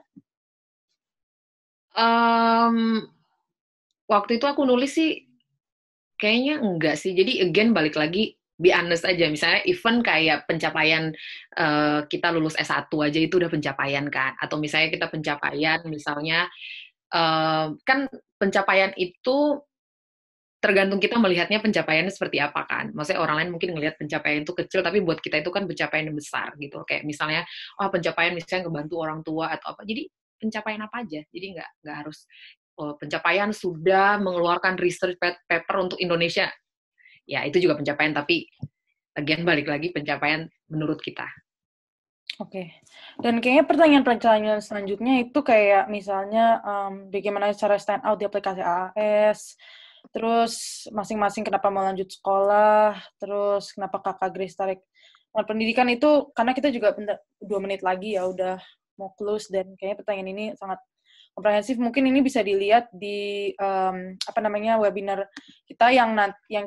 Um, waktu itu aku nulis sih Kayaknya enggak sih. Jadi again balik lagi be honest aja. Misalnya even kayak pencapaian uh, kita lulus S1 aja itu udah pencapaian kan. Atau misalnya kita pencapaian misalnya uh, kan pencapaian itu tergantung kita melihatnya pencapaiannya seperti apa kan. Maksudnya orang lain mungkin ngelihat pencapaian itu kecil, tapi buat kita itu kan pencapaian yang besar gitu. Kayak misalnya, oh, pencapaian misalnya ngebantu orang tua atau apa. Jadi pencapaian apa aja. Jadi nggak nggak harus Eh, pencapaian sudah mengeluarkan research paper untuk Indonesia. Ya, itu juga pencapaian, tapi bagian balik lagi pencapaian menurut kita. Oke, okay. dan kayaknya pertanyaan-pertanyaan selanjutnya itu kayak misalnya um, bagaimana cara stand out di aplikasi AAS, terus masing-masing kenapa mau lanjut sekolah, terus kenapa kakak Grace tarik nah, pendidikan itu karena kita juga dua menit lagi ya udah mau close dan kayaknya pertanyaan ini sangat komprehensif mungkin ini bisa dilihat di um, apa namanya webinar kita yang yang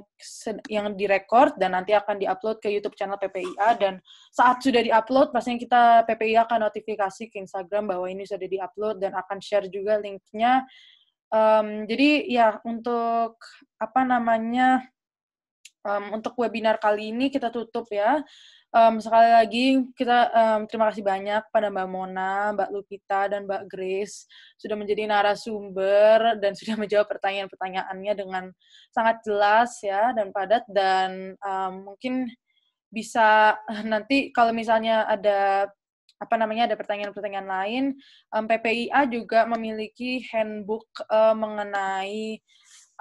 yang direkord dan nanti akan diupload ke YouTube channel PPIA dan saat sudah diupload pastinya kita PPIA akan notifikasi ke Instagram bahwa ini sudah diupload dan akan share juga linknya um, jadi ya untuk apa namanya um, untuk webinar kali ini kita tutup ya. Um, sekali lagi kita um, terima kasih banyak pada Mbak Mona, Mbak Lupita, dan Mbak Grace sudah menjadi narasumber dan sudah menjawab pertanyaan-pertanyaannya dengan sangat jelas ya dan padat dan um, mungkin bisa eh, nanti kalau misalnya ada apa namanya ada pertanyaan-pertanyaan lain um, PPIA juga memiliki handbook uh, mengenai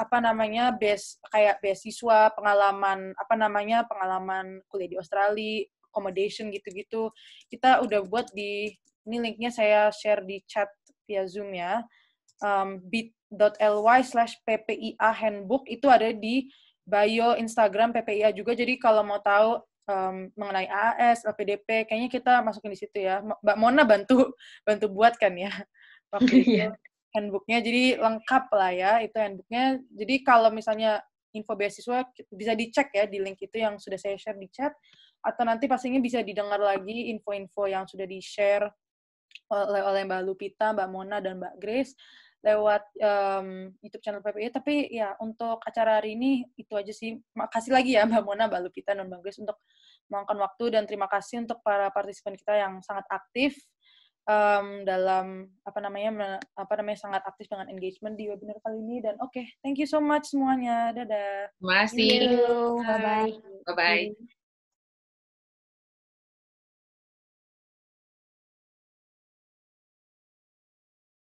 apa namanya base kayak beasiswa pengalaman apa namanya pengalaman kuliah di Australia accommodation gitu-gitu kita udah buat di ini linknya saya share di chat via zoom ya um, bit.ly slash ppia handbook itu ada di bio Instagram PPIA juga jadi kalau mau tahu um, mengenai AAS, LPDP, kayaknya kita masukin di situ ya. Mbak Mona bantu bantu buatkan ya waktu itu. Iya handbooknya jadi lengkap lah ya itu handbooknya jadi kalau misalnya info beasiswa bisa dicek ya di link itu yang sudah saya share di chat atau nanti pastinya bisa didengar lagi info-info yang sudah di share oleh oleh Mbak Lupita, Mbak Mona dan Mbak Grace lewat um, YouTube channel PPI. Tapi ya untuk acara hari ini itu aja sih. Makasih lagi ya Mbak Mona, Mbak Lupita, dan Mbak Grace untuk meluangkan waktu dan terima kasih untuk para partisipan kita yang sangat aktif um, dalam apa namanya apa namanya sangat aktif dengan engagement di webinar kali ini dan oke okay, thank you so much semuanya dadah terima kasih bye bye bye bye